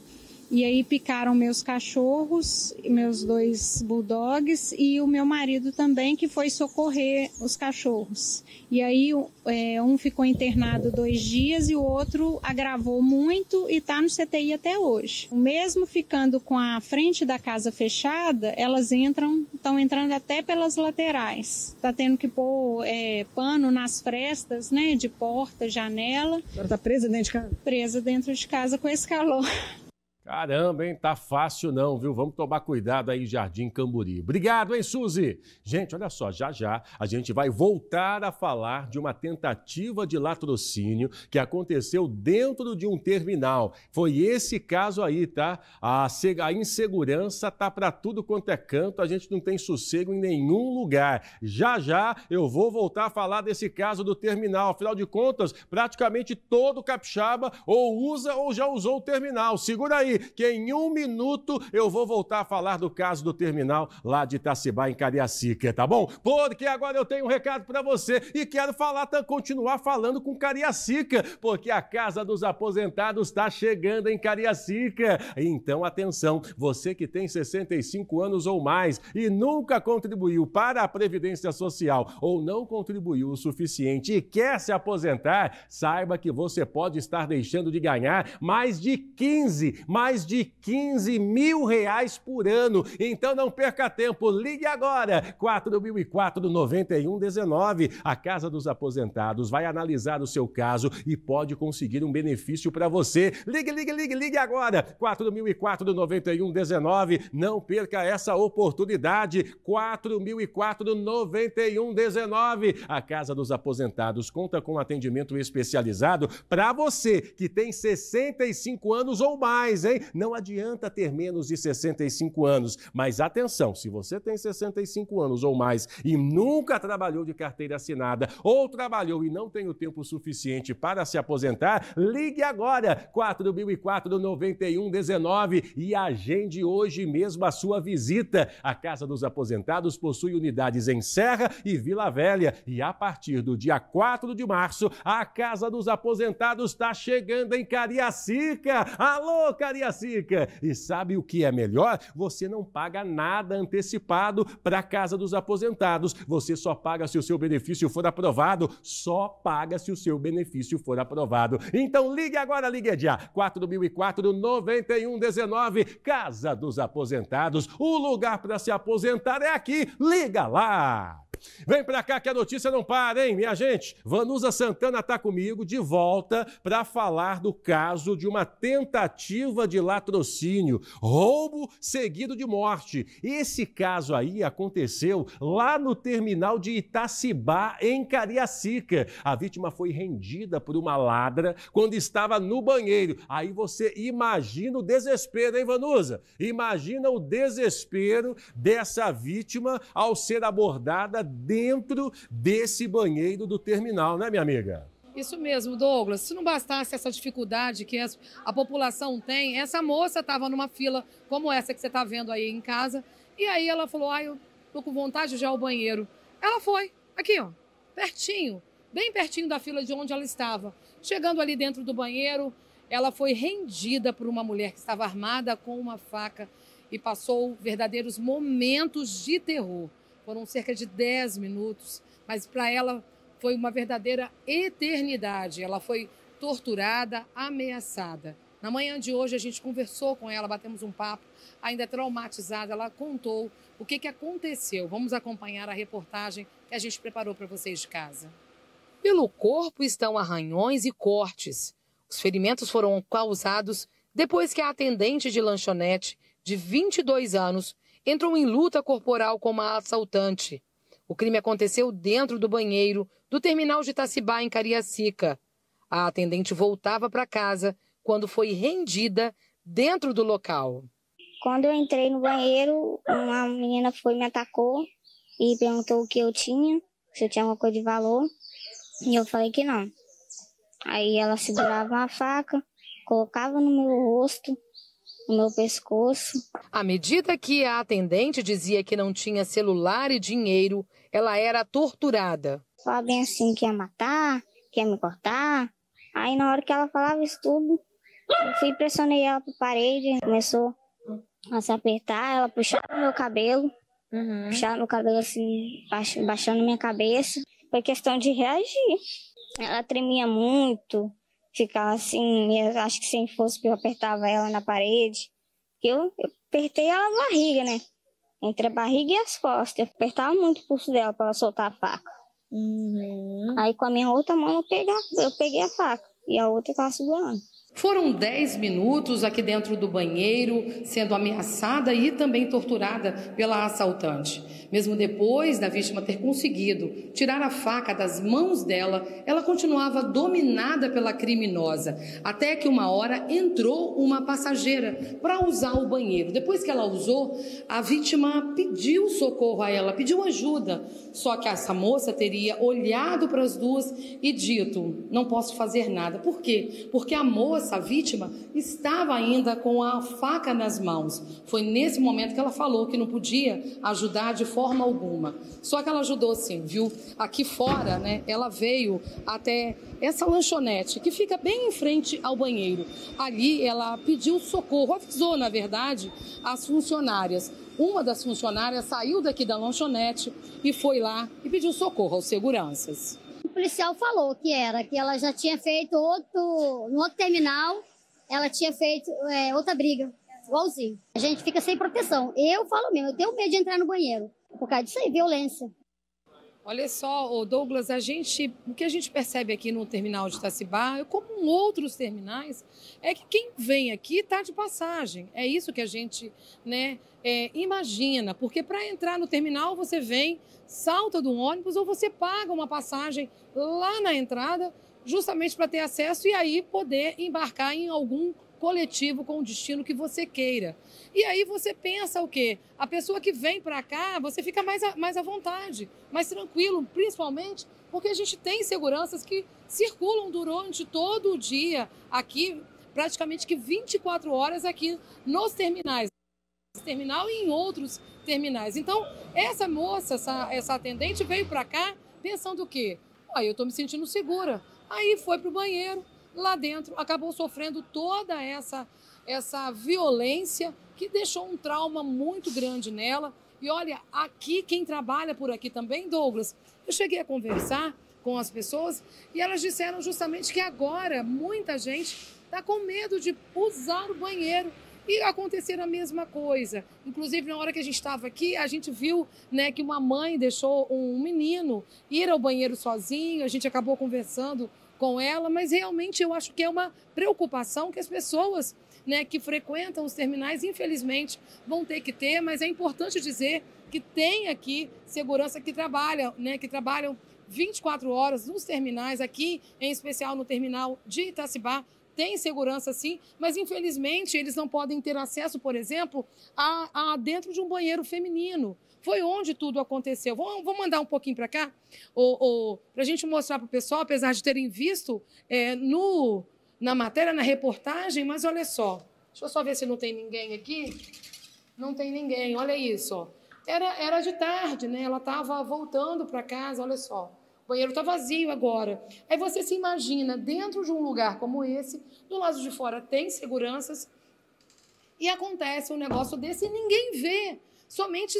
E aí picaram meus cachorros, meus dois bulldogs e o meu marido também, que foi socorrer os cachorros. E aí é, um ficou internado dois dias e o outro agravou muito e está no CTI até hoje. Mesmo ficando com a frente da casa fechada, elas entram, estão entrando até pelas laterais. Está tendo que pôr é, pano nas frestas, né, de porta, janela. Agora está presa dentro de casa? Presa dentro de casa com esse calor. Caramba, hein? Tá fácil não, viu? Vamos tomar cuidado aí, Jardim Camburi. Obrigado, hein, Suzy? Gente, olha só, já já a gente vai voltar a falar de uma tentativa de latrocínio que aconteceu dentro de um terminal. Foi esse caso aí, tá? A, a insegurança tá para tudo quanto é canto, a gente não tem sossego em nenhum lugar. Já já eu vou voltar a falar desse caso do terminal. Afinal de contas, praticamente todo capixaba ou usa ou já usou o terminal. Segura aí que em um minuto eu vou voltar a falar do caso do terminal lá de Itacibá, em Cariacica, tá bom? Porque agora eu tenho um recado para você e quero falar, continuar falando com Cariacica, porque a Casa dos Aposentados está chegando em Cariacica. Então, atenção, você que tem 65 anos ou mais e nunca contribuiu para a Previdência Social ou não contribuiu o suficiente e quer se aposentar, saiba que você pode estar deixando de ganhar mais de 15, mais mais de 15 mil reais por ano. Então não perca tempo, ligue agora, 4004-9119. A Casa dos Aposentados vai analisar o seu caso e pode conseguir um benefício para você. Ligue, ligue, ligue, ligue agora, 4004-9119. Não perca essa oportunidade, 4004-9119. A Casa dos Aposentados conta com atendimento especializado para você que tem 65 anos ou mais, hein? Não adianta ter menos de 65 anos, mas atenção, se você tem 65 anos ou mais e nunca trabalhou de carteira assinada ou trabalhou e não tem o tempo suficiente para se aposentar, ligue agora 4004 9119 e agende hoje mesmo a sua visita. A Casa dos Aposentados possui unidades em Serra e Vila Velha e a partir do dia 4 de março, a Casa dos Aposentados está chegando em Cariacica. Alô, Cariacica! Cariacica. E sabe o que é melhor? Você não paga nada antecipado para a Casa dos Aposentados. Você só paga se o seu benefício for aprovado. Só paga se o seu benefício for aprovado. Então ligue agora, ligue já. 4004 9119 Casa dos Aposentados. O lugar para se aposentar é aqui. Liga lá! Vem pra cá que a notícia não para, hein, minha gente? Vanusa Santana tá comigo de volta para falar do caso de uma tentativa de latrocínio, roubo seguido de morte. Esse caso aí aconteceu lá no terminal de Itacibá, em Cariacica. A vítima foi rendida por uma ladra quando estava no banheiro. Aí você imagina o desespero, hein, Vanusa? Imagina o desespero dessa vítima ao ser abordada dentro desse banheiro do terminal, né, minha amiga? Isso mesmo, Douglas. Se não bastasse essa dificuldade que a população tem, essa moça estava numa fila como essa que você está vendo aí em casa, e aí ela falou: ah, eu tô com vontade de ir ao banheiro. Ela foi, aqui, ó, pertinho, bem pertinho da fila de onde ela estava. Chegando ali dentro do banheiro, ela foi rendida por uma mulher que estava armada com uma faca e passou verdadeiros momentos de terror. Foram cerca de 10 minutos, mas para ela foi uma verdadeira eternidade. Ela foi torturada, ameaçada. Na manhã de hoje a gente conversou com ela, batemos um papo, ainda traumatizada, ela contou o que, que aconteceu. Vamos acompanhar a reportagem que a gente preparou para vocês de casa. Pelo corpo estão arranhões e cortes. Os ferimentos foram causados depois que a atendente de lanchonete, de 22 anos, entram em luta corporal com uma assaltante. O crime aconteceu dentro do banheiro do terminal de Itacibá, em Cariacica. A atendente voltava para casa quando foi rendida dentro do local. Quando eu entrei no banheiro, uma menina foi me atacou e perguntou o que eu tinha, se eu tinha alguma coisa de valor, e eu falei que não. Aí ela segurava uma faca, colocava no meu rosto no meu pescoço. À medida que a atendente dizia que não tinha celular e dinheiro, ela era torturada. Falava bem assim que ia matar, que ia me cortar. Aí na hora que ela falava isso tudo, eu fui pressionei ela para parede, começou a se apertar, ela puxava meu cabelo, uhum. puxava meu cabelo assim, baixando minha cabeça. Foi questão de reagir. Ela tremia muito, ficar assim, eu acho que sem força eu apertava ela na parede. Eu, eu apertei ela na barriga, né? Entre a barriga e as costas. Eu apertava muito o pulso dela para ela soltar a faca. Uhum. Aí com a minha outra mão eu, pegava, eu peguei a faca e a outra estava segurando. Foram 10 minutos aqui dentro do banheiro, sendo ameaçada e também torturada pela assaltante. Mesmo depois da vítima ter conseguido tirar a faca das mãos dela, ela continuava dominada pela criminosa, até que uma hora entrou uma passageira para usar o banheiro. Depois que ela usou, a vítima pediu socorro a ela, pediu ajuda. Só que essa moça teria olhado para as duas e dito: Não posso fazer nada. Por quê? Porque a moça essa vítima estava ainda com a faca nas mãos. Foi nesse momento que ela falou que não podia ajudar de forma alguma. Só que ela ajudou sim, viu? Aqui fora, né, ela veio até essa lanchonete que fica bem em frente ao banheiro. Ali ela pediu socorro, avisou, na verdade, as funcionárias. Uma das funcionárias saiu daqui da lanchonete e foi lá e pediu socorro aos seguranças policial falou que era, que ela já tinha feito outro, no outro terminal, ela tinha feito é, outra briga, igualzinho. A gente fica sem proteção. Eu falo mesmo, eu tenho medo de entrar no banheiro, por causa disso aí, violência. Olha só, Douglas, a gente, o que a gente percebe aqui no terminal de Itacibá, como em outros terminais, é que quem vem aqui está de passagem. É isso que a gente né, é, imagina, porque para entrar no terminal você vem, salta do ônibus ou você paga uma passagem lá na entrada, justamente para ter acesso e aí poder embarcar em algum coletivo com o destino que você queira. E aí você pensa o quê? A pessoa que vem para cá, você fica mais, a, mais à vontade, mais tranquilo, principalmente porque a gente tem seguranças que circulam durante todo o dia aqui, praticamente que 24 horas aqui nos terminais terminal e em outros terminais. Então, essa moça, essa, essa atendente, veio para cá pensando o quê? Aí eu estou me sentindo segura. Aí foi para o banheiro, lá dentro, acabou sofrendo toda essa, essa violência que deixou um trauma muito grande nela. E olha, aqui, quem trabalha por aqui também, Douglas, eu cheguei a conversar com as pessoas e elas disseram justamente que agora muita gente está com medo de usar o banheiro e acontecer a mesma coisa. Inclusive, na hora que a gente estava aqui, a gente viu né, que uma mãe deixou um menino ir ao banheiro sozinho, a gente acabou conversando com ela, mas realmente eu acho que é uma preocupação que as pessoas né, que frequentam os terminais, infelizmente, vão ter que ter, mas é importante dizer que tem aqui segurança que trabalha, né, que trabalham 24 horas nos terminais, aqui em especial no terminal de Itacibá, tem segurança sim, mas infelizmente eles não podem ter acesso, por exemplo, a, a dentro de um banheiro feminino. Foi onde tudo aconteceu. Vou, vou mandar um pouquinho para cá, para a gente mostrar para o pessoal, apesar de terem visto é, no, na matéria, na reportagem, mas olha só. Deixa eu só ver se não tem ninguém aqui. Não tem ninguém, olha isso. Ó. Era, era de tarde, né? Ela estava voltando para casa, olha só. O banheiro está vazio agora. Aí você se imagina, dentro de um lugar como esse, do lado de fora tem seguranças, e acontece um negócio desse e ninguém vê somente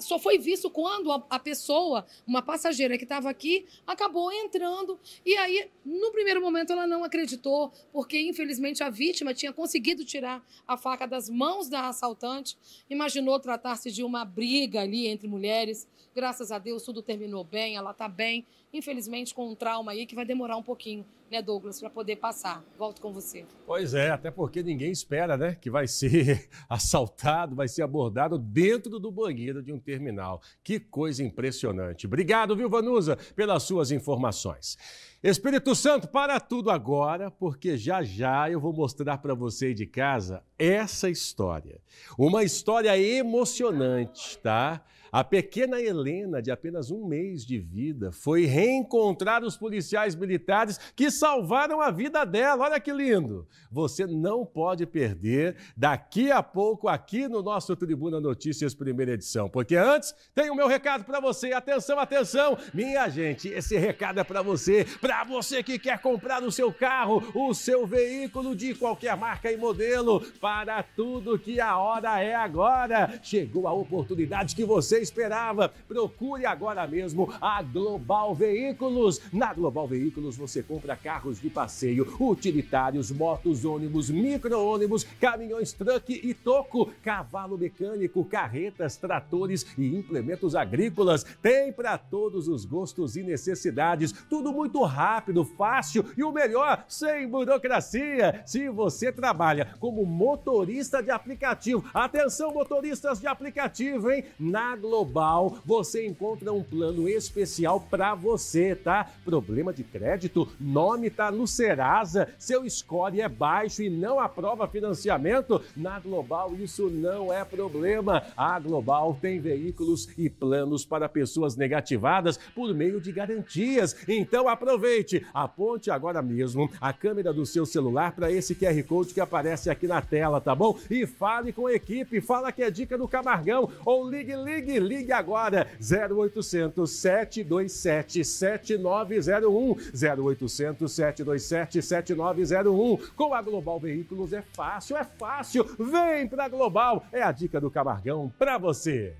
só foi visto quando a, pessoa, uma passageira que estava aqui, acabou entrando. E aí, no primeiro momento, ela não acreditou, porque infelizmente a vítima tinha conseguido tirar a faca das mãos da assaltante. Imaginou tratar-se de uma briga ali entre mulheres. Graças a Deus, tudo terminou bem, ela está bem infelizmente, com um trauma aí que vai demorar um pouquinho, né, Douglas, para poder passar. Volto com você. Pois é, até porque ninguém espera, né, que vai ser assaltado, vai ser abordado dentro do banheiro de um terminal. Que coisa impressionante. Obrigado, viu, Vanusa, pelas suas informações. Espírito Santo, para tudo agora, porque já já eu vou mostrar para você de casa essa história. Uma história emocionante, tá? A pequena Helena, de apenas um mês de vida, foi reencontrar os policiais militares que salvaram a vida dela. Olha que lindo! Você não pode perder daqui a pouco aqui no nosso Tribuna Notícias, primeira edição, porque antes tem o meu recado para você. Atenção, atenção! Minha gente, esse recado é para você, para você que quer comprar o seu carro, o seu veículo de qualquer marca e modelo, para tudo que a hora é agora. Chegou a oportunidade que você esperava. Procure agora mesmo a Global Veículos. Na Global Veículos você compra carros de passeio, utilitários, motos, ônibus, micro-ônibus, caminhões, truck e toco, cavalo mecânico, carretas, tratores e implementos agrícolas. Tem para todos os gostos e necessidades. Tudo muito rápido, fácil e o melhor, sem burocracia. Se você trabalha como motorista de aplicativo, atenção motoristas de aplicativo, hein? Na Global Global você encontra um plano especial para você, tá? Problema de crédito? Nome tá no Serasa, seu score é baixo e não aprova financiamento? Na Global isso não é problema. A Global tem veículos e planos para pessoas negativadas por meio de garantias. Então aproveite, aponte agora mesmo a câmera do seu celular para esse QR Code que aparece aqui na tela, tá bom? E fale com a equipe, fala que é dica do Camargão ou ligue, ligue ligue agora 0800 727 7901 0800 727 7901 com a Global Veículos é fácil, é fácil. Vem pra Global, é a dica do Camargão para você.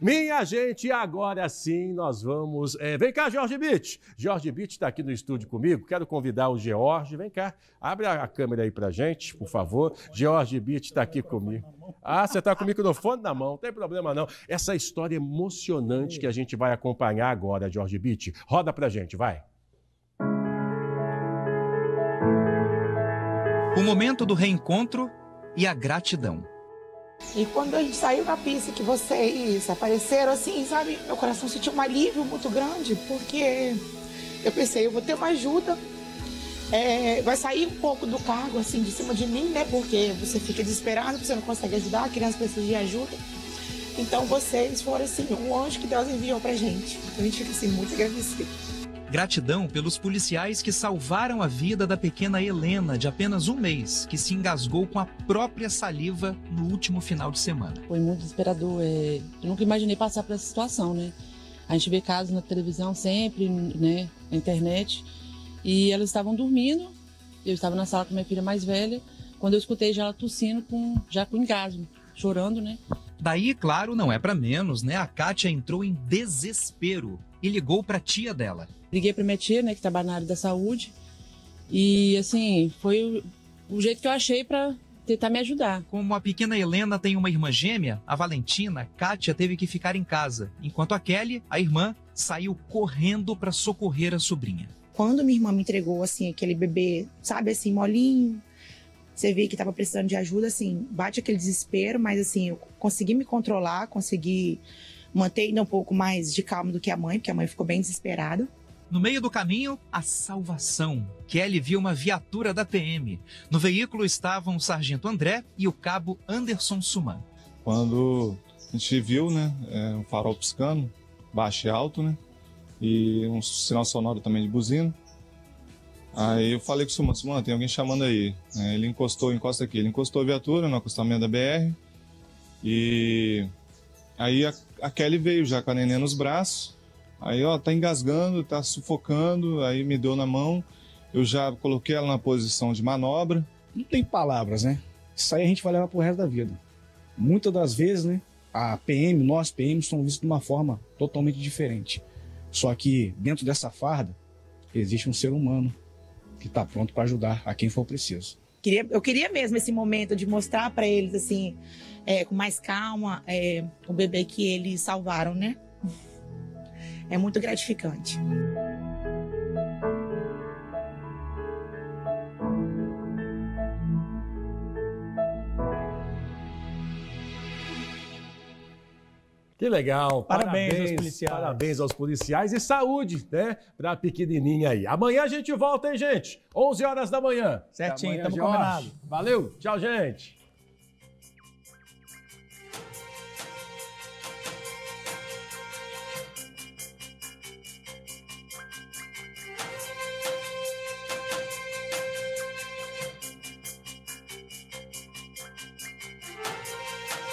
Minha gente, agora sim nós vamos. É... Vem cá, Jorge Bitt. Jorge Bitt está aqui no estúdio comigo. Quero convidar o George. Vem cá, abre a câmera aí para gente, por favor. George Bitt está aqui comigo. Ah, você está com o microfone na mão, não tem problema não. Essa história emocionante que a gente vai acompanhar agora, Jorge Bitt. Roda a gente, vai. O momento do reencontro e a gratidão. E quando a gente saiu da pista que vocês apareceram, assim, sabe, meu coração sentiu um alívio muito grande, porque eu pensei, eu vou ter uma ajuda. É, vai sair um pouco do cargo, assim, de cima de mim, né? Porque você fica desesperado, você não consegue ajudar, a criança precisa de ajuda. Então vocês foram, assim, um anjo que Deus enviou pra gente. Então a gente fica, assim, muito agradecido. Gratidão pelos policiais que salvaram a vida da pequena Helena, de apenas um mês, que se engasgou com a própria saliva no último final de semana. Foi muito desesperador. É... Eu nunca imaginei passar por essa situação, né? A gente vê casos na televisão sempre, né? Na internet. E elas estavam dormindo. Eu estava na sala com minha filha mais velha. Quando eu escutei já ela tossindo, com, já com engasgo, chorando, né? Daí, claro, não é para menos, né? A Kátia entrou em desespero e ligou para a tia dela. Liguei para minha tia, né, que trabalha na área da saúde. E assim, foi o, o jeito que eu achei para tentar me ajudar. Como a pequena Helena tem uma irmã gêmea, a Valentina, Kátia teve que ficar em casa, enquanto a Kelly, a irmã, saiu correndo para socorrer a sobrinha. Quando minha irmã me entregou assim aquele bebê, sabe assim, molinho, você vê que estava precisando de ajuda, assim, bate aquele desespero, mas assim, eu consegui me controlar, consegui mantendo um pouco mais de calma do que a mãe, porque a mãe ficou bem desesperada. No meio do caminho, a salvação. Kelly viu uma viatura da PM. No veículo estavam o sargento André e o cabo Anderson Suman. Quando a gente viu, né, é, um farol piscando, baixo e alto, né, e um sinal sonoro também de buzina. Aí eu falei com o Suman, Suman, tem alguém chamando aí. É, ele encostou, encosta aqui. Ele encostou a viatura no acostamento da BR e Aí a, a Kelly veio já com a neném nos braços. Aí, ó, tá engasgando, tá sufocando. Aí me deu na mão. Eu já coloquei ela na posição de manobra. Não tem palavras, né? Isso aí a gente vai levar pro resto da vida. Muitas das vezes, né? A PM, nós PMs, somos vistos de uma forma totalmente diferente. Só que dentro dessa farda existe um ser humano que está pronto para ajudar a quem for preciso. eu queria mesmo esse momento de mostrar para eles assim é, com mais calma é, o bebê que eles salvaram, né? É muito gratificante. Que legal. Parabéns, parabéns, aos policiais. Parabéns aos policiais e saúde, né? Pra pequenininha aí. Amanhã a gente volta, hein, gente? 11 horas da manhã. Certinho, amanhã, tamo combinado. Valeu. Tchau, gente.